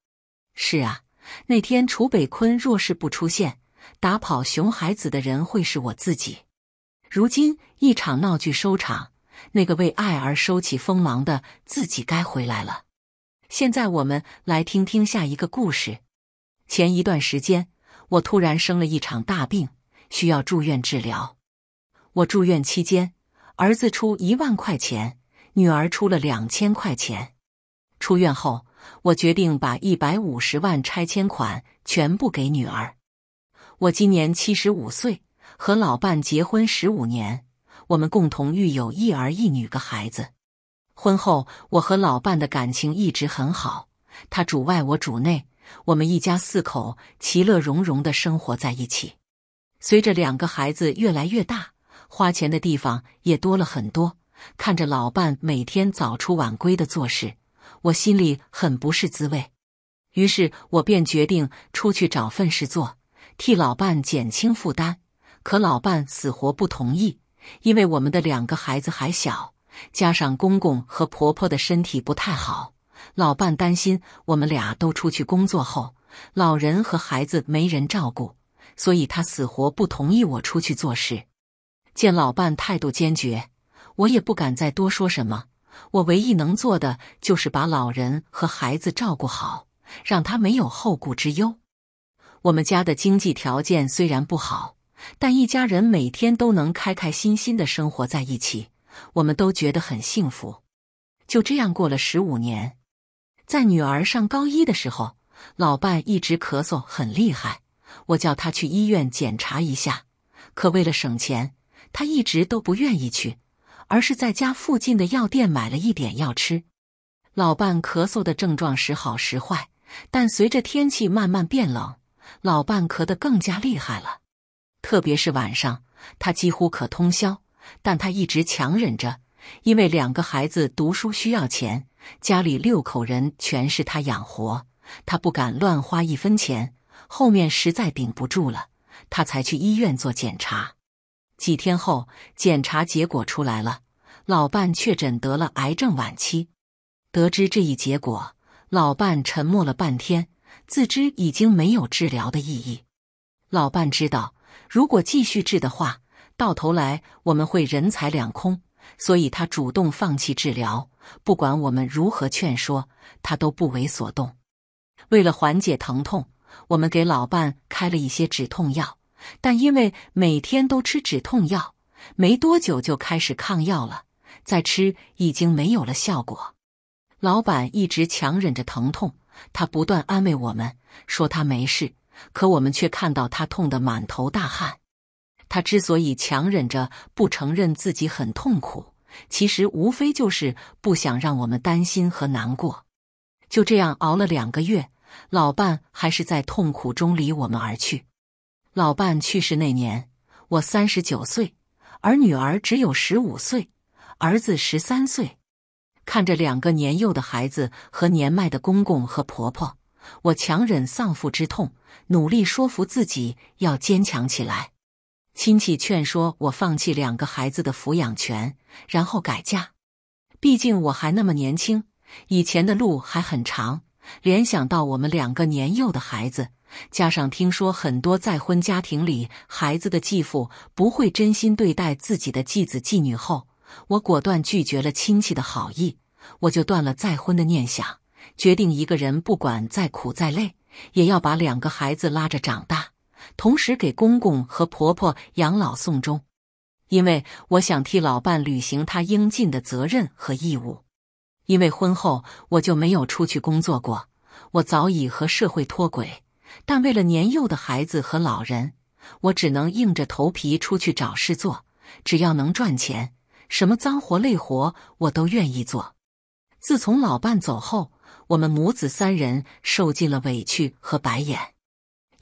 是啊，那天楚北坤若是不出现，打跑熊孩子的人会是我自己。如今一场闹剧收场，那个为爱而收起锋芒的自己该回来了。现在我们来听听下一个故事。前一段时间，我突然生了一场大病，需要住院治疗。我住院期间，儿子出一万块钱。女儿出了两千块钱。出院后，我决定把一百五十万拆迁款全部给女儿。我今年七十五岁，和老伴结婚十五年，我们共同育有一儿一女个孩子。婚后，我和老伴的感情一直很好，他主外，我主内，我们一家四口其乐融融的生活在一起。随着两个孩子越来越大，花钱的地方也多了很多。看着老伴每天早出晚归的做事，我心里很不是滋味。于是，我便决定出去找份事做，替老伴减轻负担。可老伴死活不同意，因为我们的两个孩子还小，加上公公和婆婆的身体不太好，老伴担心我们俩都出去工作后，老人和孩子没人照顾，所以他死活不同意我出去做事。见老伴态度坚决。我也不敢再多说什么，我唯一能做的就是把老人和孩子照顾好，让他没有后顾之忧。我们家的经济条件虽然不好，但一家人每天都能开开心心的生活在一起，我们都觉得很幸福。就这样过了十五年，在女儿上高一的时候，老伴一直咳嗽很厉害，我叫他去医院检查一下，可为了省钱，他一直都不愿意去。而是在家附近的药店买了一点药吃。老伴咳嗽的症状时好时坏，但随着天气慢慢变冷，老伴咳得更加厉害了。特别是晚上，他几乎可通宵，但他一直强忍着，因为两个孩子读书需要钱，家里六口人全是他养活，他不敢乱花一分钱。后面实在顶不住了，他才去医院做检查。几天后，检查结果出来了，老伴确诊得了癌症晚期。得知这一结果，老伴沉默了半天，自知已经没有治疗的意义。老伴知道，如果继续治的话，到头来我们会人财两空，所以他主动放弃治疗。不管我们如何劝说，他都不为所动。为了缓解疼痛，我们给老伴开了一些止痛药。但因为每天都吃止痛药，没多久就开始抗药了，再吃已经没有了效果。老板一直强忍着疼痛，他不断安慰我们说他没事，可我们却看到他痛得满头大汗。他之所以强忍着不承认自己很痛苦，其实无非就是不想让我们担心和难过。就这样熬了两个月，老伴还是在痛苦中离我们而去。老伴去世那年，我三十九岁，而女儿只有十五岁，儿子十三岁。看着两个年幼的孩子和年迈的公公和婆婆，我强忍丧父之痛，努力说服自己要坚强起来。亲戚劝说我放弃两个孩子的抚养权，然后改嫁，毕竟我还那么年轻，以前的路还很长。联想到我们两个年幼的孩子，加上听说很多再婚家庭里孩子的继父不会真心对待自己的继子继女后，我果断拒绝了亲戚的好意，我就断了再婚的念想，决定一个人不管再苦再累，也要把两个孩子拉着长大，同时给公公和婆婆养老送终，因为我想替老伴履行他应尽的责任和义务。因为婚后我就没有出去工作过，我早已和社会脱轨。但为了年幼的孩子和老人，我只能硬着头皮出去找事做。只要能赚钱，什么脏活累活我都愿意做。自从老伴走后，我们母子三人受尽了委屈和白眼，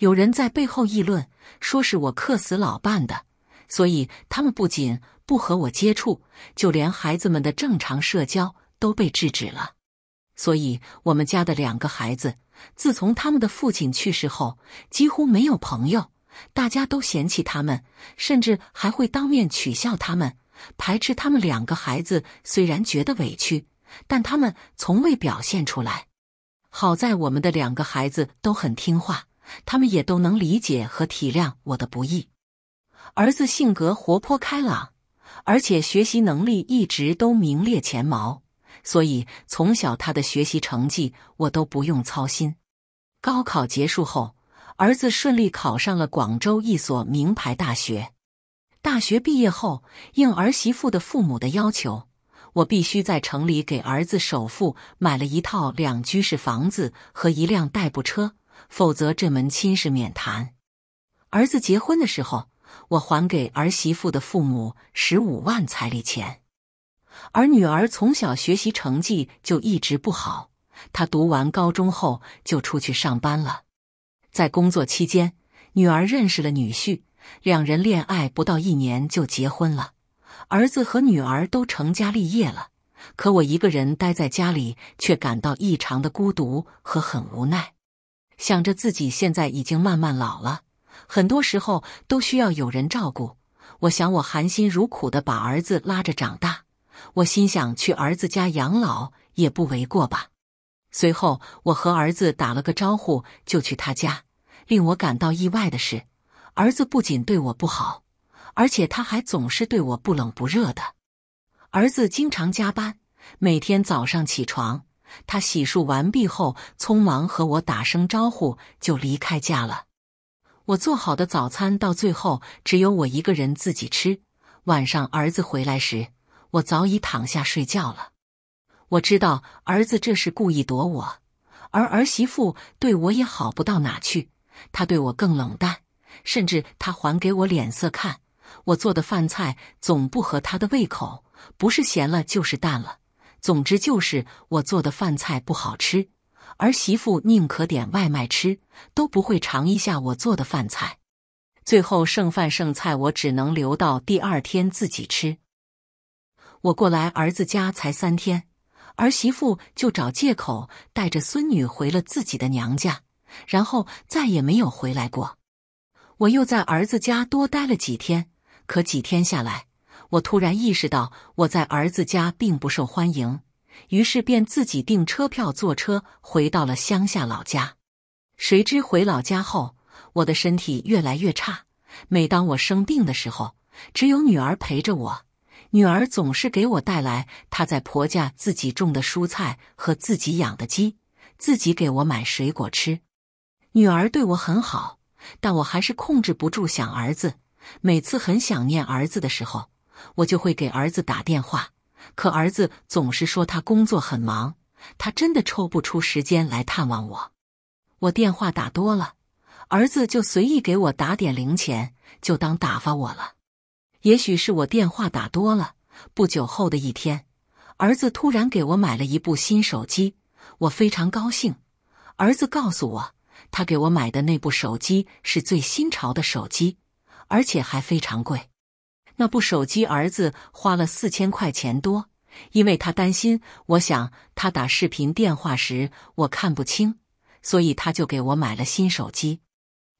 有人在背后议论说是我克死老伴的，所以他们不仅不和我接触，就连孩子们的正常社交。都被制止了，所以我们家的两个孩子，自从他们的父亲去世后，几乎没有朋友。大家都嫌弃他们，甚至还会当面取笑他们，排斥他们。两个孩子虽然觉得委屈，但他们从未表现出来。好在我们的两个孩子都很听话，他们也都能理解和体谅我的不易。儿子性格活泼开朗，而且学习能力一直都名列前茅。所以从小他的学习成绩我都不用操心。高考结束后，儿子顺利考上了广州一所名牌大学。大学毕业后，应儿媳妇的父母的要求，我必须在城里给儿子首付买了一套两居室房子和一辆代步车，否则这门亲事免谈。儿子结婚的时候，我还给儿媳妇的父母十五万彩礼钱。而女儿从小学习成绩就一直不好，她读完高中后就出去上班了。在工作期间，女儿认识了女婿，两人恋爱不到一年就结婚了。儿子和女儿都成家立业了，可我一个人待在家里，却感到异常的孤独和很无奈。想着自己现在已经慢慢老了，很多时候都需要有人照顾。我想，我含辛茹苦的把儿子拉着长大。我心想去儿子家养老也不为过吧。随后，我和儿子打了个招呼，就去他家。令我感到意外的是，儿子不仅对我不好，而且他还总是对我不冷不热的。儿子经常加班，每天早上起床，他洗漱完毕后，匆忙和我打声招呼就离开家了。我做好的早餐到最后只有我一个人自己吃。晚上，儿子回来时。我早已躺下睡觉了。我知道儿子这是故意躲我，而儿媳妇对我也好不到哪去。她对我更冷淡，甚至她还给我脸色看。我做的饭菜总不合她的胃口，不是咸了就是淡了，总之就是我做的饭菜不好吃。儿媳妇宁可点外卖吃，都不会尝一下我做的饭菜。最后剩饭剩菜，我只能留到第二天自己吃。我过来儿子家才三天，儿媳妇就找借口带着孙女回了自己的娘家，然后再也没有回来过。我又在儿子家多待了几天，可几天下来，我突然意识到我在儿子家并不受欢迎，于是便自己订车票坐车回到了乡下老家。谁知回老家后，我的身体越来越差，每当我生病的时候，只有女儿陪着我。女儿总是给我带来她在婆家自己种的蔬菜和自己养的鸡，自己给我买水果吃。女儿对我很好，但我还是控制不住想儿子。每次很想念儿子的时候，我就会给儿子打电话，可儿子总是说他工作很忙，他真的抽不出时间来探望我。我电话打多了，儿子就随意给我打点零钱，就当打发我了。也许是我电话打多了。不久后的一天，儿子突然给我买了一部新手机，我非常高兴。儿子告诉我，他给我买的那部手机是最新潮的手机，而且还非常贵。那部手机儿子花了四千块钱多，因为他担心，我想他打视频电话时我看不清，所以他就给我买了新手机。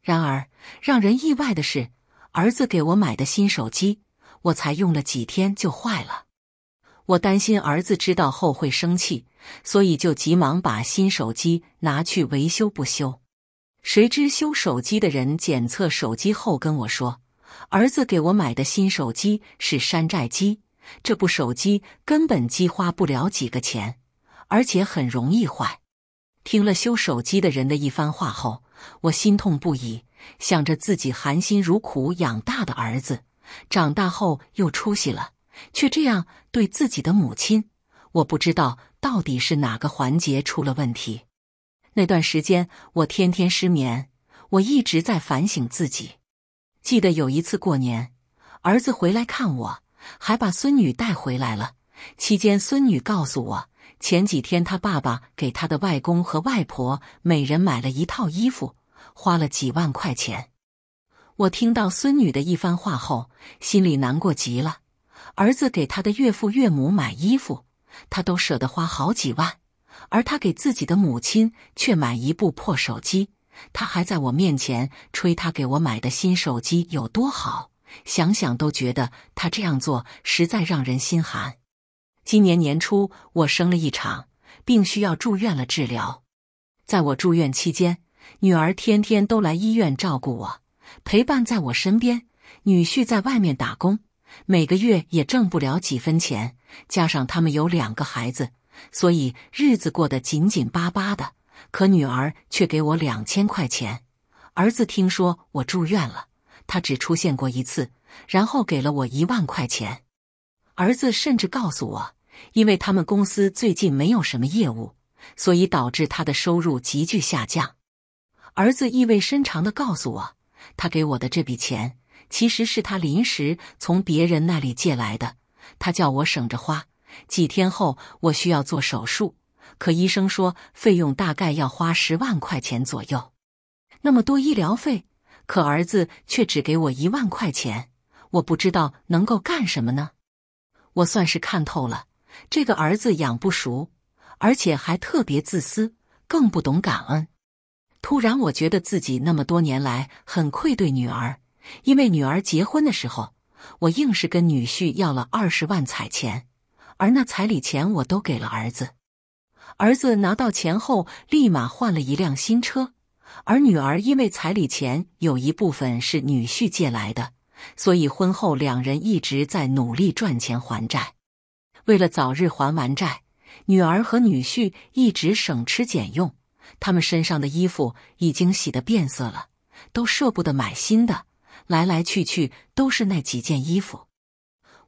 然而，让人意外的是。儿子给我买的新手机，我才用了几天就坏了。我担心儿子知道后会生气，所以就急忙把新手机拿去维修。不修，谁知修手机的人检测手机后跟我说：“儿子给我买的新手机是山寨机，这部手机根本机花不了几个钱，而且很容易坏。”听了修手机的人的一番话后，我心痛不已。想着自己含辛茹苦养大的儿子，长大后又出息了，却这样对自己的母亲，我不知道到底是哪个环节出了问题。那段时间我天天失眠，我一直在反省自己。记得有一次过年，儿子回来看我，还把孙女带回来了。期间，孙女告诉我，前几天他爸爸给他的外公和外婆每人买了一套衣服。花了几万块钱，我听到孙女的一番话后，心里难过极了。儿子给他的岳父岳母买衣服，他都舍得花好几万，而他给自己的母亲却买一部破手机，他还在我面前吹他给我买的新手机有多好，想想都觉得他这样做实在让人心寒。今年年初，我生了一场病，需要住院了治疗，在我住院期间。女儿天天都来医院照顾我，陪伴在我身边。女婿在外面打工，每个月也挣不了几分钱，加上他们有两个孩子，所以日子过得紧紧巴巴的。可女儿却给我两千块钱。儿子听说我住院了，他只出现过一次，然后给了我一万块钱。儿子甚至告诉我，因为他们公司最近没有什么业务，所以导致他的收入急剧下降。儿子意味深长地告诉我，他给我的这笔钱其实是他临时从别人那里借来的。他叫我省着花。几天后，我需要做手术，可医生说费用大概要花十万块钱左右。那么多医疗费，可儿子却只给我一万块钱。我不知道能够干什么呢？我算是看透了，这个儿子养不熟，而且还特别自私，更不懂感恩。突然，我觉得自己那么多年来很愧对女儿，因为女儿结婚的时候，我硬是跟女婿要了二十万彩钱，而那彩礼钱我都给了儿子。儿子拿到钱后，立马换了一辆新车，而女儿因为彩礼钱有一部分是女婿借来的，所以婚后两人一直在努力赚钱还债。为了早日还完债，女儿和女婿一直省吃俭用。他们身上的衣服已经洗的变色了，都舍不得买新的，来来去去都是那几件衣服。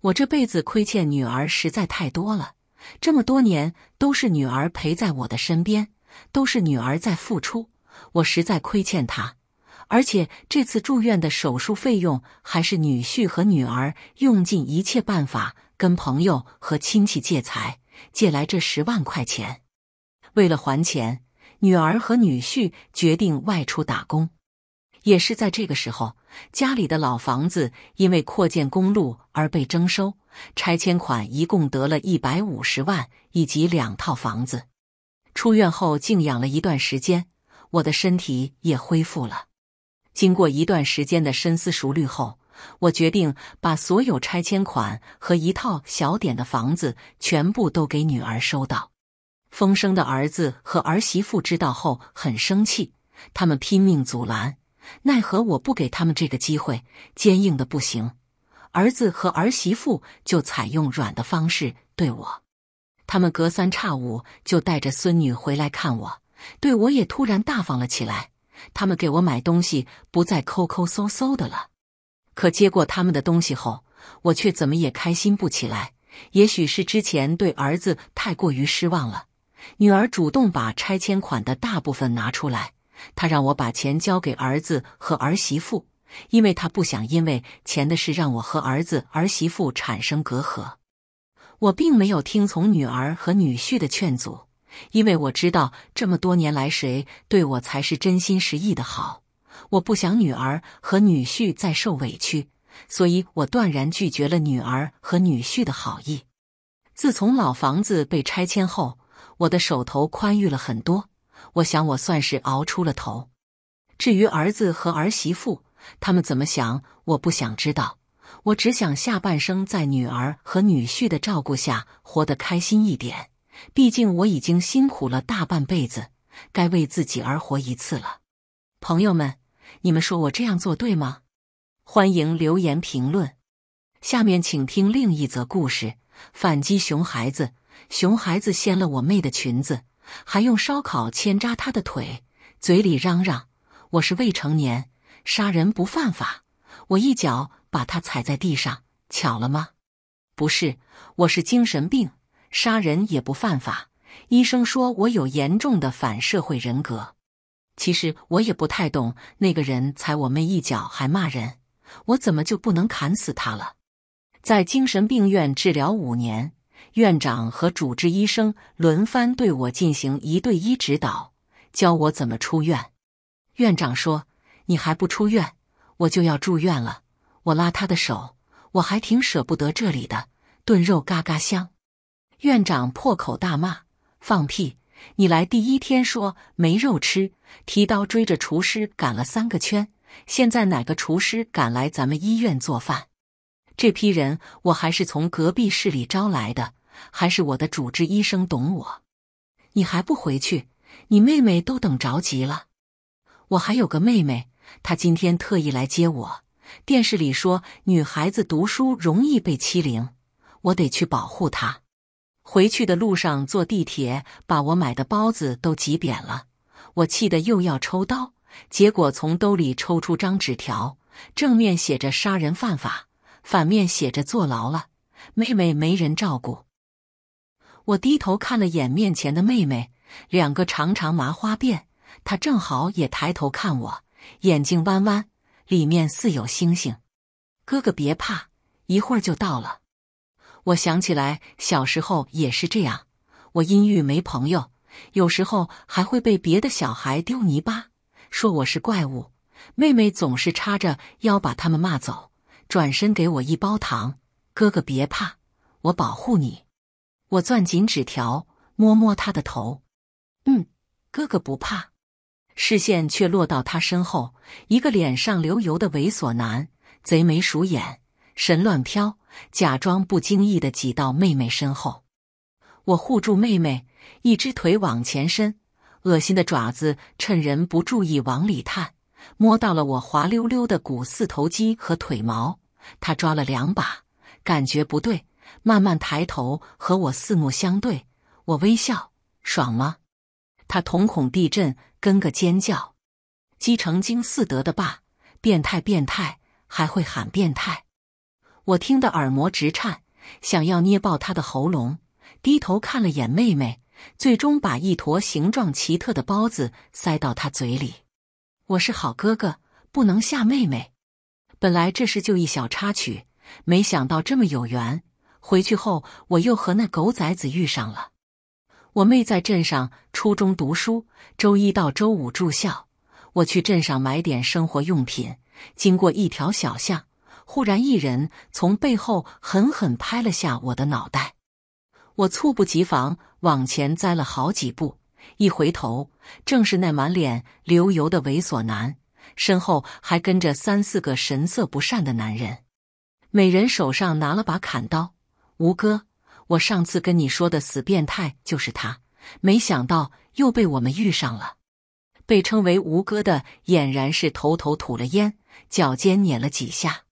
我这辈子亏欠女儿实在太多了，这么多年都是女儿陪在我的身边，都是女儿在付出，我实在亏欠她。而且这次住院的手术费用，还是女婿和女儿用尽一切办法，跟朋友和亲戚借财，借来这十万块钱，为了还钱。女儿和女婿决定外出打工，也是在这个时候，家里的老房子因为扩建公路而被征收，拆迁款一共得了一百五十万以及两套房子。出院后静养了一段时间，我的身体也恢复了。经过一段时间的深思熟虑后，我决定把所有拆迁款和一套小点的房子全部都给女儿收到。风生的儿子和儿媳妇知道后很生气，他们拼命阻拦，奈何我不给他们这个机会，坚硬的不行。儿子和儿媳妇就采用软的方式对我，他们隔三差五就带着孙女回来看我，对我也突然大方了起来。他们给我买东西不再抠抠搜搜的了，可接过他们的东西后，我却怎么也开心不起来。也许是之前对儿子太过于失望了。女儿主动把拆迁款的大部分拿出来，她让我把钱交给儿子和儿媳妇，因为她不想因为钱的事让我和儿子儿媳妇产生隔阂。我并没有听从女儿和女婿的劝阻，因为我知道这么多年来谁对我才是真心实意的好。我不想女儿和女婿再受委屈，所以我断然拒绝了女儿和女婿的好意。自从老房子被拆迁后，我的手头宽裕了很多，我想我算是熬出了头。至于儿子和儿媳妇，他们怎么想我不想知道，我只想下半生在女儿和女婿的照顾下活得开心一点。毕竟我已经辛苦了大半辈子，该为自己而活一次了。朋友们，你们说我这样做对吗？欢迎留言评论。下面请听另一则故事：反击熊孩子。熊孩子掀了我妹的裙子，还用烧烤签扎她的腿，嘴里嚷嚷：“我是未成年，杀人不犯法。”我一脚把他踩在地上，巧了吗？不是，我是精神病，杀人也不犯法。医生说我有严重的反社会人格。其实我也不太懂，那个人踩我妹一脚还骂人，我怎么就不能砍死他了？在精神病院治疗五年。院长和主治医生轮番对我进行一对一指导，教我怎么出院。院长说：“你还不出院，我就要住院了。”我拉他的手，我还挺舍不得这里的炖肉嘎嘎香。院长破口大骂：“放屁！你来第一天说没肉吃，提刀追着厨师赶了三个圈，现在哪个厨师敢来咱们医院做饭？这批人我还是从隔壁市里招来的。”还是我的主治医生懂我。你还不回去？你妹妹都等着急了。我还有个妹妹，她今天特意来接我。电视里说女孩子读书容易被欺凌，我得去保护她。回去的路上坐地铁，把我买的包子都挤扁了。我气得又要抽刀，结果从兜里抽出张纸条，正面写着“杀人犯法”，反面写着“坐牢了”。妹妹没人照顾。我低头看了眼面前的妹妹，两个长长麻花辫。她正好也抬头看我，眼睛弯弯，里面似有星星。哥哥别怕，一会儿就到了。我想起来小时候也是这样，我阴郁没朋友，有时候还会被别的小孩丢泥巴，说我是怪物。妹妹总是叉着腰把他们骂走，转身给我一包糖。哥哥别怕，我保护你。我攥紧纸条，摸摸他的头，嗯，哥哥不怕。视线却落到他身后一个脸上流油的猥琐男，贼眉鼠眼，神乱飘，假装不经意的挤到妹妹身后。我护住妹妹，一只腿往前伸，恶心的爪子趁人不注意往里探，摸到了我滑溜溜的股四头肌和腿毛。他抓了两把，感觉不对。慢慢抬头和我四目相对，我微笑，爽吗？他瞳孔地震，跟个尖叫，姬成四似的爸，变态，变态，还会喊变态！我听得耳膜直颤，想要捏爆他的喉咙。低头看了眼妹妹，最终把一坨形状奇特的包子塞到他嘴里。我是好哥哥，不能吓妹妹。本来这事就一小插曲，没想到这么有缘。回去后，我又和那狗崽子遇上了。我妹在镇上初中读书，周一到周五住校。我去镇上买点生活用品，经过一条小巷，忽然一人从背后狠狠拍了下我的脑袋，我猝不及防往前栽了好几步。一回头，正是那满脸流油的猥琐男，身后还跟着三四个神色不善的男人，每人手上拿了把砍刀。吴哥，我上次跟你说的死变态就是他，没想到又被我们遇上了。被称为吴哥的俨然是头头吐了烟，脚尖碾了几下。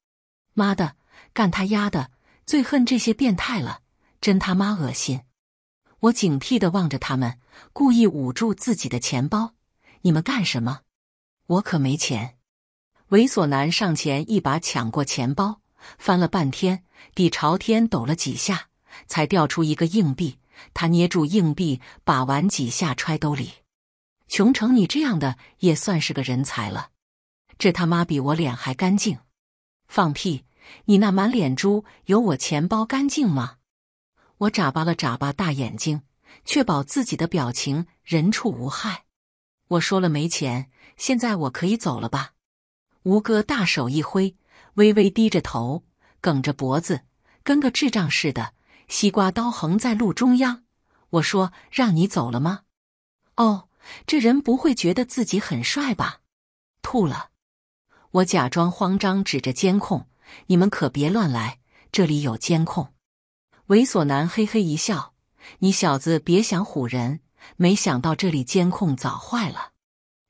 妈的，干他丫的！最恨这些变态了，真他妈恶心！我警惕的望着他们，故意捂住自己的钱包。你们干什么？我可没钱。猥琐男上前一把抢过钱包。翻了半天，底朝天抖了几下，才掉出一个硬币。他捏住硬币把玩几下，揣兜里。穷成你这样的也算是个人才了。这他妈比我脸还干净！放屁！你那满脸猪，有我钱包干净吗？我眨巴了眨巴大眼睛，确保自己的表情人畜无害。我说了没钱，现在我可以走了吧？吴哥大手一挥。微微低着头，梗着脖子，跟个智障似的。西瓜刀横在路中央，我说：“让你走了吗？”哦，这人不会觉得自己很帅吧？吐了。我假装慌张，指着监控：“你们可别乱来，这里有监控。”猥琐男嘿嘿一笑：“你小子别想唬人，没想到这里监控早坏了。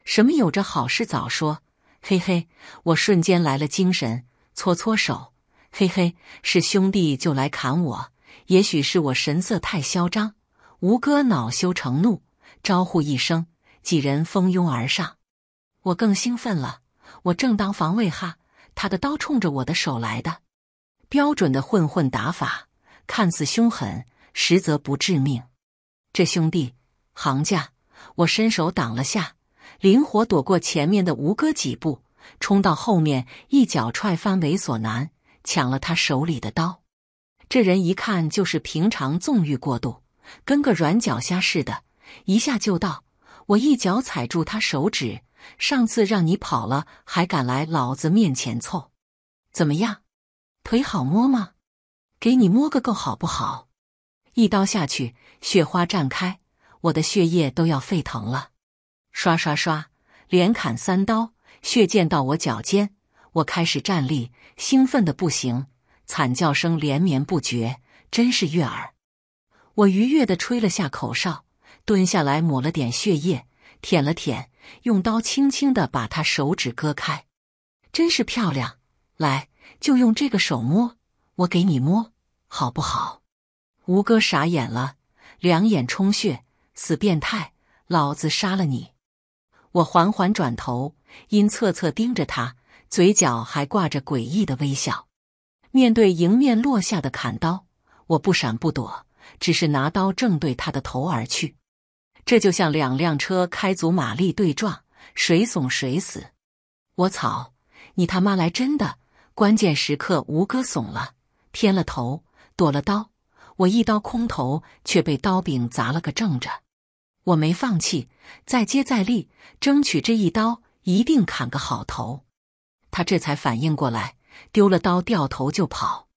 什么有着好事早说，嘿嘿。”我瞬间来了精神。搓搓手，嘿嘿，是兄弟就来砍我。也许是我神色太嚣张，吴哥恼羞成怒，招呼一声，几人蜂拥而上。我更兴奋了，我正当防卫哈！他的刀冲着我的手来的，标准的混混打法，看似凶狠，实则不致命。这兄弟行家，我伸手挡了下，灵活躲过前面的吴哥几步。冲到后面，一脚踹翻猥琐男，抢了他手里的刀。这人一看就是平常纵欲过度，跟个软脚虾似的。一下就到我，一脚踩住他手指。上次让你跑了，还敢来老子面前凑？怎么样，腿好摸吗？给你摸个够好不好？一刀下去，血花绽开，我的血液都要沸腾了。刷刷刷，连砍三刀。血溅到我脚尖，我开始站立，兴奋的不行，惨叫声连绵不绝，真是悦耳。我愉悦的吹了下口哨，蹲下来抹了点血液，舔了舔，用刀轻轻的把他手指割开，真是漂亮。来，就用这个手摸，我给你摸，好不好？吴哥傻眼了，两眼充血，死变态，老子杀了你！我缓缓转头。阴恻恻盯着他，嘴角还挂着诡异的微笑。面对迎面落下的砍刀，我不闪不躲，只是拿刀正对他的头而去。这就像两辆车开足马力对撞，谁怂谁死。我草，你他妈来真的！关键时刻，吴哥怂了，偏了头，躲了刀。我一刀空头，却被刀柄砸了个正着。我没放弃，再接再厉，争取这一刀。一定砍个好头，他这才反应过来，丢了刀，掉头就跑。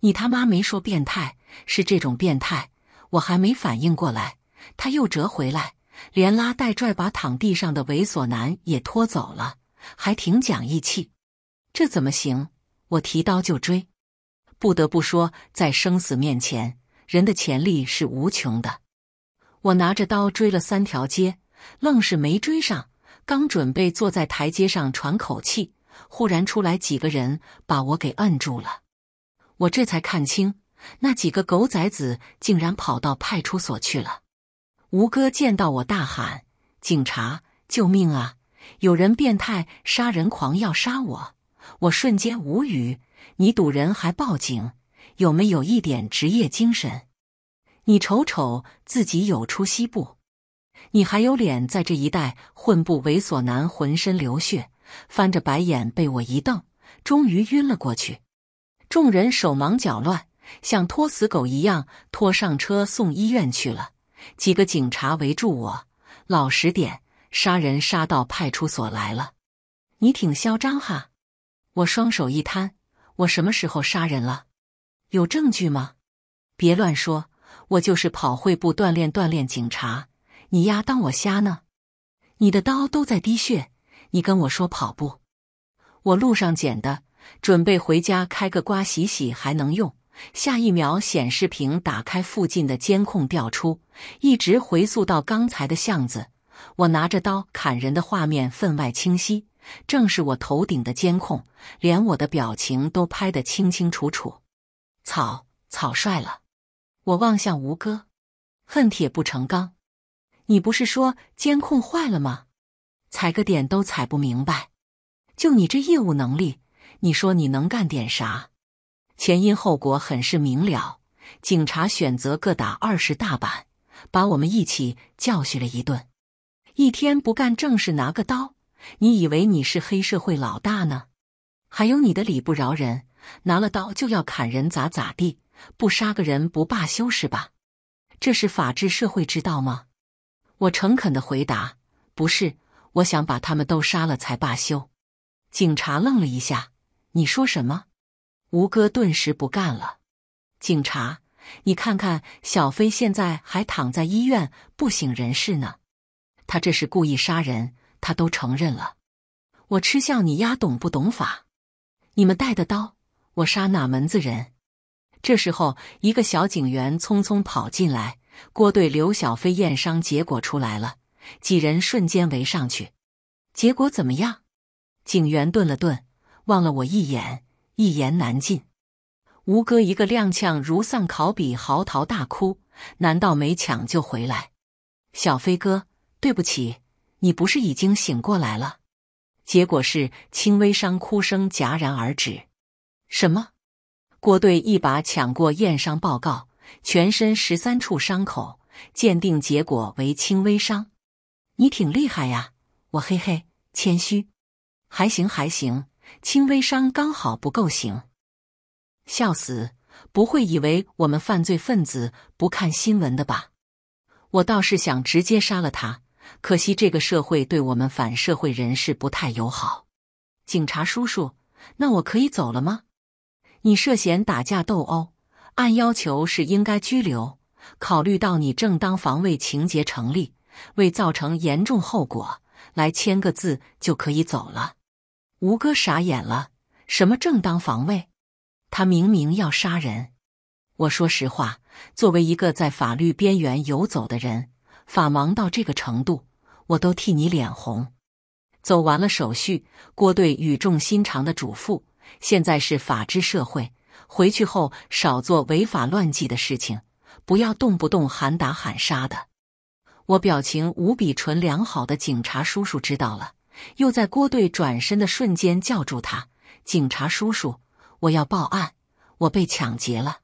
你他妈没说变态是这种变态，我还没反应过来，他又折回来，连拉带拽把躺地上的猥琐男也拖走了，还挺讲义气。这怎么行？我提刀就追。不得不说，在生死面前，人的潜力是无穷的。我拿着刀追了三条街，愣是没追上。刚准备坐在台阶上喘口气，忽然出来几个人把我给摁住了。我这才看清，那几个狗崽子竟然跑到派出所去了。吴哥见到我大喊：“警察，救命啊！有人变态杀人狂要杀我！”我瞬间无语：“你赌人还报警，有没有一点职业精神？你瞅瞅自己有出息不？”你还有脸在这一带混？不猥琐男浑身流血，翻着白眼被我一瞪，终于晕了过去。众人手忙脚乱，像拖死狗一样拖上车送医院去了。几个警察围住我，老实点，杀人杀到派出所来了，你挺嚣张哈！我双手一摊，我什么时候杀人了？有证据吗？别乱说，我就是跑会步锻炼锻炼，警察。你丫当我瞎呢？你的刀都在滴血，你跟我说跑步？我路上捡的，准备回家开个瓜洗洗还能用。下一秒，显示屏打开附近的监控调出，一直回溯到刚才的巷子。我拿着刀砍人的画面分外清晰，正是我头顶的监控，连我的表情都拍得清清楚楚。草草率了，我望向吴哥，恨铁不成钢。你不是说监控坏了吗？踩个点都踩不明白，就你这业务能力，你说你能干点啥？前因后果很是明了，警察选择各打二十大板，把我们一起教训了一顿。一天不干正事，拿个刀，你以为你是黑社会老大呢？还有你的理不饶人，拿了刀就要砍人咋咋地？不杀个人不罢休是吧？这是法治社会之道吗？我诚恳的回答：“不是，我想把他们都杀了才罢休。”警察愣了一下：“你说什么？”吴哥顿时不干了：“警察，你看看，小飞现在还躺在医院不省人事呢。他这是故意杀人，他都承认了。”我嗤笑：“你丫懂不懂法？你们带的刀，我杀哪门子人？”这时候，一个小警员匆匆跑进来。郭队，刘小飞验伤结果出来了，几人瞬间围上去。结果怎么样？警员顿了顿，望了我一眼，一言难尽。吴哥一个踉跄，如丧考妣，嚎啕大哭。难道没抢救回来？小飞哥，对不起，你不是已经醒过来了？结果是轻微伤，哭声戛然而止。什么？郭队一把抢过验伤报告。全身十三处伤口，鉴定结果为轻微伤。你挺厉害呀，我嘿嘿谦虚，还行还行，轻微伤刚好不够刑。笑死，不会以为我们犯罪分子不看新闻的吧？我倒是想直接杀了他，可惜这个社会对我们反社会人士不太友好。警察叔叔，那我可以走了吗？你涉嫌打架斗殴。按要求是应该拘留，考虑到你正当防卫情节成立，未造成严重后果，来签个字就可以走了。吴哥傻眼了，什么正当防卫？他明明要杀人！我说实话，作为一个在法律边缘游走的人，法盲到这个程度，我都替你脸红。走完了手续，郭队语重心长的嘱咐：现在是法治社会。回去后少做违法乱纪的事情，不要动不动喊打喊杀的。我表情无比纯良好的警察叔叔知道了，又在郭队转身的瞬间叫住他：“警察叔叔，我要报案，我被抢劫了。”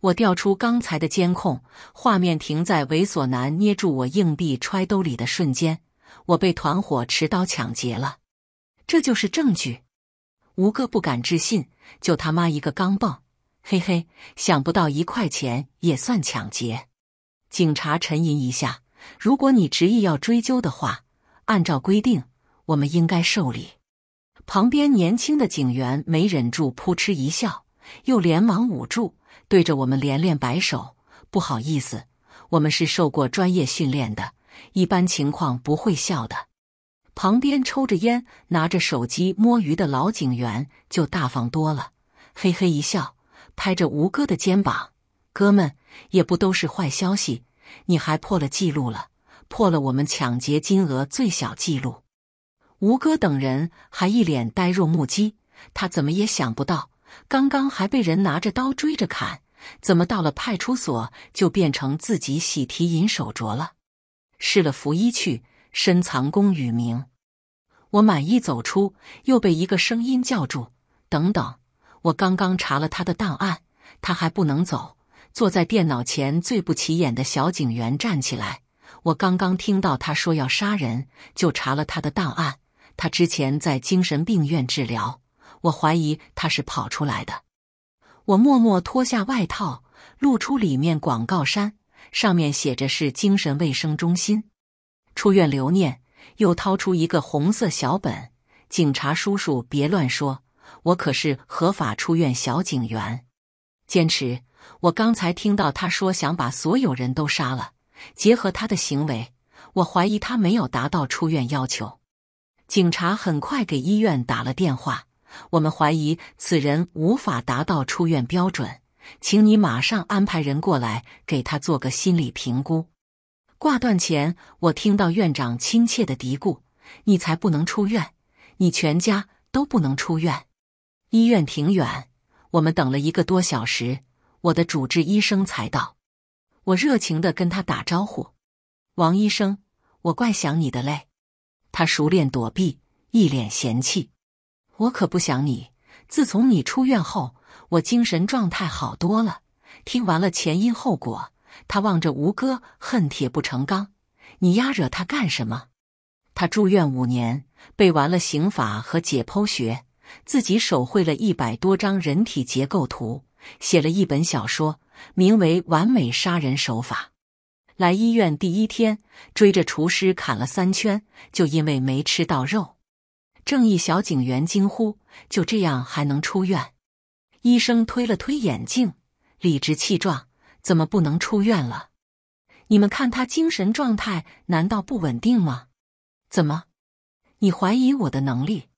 我调出刚才的监控画面，停在猥琐男捏住我硬币揣兜里的瞬间。我被团伙持刀抢劫了，这就是证据。吴哥不敢置信。就他妈一个钢镚，嘿嘿，想不到一块钱也算抢劫。警察沉吟一下，如果你执意要追究的话，按照规定，我们应该受理。旁边年轻的警员没忍住，扑哧一笑，又连忙捂住，对着我们连连摆手：“不好意思，我们是受过专业训练的，一般情况不会笑的。”旁边抽着烟、拿着手机摸鱼的老警员就大方多了，嘿嘿一笑，拍着吴哥的肩膀：“哥们，也不都是坏消息，你还破了记录了，破了我们抢劫金额最小记录。”吴哥等人还一脸呆若木鸡，他怎么也想不到，刚刚还被人拿着刀追着砍，怎么到了派出所就变成自己喜提银手镯了？试了服衣去。深藏功与名，我满意走出，又被一个声音叫住：“等等，我刚刚查了他的档案，他还不能走。”坐在电脑前最不起眼的小警员站起来：“我刚刚听到他说要杀人，就查了他的档案。他之前在精神病院治疗，我怀疑他是跑出来的。”我默默脱下外套，露出里面广告衫，上面写着是精神卫生中心。出院留念，又掏出一个红色小本。警察叔叔，别乱说，我可是合法出院小警员。坚持，我刚才听到他说想把所有人都杀了。结合他的行为，我怀疑他没有达到出院要求。警察很快给医院打了电话。我们怀疑此人无法达到出院标准，请你马上安排人过来给他做个心理评估。挂断前，我听到院长亲切的嘀咕：“你才不能出院，你全家都不能出院。”医院挺远，我们等了一个多小时，我的主治医生才到。我热情的跟他打招呼：“王医生，我怪想你的嘞。”他熟练躲避，一脸嫌弃：“我可不想你。自从你出院后，我精神状态好多了。”听完了前因后果。他望着吴哥，恨铁不成钢：“你压惹他干什么？”他住院五年，背完了刑法和解剖学，自己手绘了一百多张人体结构图，写了一本小说，名为《完美杀人手法》。来医院第一天，追着厨师砍了三圈，就因为没吃到肉。正义小警员惊呼：“就这样还能出院？”医生推了推眼镜，理直气壮。怎么不能出院了？你们看他精神状态难道不稳定吗？怎么？你怀疑我的能力？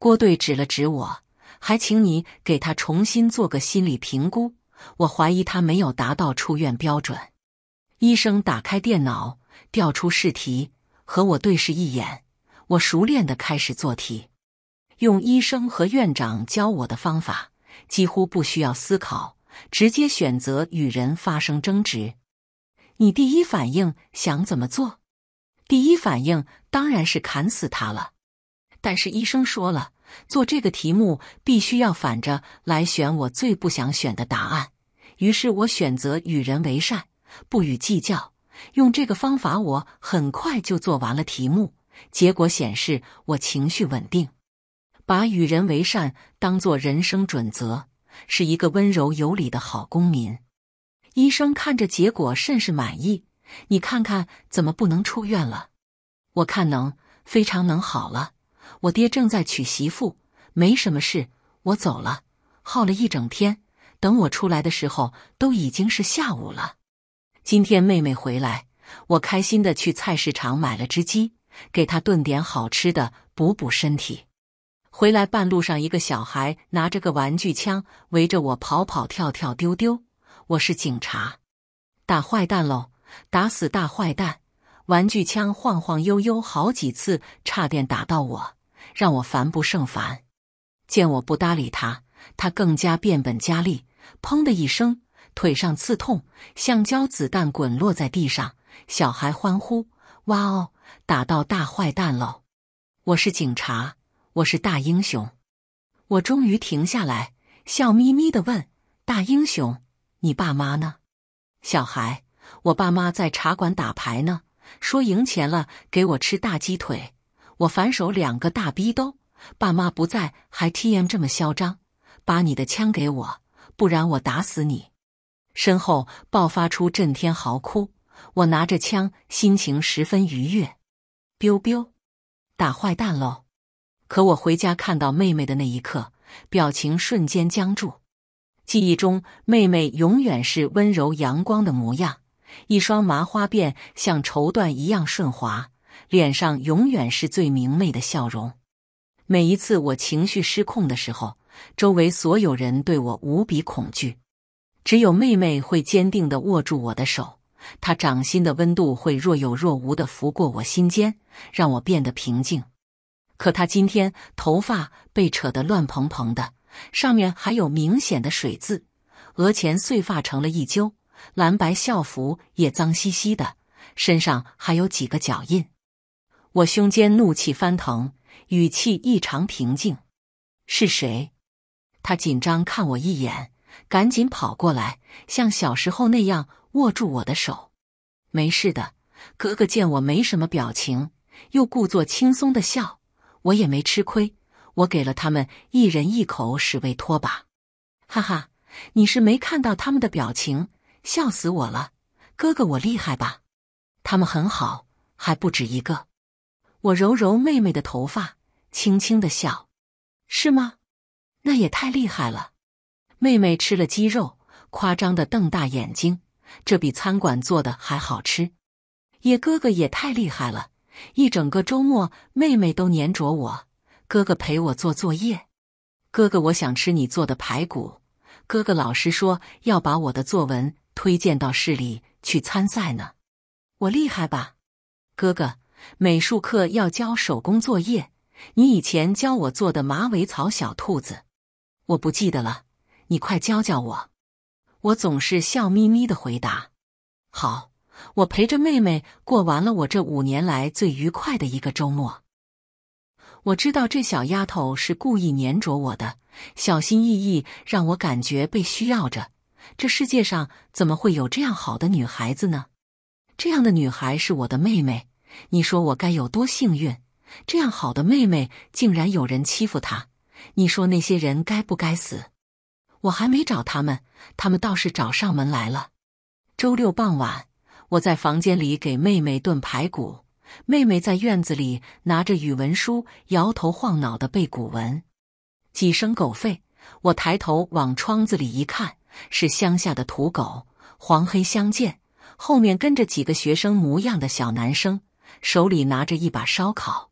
郭队指了指我，还请你给他重新做个心理评估。我怀疑他没有达到出院标准。医生打开电脑，调出试题，和我对视一眼。我熟练的开始做题，用医生和院长教我的方法，几乎不需要思考。直接选择与人发生争执，你第一反应想怎么做？第一反应当然是砍死他了。但是医生说了，做这个题目必须要反着来选。我最不想选的答案，于是我选择与人为善，不与计较。用这个方法，我很快就做完了题目。结果显示我情绪稳定，把与人为善当做人生准则。是一个温柔有礼的好公民。医生看着结果甚是满意。你看看怎么不能出院了？我看能，非常能好了。我爹正在娶媳妇，没什么事。我走了，耗了一整天。等我出来的时候，都已经是下午了。今天妹妹回来，我开心的去菜市场买了只鸡，给她炖点好吃的，补补身体。回来半路上，一个小孩拿着个玩具枪围着我跑跑跳跳丢丢。我是警察，打坏蛋喽！打死大坏蛋！玩具枪晃晃悠悠，好几次差点打到我，让我烦不胜烦。见我不搭理他，他更加变本加厉。砰的一声，腿上刺痛，橡胶子弹滚落在地上。小孩欢呼：“哇哦，打到大坏蛋喽！”我是警察。我是大英雄，我终于停下来，笑眯眯的问：“大英雄，你爸妈呢？”小孩，我爸妈在茶馆打牌呢，说赢钱了给我吃大鸡腿。我反手两个大逼兜，爸妈不在还 T M 这么嚣张，把你的枪给我，不然我打死你！身后爆发出震天嚎哭，我拿着枪，心情十分愉悦，彪彪，打坏蛋喽！可我回家看到妹妹的那一刻，表情瞬间僵住。记忆中，妹妹永远是温柔阳光的模样，一双麻花辫像绸缎一样顺滑，脸上永远是最明媚的笑容。每一次我情绪失控的时候，周围所有人对我无比恐惧，只有妹妹会坚定地握住我的手，她掌心的温度会若有若无地拂过我心间，让我变得平静。可他今天头发被扯得乱蓬蓬的，上面还有明显的水渍，额前碎发成了一揪，蓝白校服也脏兮兮的，身上还有几个脚印。我胸间怒气翻腾，语气异常平静：“是谁？”他紧张看我一眼，赶紧跑过来，像小时候那样握住我的手：“没事的，哥哥。”见我没什么表情，又故作轻松的笑。我也没吃亏，我给了他们一人一口屎味拖把，哈哈！你是没看到他们的表情，笑死我了。哥哥，我厉害吧？他们很好，还不止一个。我揉揉妹妹的头发，轻轻的笑。是吗？那也太厉害了。妹妹吃了鸡肉，夸张的瞪大眼睛，这比餐馆做的还好吃。也哥哥也太厉害了。一整个周末，妹妹都黏着我。哥哥陪我做作业。哥哥，我想吃你做的排骨。哥哥，老师说要把我的作文推荐到市里去参赛呢。我厉害吧？哥哥，美术课要交手工作业。你以前教我做的马尾草小兔子，我不记得了。你快教教我。我总是笑眯眯的回答：“好。”我陪着妹妹过完了我这五年来最愉快的一个周末。我知道这小丫头是故意粘着我的，小心翼翼让我感觉被需要着。这世界上怎么会有这样好的女孩子呢？这样的女孩是我的妹妹，你说我该有多幸运？这样好的妹妹竟然有人欺负她，你说那些人该不该死？我还没找他们，他们倒是找上门来了。周六傍晚。我在房间里给妹妹炖排骨，妹妹在院子里拿着语文书，摇头晃脑的背古文。几声狗吠，我抬头往窗子里一看，是乡下的土狗，黄黑相间，后面跟着几个学生模样的小男生，手里拿着一把烧烤。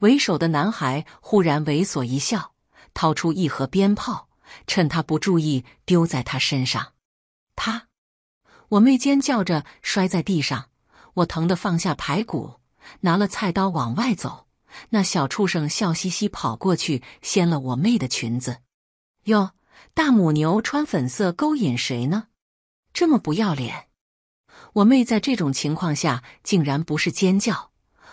为首的男孩忽然猥琐一笑，掏出一盒鞭炮，趁他不注意丢在他身上，他。我妹尖叫着摔在地上，我疼得放下排骨，拿了菜刀往外走。那小畜生笑嘻嘻跑过去，掀了我妹的裙子。哟，大母牛穿粉色勾引谁呢？这么不要脸！我妹在这种情况下竟然不是尖叫，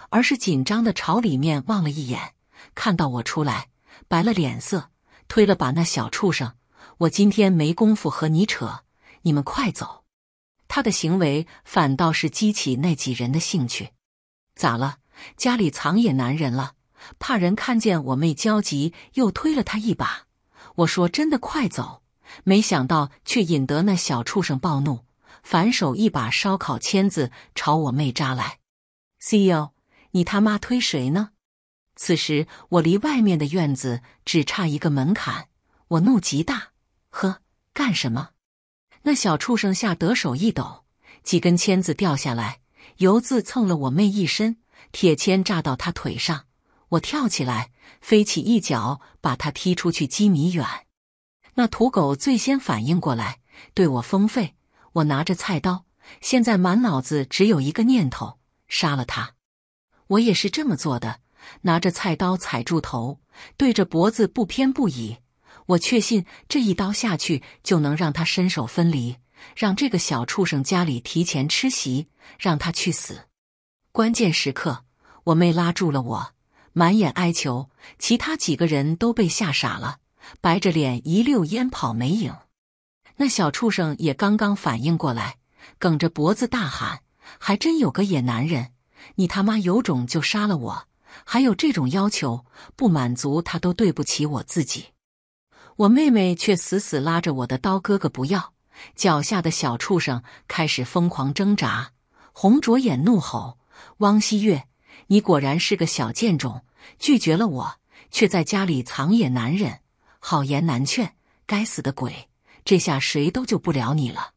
而是紧张的朝里面望了一眼，看到我出来，白了脸色，推了把那小畜生。我今天没工夫和你扯，你们快走。他的行为反倒是激起那几人的兴趣，咋了？家里藏野男人了？怕人看见我妹焦急，又推了他一把。我说真的，快走！没想到却引得那小畜生暴怒，反手一把烧烤签子朝我妹扎来。CEO，你他妈推谁呢？此时我离外面的院子只差一个门槛，我怒极大，呵，干什么？那小畜生吓得手一抖，几根签子掉下来，油渍蹭了我妹一身，铁签扎到他腿上。我跳起来，飞起一脚把他踢出去几米远。那土狗最先反应过来，对我疯吠。我拿着菜刀，现在满脑子只有一个念头：杀了他。我也是这么做的，拿着菜刀踩住头，对着脖子不偏不倚。我确信这一刀下去就能让他身首分离，让这个小畜生家里提前吃席，让他去死。关键时刻，我妹拉住了我，满眼哀求。其他几个人都被吓傻了，白着脸一溜烟跑没影。那小畜生也刚刚反应过来，梗着脖子大喊：“还真有个野男人！你他妈有种就杀了我！还有这种要求，不满足他都对不起我自己。”我妹妹却死死拉着我的刀哥哥不要，脚下的小畜生开始疯狂挣扎。红着眼怒吼：“汪希月，你果然是个小贱种，拒绝了我，却在家里藏野男人。好言难劝，该死的鬼，这下谁都救不了你了。”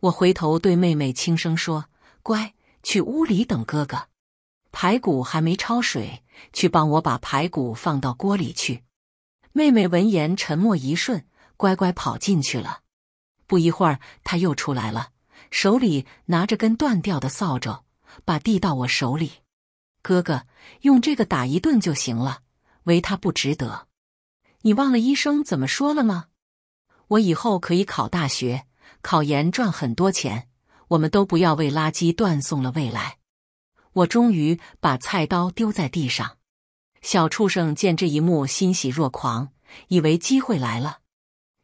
我回头对妹妹轻声说：“乖，去屋里等哥哥。排骨还没焯水，去帮我把排骨放到锅里去。”妹妹闻言沉默一瞬，乖乖跑进去了。不一会儿，她又出来了，手里拿着根断掉的扫帚，把递到我手里。哥哥，用这个打一顿就行了，为他不值得。你忘了医生怎么说了吗？我以后可以考大学、考研，赚很多钱。我们都不要为垃圾断送了未来。我终于把菜刀丢在地上。小畜生见这一幕，欣喜若狂，以为机会来了。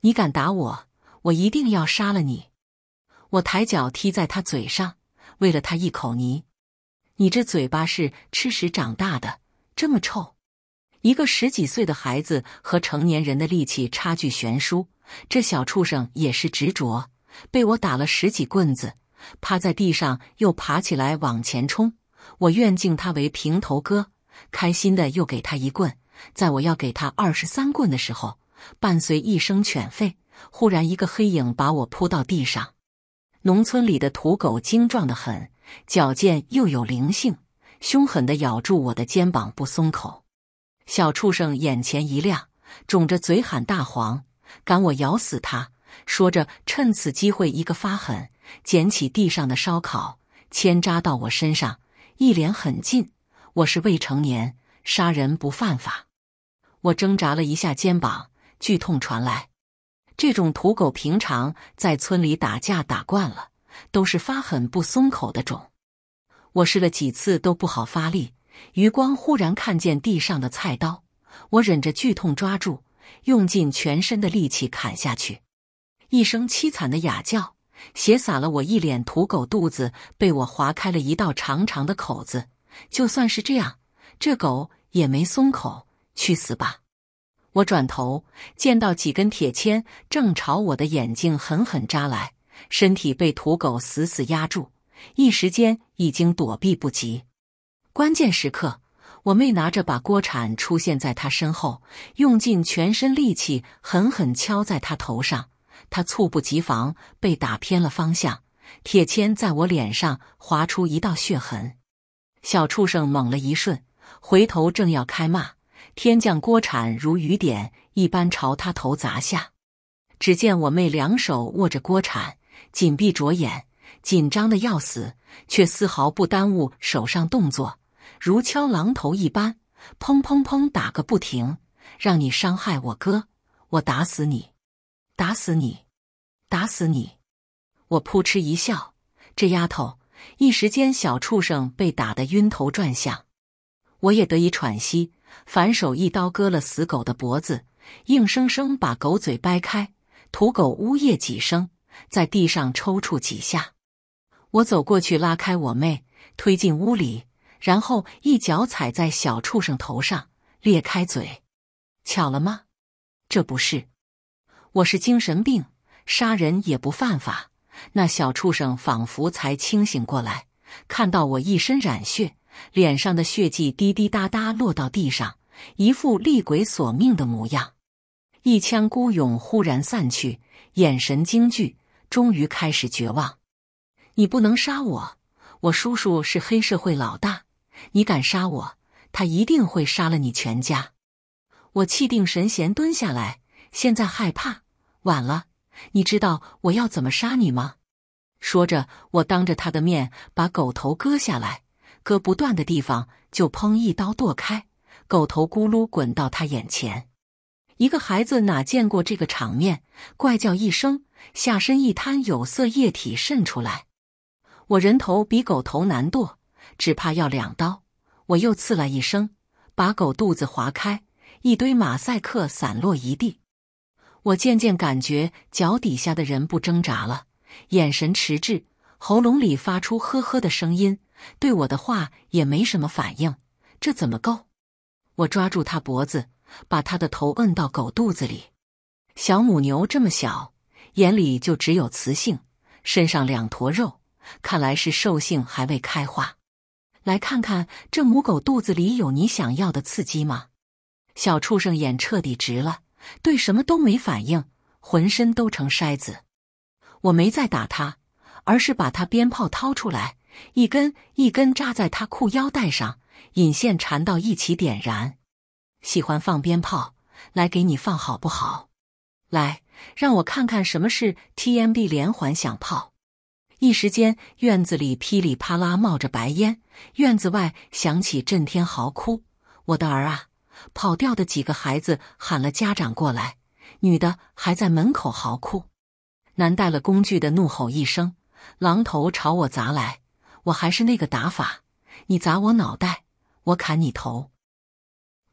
你敢打我，我一定要杀了你！我抬脚踢在他嘴上，喂了他一口泥。你这嘴巴是吃屎长大的，这么臭！一个十几岁的孩子和成年人的力气差距悬殊，这小畜生也是执着，被我打了十几棍子，趴在地上又爬起来往前冲。我愿敬他为平头哥。开心的又给他一棍，在我要给他二十三棍的时候，伴随一声犬吠，忽然一个黑影把我扑到地上。农村里的土狗精壮的很，矫健又有灵性，凶狠的咬住我的肩膀不松口。小畜生眼前一亮，肿着嘴喊：“大黄，赶我咬死他！”说着，趁此机会一个发狠，捡起地上的烧烤牵扎到我身上，一脸狠劲。我是未成年，杀人不犯法。我挣扎了一下肩膀，剧痛传来。这种土狗平常在村里打架打惯了，都是发狠不松口的种。我试了几次都不好发力。余光忽然看见地上的菜刀，我忍着剧痛抓住，用尽全身的力气砍下去，一声凄惨的哑叫，血洒了我一脸。土狗肚子被我划开了一道长长的口子。就算是这样，这狗也没松口。去死吧！我转头见到几根铁签正朝我的眼睛狠狠扎来，身体被土狗死死压住，一时间已经躲避不及。关键时刻，我妹拿着把锅铲出现在他身后，用尽全身力气狠狠敲在他头上。他猝不及防被打偏了方向，铁签在我脸上划出一道血痕。小畜生猛了一瞬，回头正要开骂，天降锅铲如雨点一般朝他头砸下。只见我妹两手握着锅铲，紧闭着眼，紧张的要死，却丝毫不耽误手上动作，如敲榔头一般，砰砰砰打个不停。让你伤害我哥，我打死你，打死你，打死你！我扑哧一笑，这丫头。一时间，小畜生被打得晕头转向，我也得以喘息。反手一刀割了死狗的脖子，硬生生把狗嘴掰开，土狗呜咽几声，在地上抽搐几下。我走过去拉开我妹，推进屋里，然后一脚踩在小畜生头上，裂开嘴。巧了吗？这不是，我是精神病，杀人也不犯法。那小畜生仿佛才清醒过来，看到我一身染血，脸上的血迹滴滴答答落到地上，一副厉鬼索命的模样。一腔孤勇忽然散去，眼神惊惧，终于开始绝望。你不能杀我，我叔叔是黑社会老大，你敢杀我，他一定会杀了你全家。我气定神闲蹲下来，现在害怕，晚了。你知道我要怎么杀你吗？说着，我当着他的面把狗头割下来，割不断的地方就砰一刀剁开，狗头咕噜滚到他眼前。一个孩子哪见过这个场面，怪叫一声，下身一滩有色液体渗出来。我人头比狗头难剁，只怕要两刀。我又刺了一声，把狗肚子划开，一堆马赛克散落一地。我渐渐感觉脚底下的人不挣扎了，眼神迟滞，喉咙里发出呵呵的声音，对我的话也没什么反应。这怎么够？我抓住他脖子，把他的头摁到狗肚子里。小母牛这么小，眼里就只有雌性，身上两坨肉，看来是兽性还未开化。来看看这母狗肚子里有你想要的刺激吗？小畜生眼彻底直了。对什么都没反应，浑身都成筛子。我没再打他，而是把他鞭炮掏出来，一根一根扎在他裤腰带上，引线缠到一起点燃。喜欢放鞭炮，来给你放好不好？来，让我看看什么是 TMB 连环响炮。一时间，院子里噼里啪啦冒着白烟，院子外响起震天嚎哭。我的儿啊！跑掉的几个孩子喊了家长过来，女的还在门口嚎哭，男带了工具的怒吼一声，榔头朝我砸来，我还是那个打法，你砸我脑袋，我砍你头，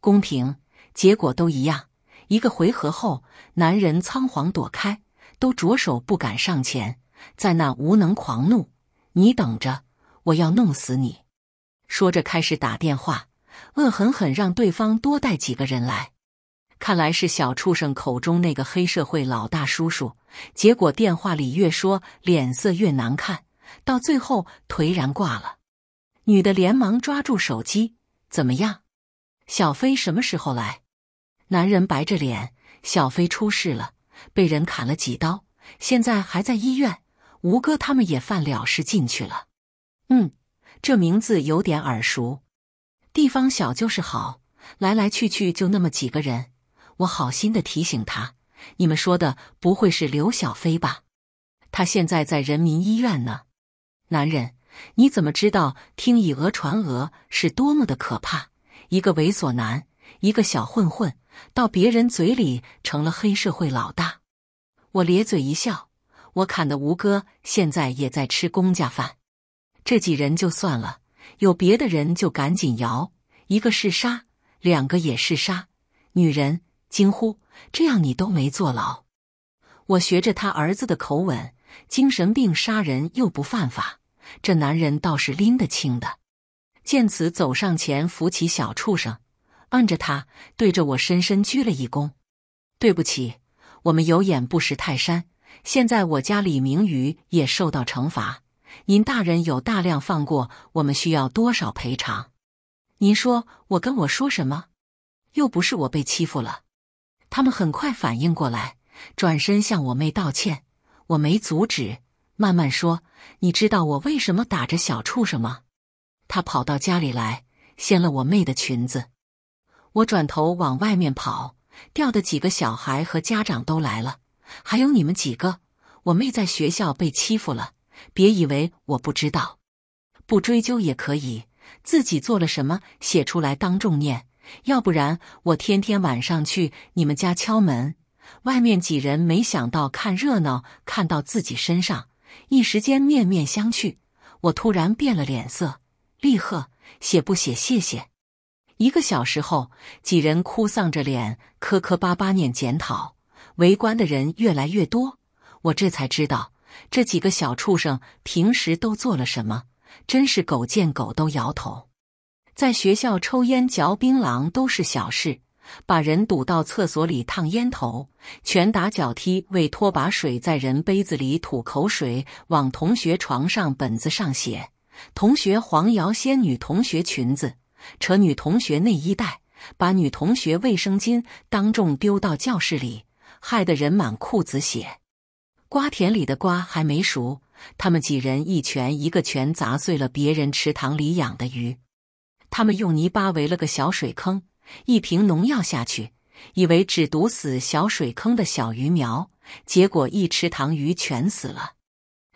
公平，结果都一样。一个回合后，男人仓皇躲开，都着手不敢上前，在那无能狂怒，你等着，我要弄死你！说着开始打电话。恶狠狠让对方多带几个人来，看来是小畜生口中那个黑社会老大叔叔。结果电话里越说脸色越难看，到最后颓然挂了。女的连忙抓住手机：“怎么样？小飞什么时候来？”男人白着脸：“小飞出事了，被人砍了几刀，现在还在医院。吴哥他们也犯了事进去了。”“嗯，这名字有点耳熟。”地方小就是好，来来去去就那么几个人。我好心的提醒他：“你们说的不会是刘小飞吧？他现在在人民医院呢。”男人，你怎么知道？听以讹传讹是多么的可怕！一个猥琐男，一个小混混，到别人嘴里成了黑社会老大。我咧嘴一笑，我砍的吴哥现在也在吃公家饭。这几人就算了。有别的人就赶紧摇，一个是杀，两个也是杀。女人惊呼：“这样你都没坐牢？”我学着他儿子的口吻：“精神病杀人又不犯法，这男人倒是拎得清的。”见此，走上前扶起小畜生，按着他，对着我深深鞠了一躬：“对不起，我们有眼不识泰山。现在我家李明宇也受到惩罚。”您大人有大量，放过我们，需要多少赔偿？您说，我跟我说什么？又不是我被欺负了。他们很快反应过来，转身向我妹道歉。我没阻止，慢慢说，你知道我为什么打着小畜生吗？他跑到家里来，掀了我妹的裙子。我转头往外面跑，掉的几个小孩和家长都来了，还有你们几个。我妹在学校被欺负了。别以为我不知道，不追究也可以。自己做了什么，写出来当众念。要不然我天天晚上去你们家敲门。外面几人没想到看热闹看到自己身上，一时间面面相觑。我突然变了脸色，立刻写不写？谢谢！”一个小时后，几人哭丧着脸，磕磕巴巴念检讨。围观的人越来越多，我这才知道。这几个小畜生平时都做了什么？真是狗见狗都摇头。在学校抽烟、嚼槟榔都是小事，把人堵到厕所里烫烟头，拳打脚踢，为拖把水在人杯子里吐口水，往同学床上、本子上写。同学黄瑶仙女，同学裙子扯，女同学内衣带，把女同学卫生巾当众丢到教室里，害得人满裤子血。瓜田里的瓜还没熟，他们几人一拳一个拳砸碎了别人池塘里养的鱼。他们用泥巴围了个小水坑，一瓶农药下去，以为只毒死小水坑的小鱼苗，结果一池塘鱼全死了。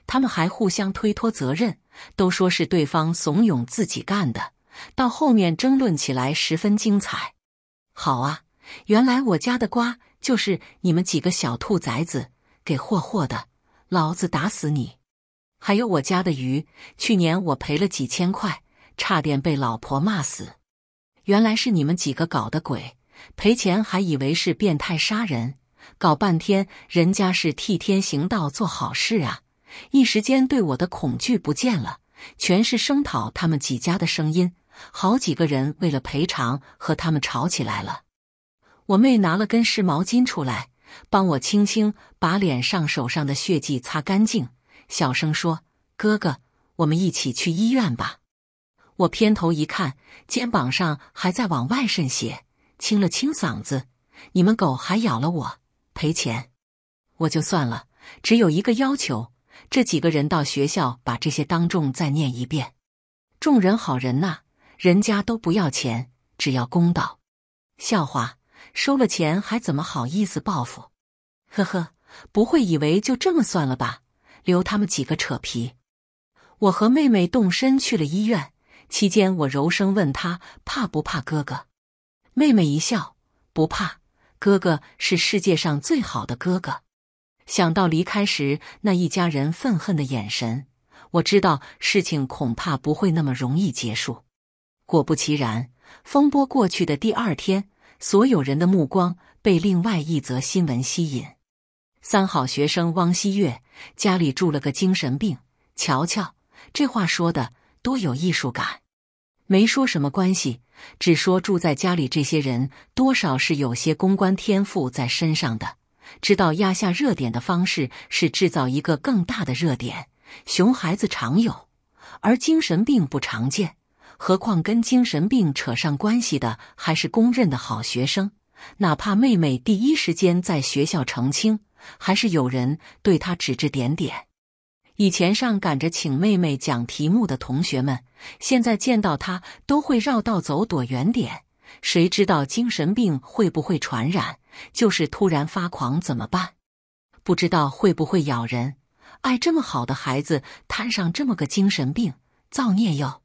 他们还互相推脱责任，都说是对方怂恿自己干的。到后面争论起来十分精彩。好啊，原来我家的瓜就是你们几个小兔崽子。给霍霍的，老子打死你！还有我家的鱼，去年我赔了几千块，差点被老婆骂死。原来是你们几个搞的鬼，赔钱还以为是变态杀人，搞半天人家是替天行道做好事啊！一时间对我的恐惧不见了，全是声讨他们几家的声音。好几个人为了赔偿和他们吵起来了。我妹拿了根湿毛巾出来。帮我轻轻把脸上、手上的血迹擦干净，小声说：“哥哥，我们一起去医院吧。”我偏头一看，肩膀上还在往外渗血，清了清嗓子：“你们狗还咬了我，赔钱，我就算了。只有一个要求，这几个人到学校把这些当众再念一遍。众人好人呐，人家都不要钱，只要公道，笑话。”收了钱还怎么好意思报复？呵呵，不会以为就这么算了吧？留他们几个扯皮。我和妹妹动身去了医院。期间，我柔声问她怕不怕哥哥。妹妹一笑，不怕，哥哥是世界上最好的哥哥。想到离开时那一家人愤恨的眼神，我知道事情恐怕不会那么容易结束。果不其然，风波过去的第二天。所有人的目光被另外一则新闻吸引：三好学生汪希月家里住了个精神病。瞧瞧，这话说的多有艺术感！没说什么关系，只说住在家里这些人多少是有些公关天赋在身上的。知道压下热点的方式是制造一个更大的热点。熊孩子常有，而精神病不常见。何况跟精神病扯上关系的还是公认的好学生，哪怕妹妹第一时间在学校澄清，还是有人对她指指点点。以前上赶着请妹妹讲题目的同学们，现在见到她都会绕道走，躲远点。谁知道精神病会不会传染？就是突然发狂怎么办？不知道会不会咬人？爱这么好的孩子摊上这么个精神病，造孽哟！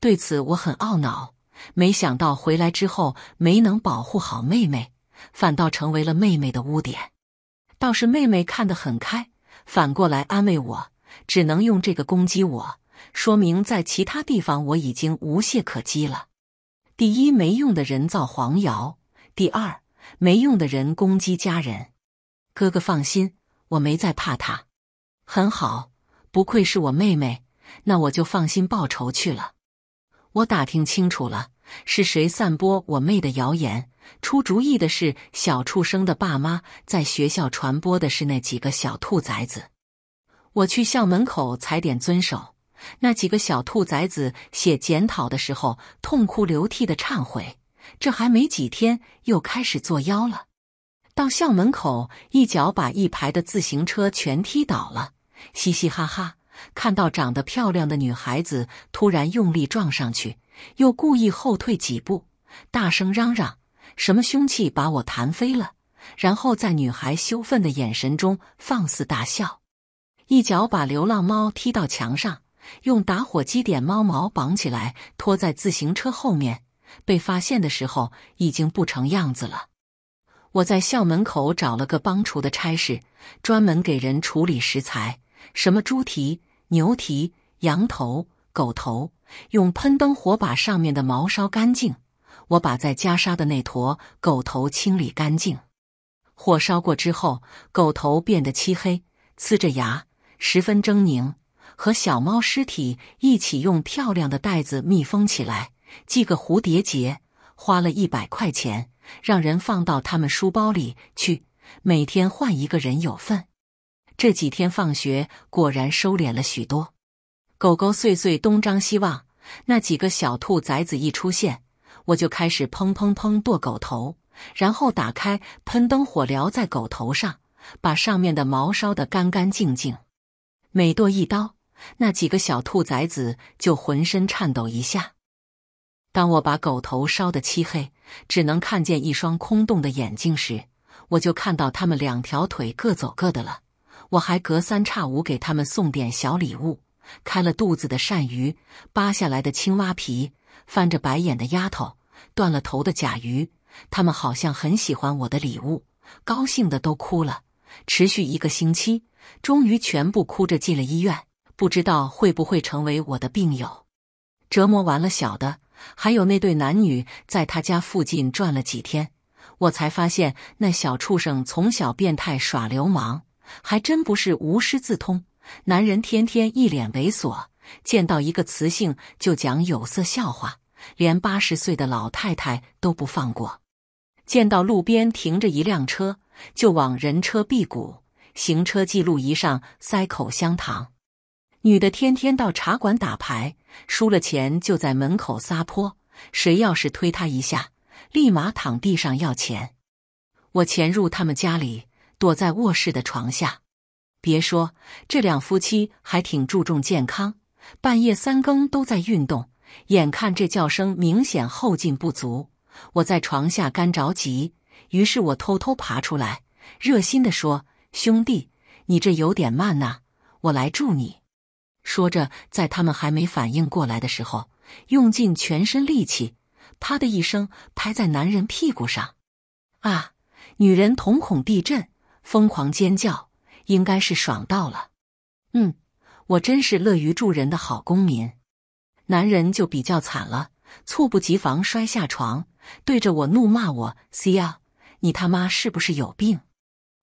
对此我很懊恼，没想到回来之后没能保护好妹妹，反倒成为了妹妹的污点。倒是妹妹看得很开，反过来安慰我，只能用这个攻击我，说明在其他地方我已经无懈可击了。第一，没用的人造黄谣；第二，没用的人攻击家人。哥哥放心，我没再怕他。很好，不愧是我妹妹。那我就放心报仇去了。我打听清楚了，是谁散播我妹的谣言？出主意的是小畜生的爸妈，在学校传播的是那几个小兔崽子。我去校门口踩点，遵守那几个小兔崽子写检讨的时候痛哭流涕的忏悔，这还没几天又开始作妖了。到校门口一脚把一排的自行车全踢倒了，嘻嘻哈哈。看到长得漂亮的女孩子突然用力撞上去，又故意后退几步，大声嚷嚷：“什么凶器把我弹飞了？”然后在女孩羞愤的眼神中放肆大笑，一脚把流浪猫踢到墙上，用打火机点猫毛绑起来，拖在自行车后面。被发现的时候已经不成样子了。我在校门口找了个帮厨的差事，专门给人处理食材，什么猪蹄。牛蹄、羊头、狗头，用喷灯火把上面的毛烧干净。我把在袈裟的那坨狗头清理干净。火烧过之后，狗头变得漆黑，呲着牙，十分狰狞。和小猫尸体一起用漂亮的袋子密封起来，系个蝴蝶结，花了一百块钱，让人放到他们书包里去，每天换一个人有份。这几天放学果然收敛了许多。狗狗碎碎东张西望，那几个小兔崽子一出现，我就开始砰砰砰剁狗头，然后打开喷灯火燎在狗头上，把上面的毛烧得干干净净。每剁一刀，那几个小兔崽子就浑身颤抖一下。当我把狗头烧得漆黑，只能看见一双空洞的眼睛时，我就看到他们两条腿各走各的了。我还隔三差五给他们送点小礼物，开了肚子的鳝鱼，扒下来的青蛙皮，翻着白眼的丫头，断了头的甲鱼。他们好像很喜欢我的礼物，高兴的都哭了。持续一个星期，终于全部哭着进了医院。不知道会不会成为我的病友。折磨完了小的，还有那对男女，在他家附近转了几天，我才发现那小畜生从小变态耍流氓。还真不是无师自通。男人天天一脸猥琐，见到一个雌性就讲有色笑话，连八十岁的老太太都不放过。见到路边停着一辆车，就往人车屁谷。行车记录仪上塞口香糖。女的天天到茶馆打牌，输了钱就在门口撒泼，谁要是推她一下，立马躺地上要钱。我潜入他们家里。躲在卧室的床下，别说这两夫妻还挺注重健康，半夜三更都在运动。眼看这叫声明显后劲不足，我在床下干着急。于是我偷偷爬出来，热心的说：“兄弟，你这有点慢呐，我来助你。”说着，在他们还没反应过来的时候，用尽全身力气，啪的一声拍在男人屁股上。啊！女人瞳孔地震。疯狂尖叫，应该是爽到了。嗯，我真是乐于助人的好公民。男人就比较惨了，猝不及防摔下床，对着我怒骂：“我 C 呀，你他妈是不是有病？”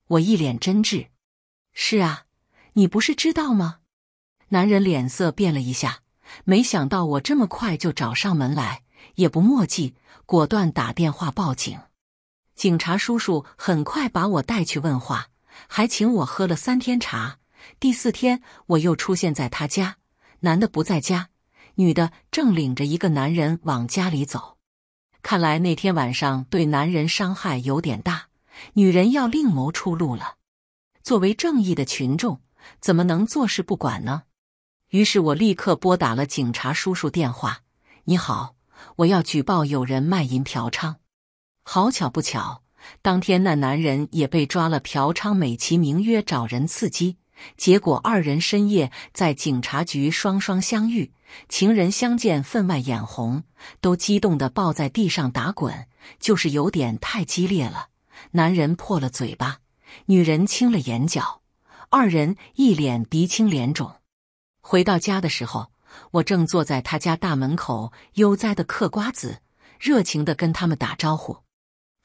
我一脸真挚：“是啊，你不是知道吗？”男人脸色变了一下，没想到我这么快就找上门来，也不墨迹，果断打电话报警。警察叔叔很快把我带去问话，还请我喝了三天茶。第四天，我又出现在他家，男的不在家，女的正领着一个男人往家里走。看来那天晚上对男人伤害有点大，女人要另谋出路了。作为正义的群众，怎么能坐视不管呢？于是我立刻拨打了警察叔叔电话。你好，我要举报有人卖淫嫖娼。好巧不巧，当天那男人也被抓了嫖娼，美其名曰找人刺激。结果二人深夜在警察局双双相遇，情人相见分外眼红，都激动的抱在地上打滚，就是有点太激烈了。男人破了嘴巴，女人青了眼角，二人一脸鼻青脸肿。回到家的时候，我正坐在他家大门口悠哉的嗑瓜子，热情的跟他们打招呼。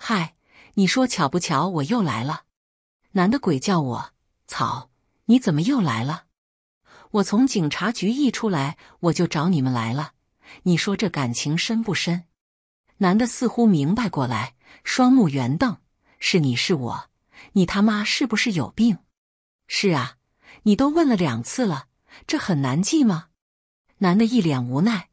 嗨，你说巧不巧，我又来了。男的鬼叫我草，你怎么又来了？我从警察局一出来，我就找你们来了。你说这感情深不深？男的似乎明白过来，双目圆瞪：“是你是我，你他妈是不是有病？”“是啊，你都问了两次了，这很难记吗？”男的一脸无奈：“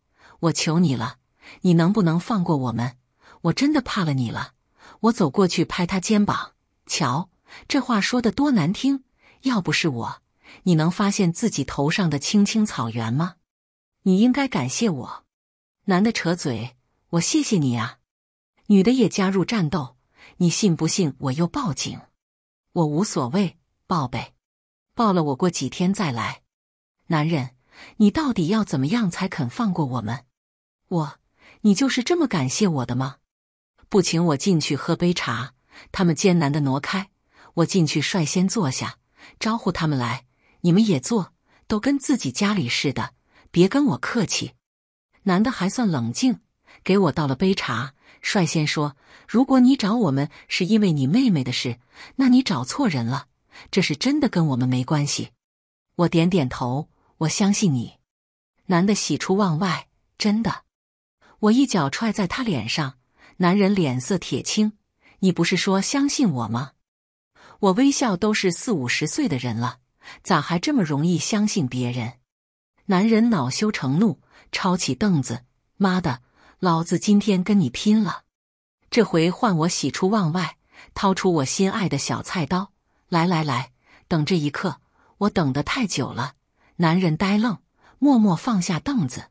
我求你了，你能不能放过我们？我真的怕了你了。”我走过去拍他肩膀，瞧这话说的多难听！要不是我，你能发现自己头上的青青草原吗？你应该感谢我。男的扯嘴，我谢谢你啊。女的也加入战斗，你信不信我又报警？我无所谓，报呗。报了我过几天再来。男人，你到底要怎么样才肯放过我们？我，你就是这么感谢我的吗？不请我进去喝杯茶，他们艰难的挪开。我进去，率先坐下，招呼他们来。你们也坐，都跟自己家里似的，别跟我客气。男的还算冷静，给我倒了杯茶，率先说：“如果你找我们是因为你妹妹的事，那你找错人了，这是真的，跟我们没关系。”我点点头，我相信你。男的喜出望外，真的。我一脚踹在他脸上。男人脸色铁青，“你不是说相信我吗？”我微笑，都是四五十岁的人了，咋还这么容易相信别人？男人恼羞成怒，抄起凳子，“妈的，老子今天跟你拼了！”这回换我喜出望外，掏出我心爱的小菜刀，“来来来，等这一刻，我等得太久了。”男人呆愣，默默放下凳子。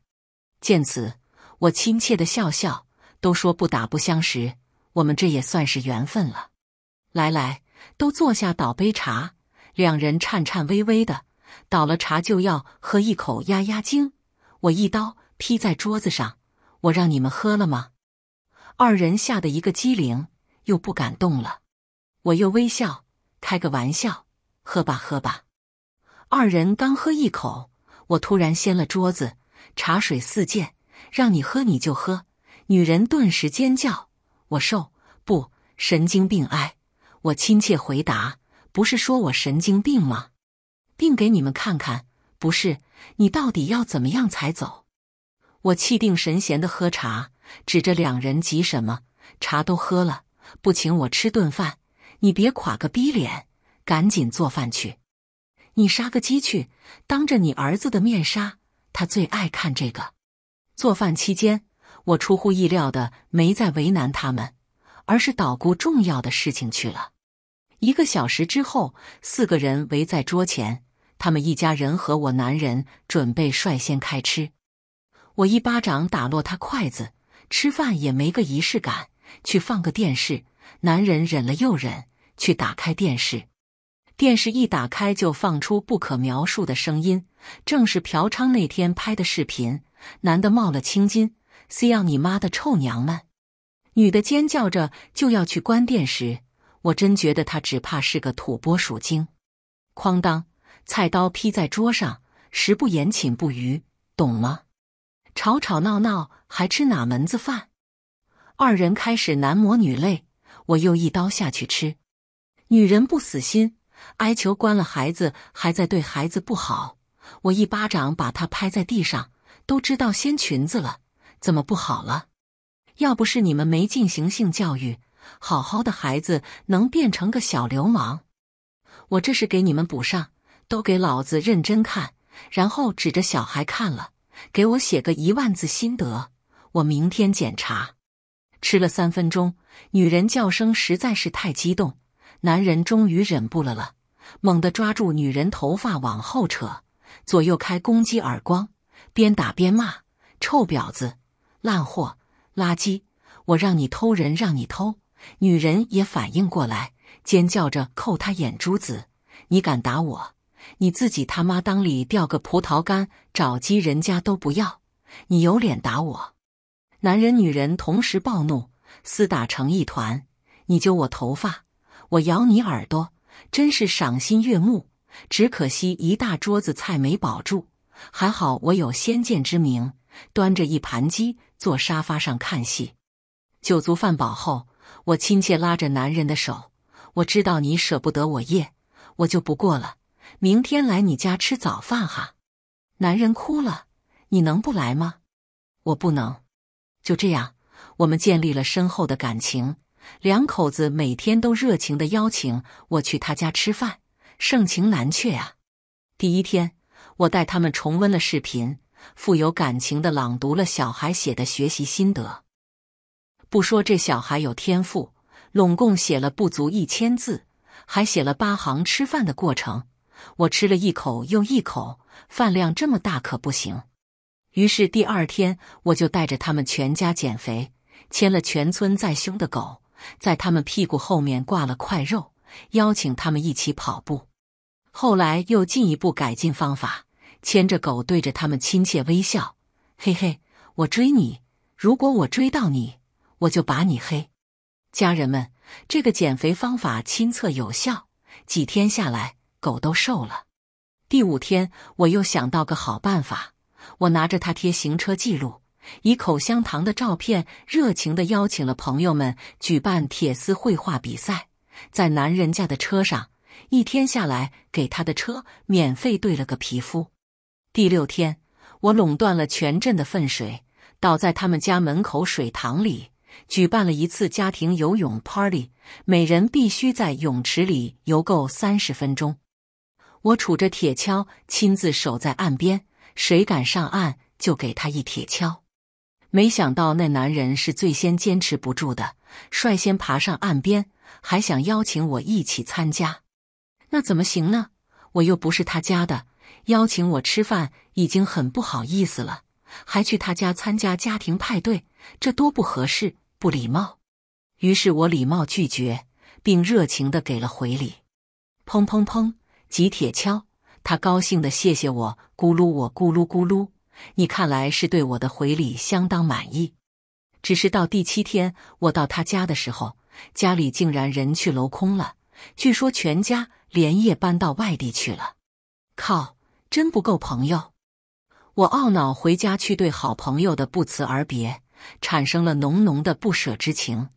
见此，我亲切的笑笑。都说不打不相识，我们这也算是缘分了。来来，都坐下，倒杯茶。两人颤颤巍巍的倒了茶，就要喝一口压压惊。我一刀劈在桌子上，我让你们喝了吗？二人吓得一个机灵，又不敢动了。我又微笑，开个玩笑，喝吧喝吧。二人刚喝一口，我突然掀了桌子，茶水四溅。让你喝你就喝。女人顿时尖叫：“我瘦不？神经病！哎，我亲切回答：不是说我神经病吗？病给你们看看。不是你到底要怎么样才走？”我气定神闲的喝茶，指着两人急什么？茶都喝了，不请我吃顿饭，你别垮个逼脸，赶紧做饭去。你杀个鸡去，当着你儿子的面杀，他最爱看这个。做饭期间。我出乎意料的没再为难他们，而是捣鼓重要的事情去了。一个小时之后，四个人围在桌前，他们一家人和我男人准备率先开吃。我一巴掌打落他筷子，吃饭也没个仪式感。去放个电视，男人忍了又忍，去打开电视。电视一打开就放出不可描述的声音，正是嫖娼那天拍的视频，男的冒了青筋。谁要你妈的臭娘们！女的尖叫着就要去关店时，我真觉得她只怕是个土拨鼠精。哐当，菜刀劈在桌上。食不言，寝不语，懂吗？吵吵闹闹还吃哪门子饭？二人开始男模女泪，我又一刀下去吃。女人不死心，哀求关了孩子还在对孩子不好。我一巴掌把她拍在地上，都知道掀裙子了。怎么不好了？要不是你们没进行性教育，好好的孩子能变成个小流氓？我这是给你们补上，都给老子认真看，然后指着小孩看了，给我写个一万字心得，我明天检查。吃了三分钟，女人叫声实在是太激动，男人终于忍不了了，猛地抓住女人头发往后扯，左右开攻击耳光，边打边骂：“臭婊子！”烂货，垃圾！我让你偷人，让你偷女人也反应过来，尖叫着扣他眼珠子。你敢打我？你自己他妈裆里掉个葡萄干，找鸡人家都不要，你有脸打我？男人女人同时暴怒，厮打成一团。你揪我头发，我咬你耳朵，真是赏心悦目。只可惜一大桌子菜没保住，还好我有先见之明，端着一盘鸡。坐沙发上看戏，酒足饭饱后，我亲切拉着男人的手。我知道你舍不得我夜，我就不过了，明天来你家吃早饭哈。男人哭了，你能不来吗？我不能。就这样，我们建立了深厚的感情。两口子每天都热情的邀请我去他家吃饭，盛情难却啊。第一天，我带他们重温了视频。富有感情的朗读了小孩写的学习心得。不说这小孩有天赋，拢共写了不足一千字，还写了八行吃饭的过程。我吃了一口又一口，饭量这么大可不行。于是第二天，我就带着他们全家减肥，牵了全村最凶的狗，在他们屁股后面挂了块肉，邀请他们一起跑步。后来又进一步改进方法。牵着狗对着他们亲切微笑，嘿嘿，我追你！如果我追到你，我就把你黑。家人们，这个减肥方法亲测有效，几天下来，狗都瘦了。第五天，我又想到个好办法，我拿着它贴行车记录，以口香糖的照片，热情的邀请了朋友们举办铁丝绘画比赛，在男人家的车上，一天下来给他的车免费兑了个皮肤。第六天，我垄断了全镇的粪水，倒在他们家门口水塘里，举办了一次家庭游泳 party，每人必须在泳池里游够三十分钟。我杵着铁锹，亲自守在岸边，谁敢上岸就给他一铁锹。没想到那男人是最先坚持不住的，率先爬上岸边，还想邀请我一起参加。那怎么行呢？我又不是他家的。邀请我吃饭已经很不好意思了，还去他家参加家庭派对，这多不合适，不礼貌。于是我礼貌拒绝，并热情地给了回礼。砰砰砰，几铁锹，他高兴地谢谢我，咕噜我咕噜咕噜。你看来是对我的回礼相当满意。只是到第七天，我到他家的时候，家里竟然人去楼空了。据说全家连夜搬到外地去了。靠！真不够朋友，我懊恼回家去，对好朋友的不辞而别产生了浓浓的不舍之情。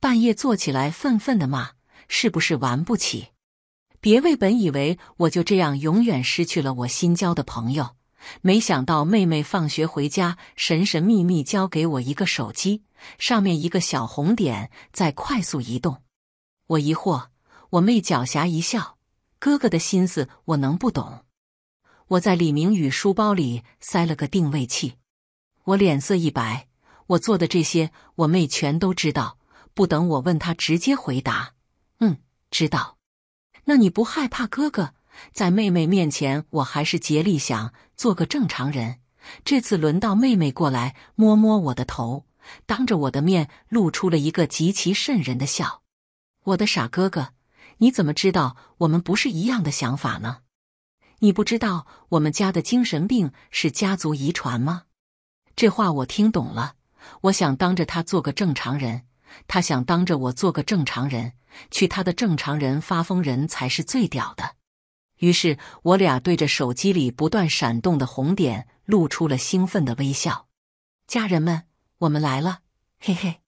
半夜坐起来，愤愤地骂：“是不是玩不起？”别为本以为我就这样永远失去了我新交的朋友，没想到妹妹放学回家，神神秘秘交给我一个手机，上面一个小红点在快速移动。我疑惑，我妹狡黠一笑：“哥哥的心思我能不懂。”我在李明宇书包里塞了个定位器，我脸色一白。我做的这些，我妹全都知道。不等我问她，直接回答：“嗯，知道。”那你不害怕哥哥在妹妹面前？我还是竭力想做个正常人。这次轮到妹妹过来摸摸我的头，当着我的面露出了一个极其瘆人的笑。我的傻哥哥，你怎么知道我们不是一样的想法呢？你不知道我们家的精神病是家族遗传吗？这话我听懂了。我想当着他做个正常人，他想当着我做个正常人。去他的正常人，发疯人才是最屌的。于是，我俩对着手机里不断闪动的红点露出了兴奋的微笑。家人们，我们来了，嘿嘿。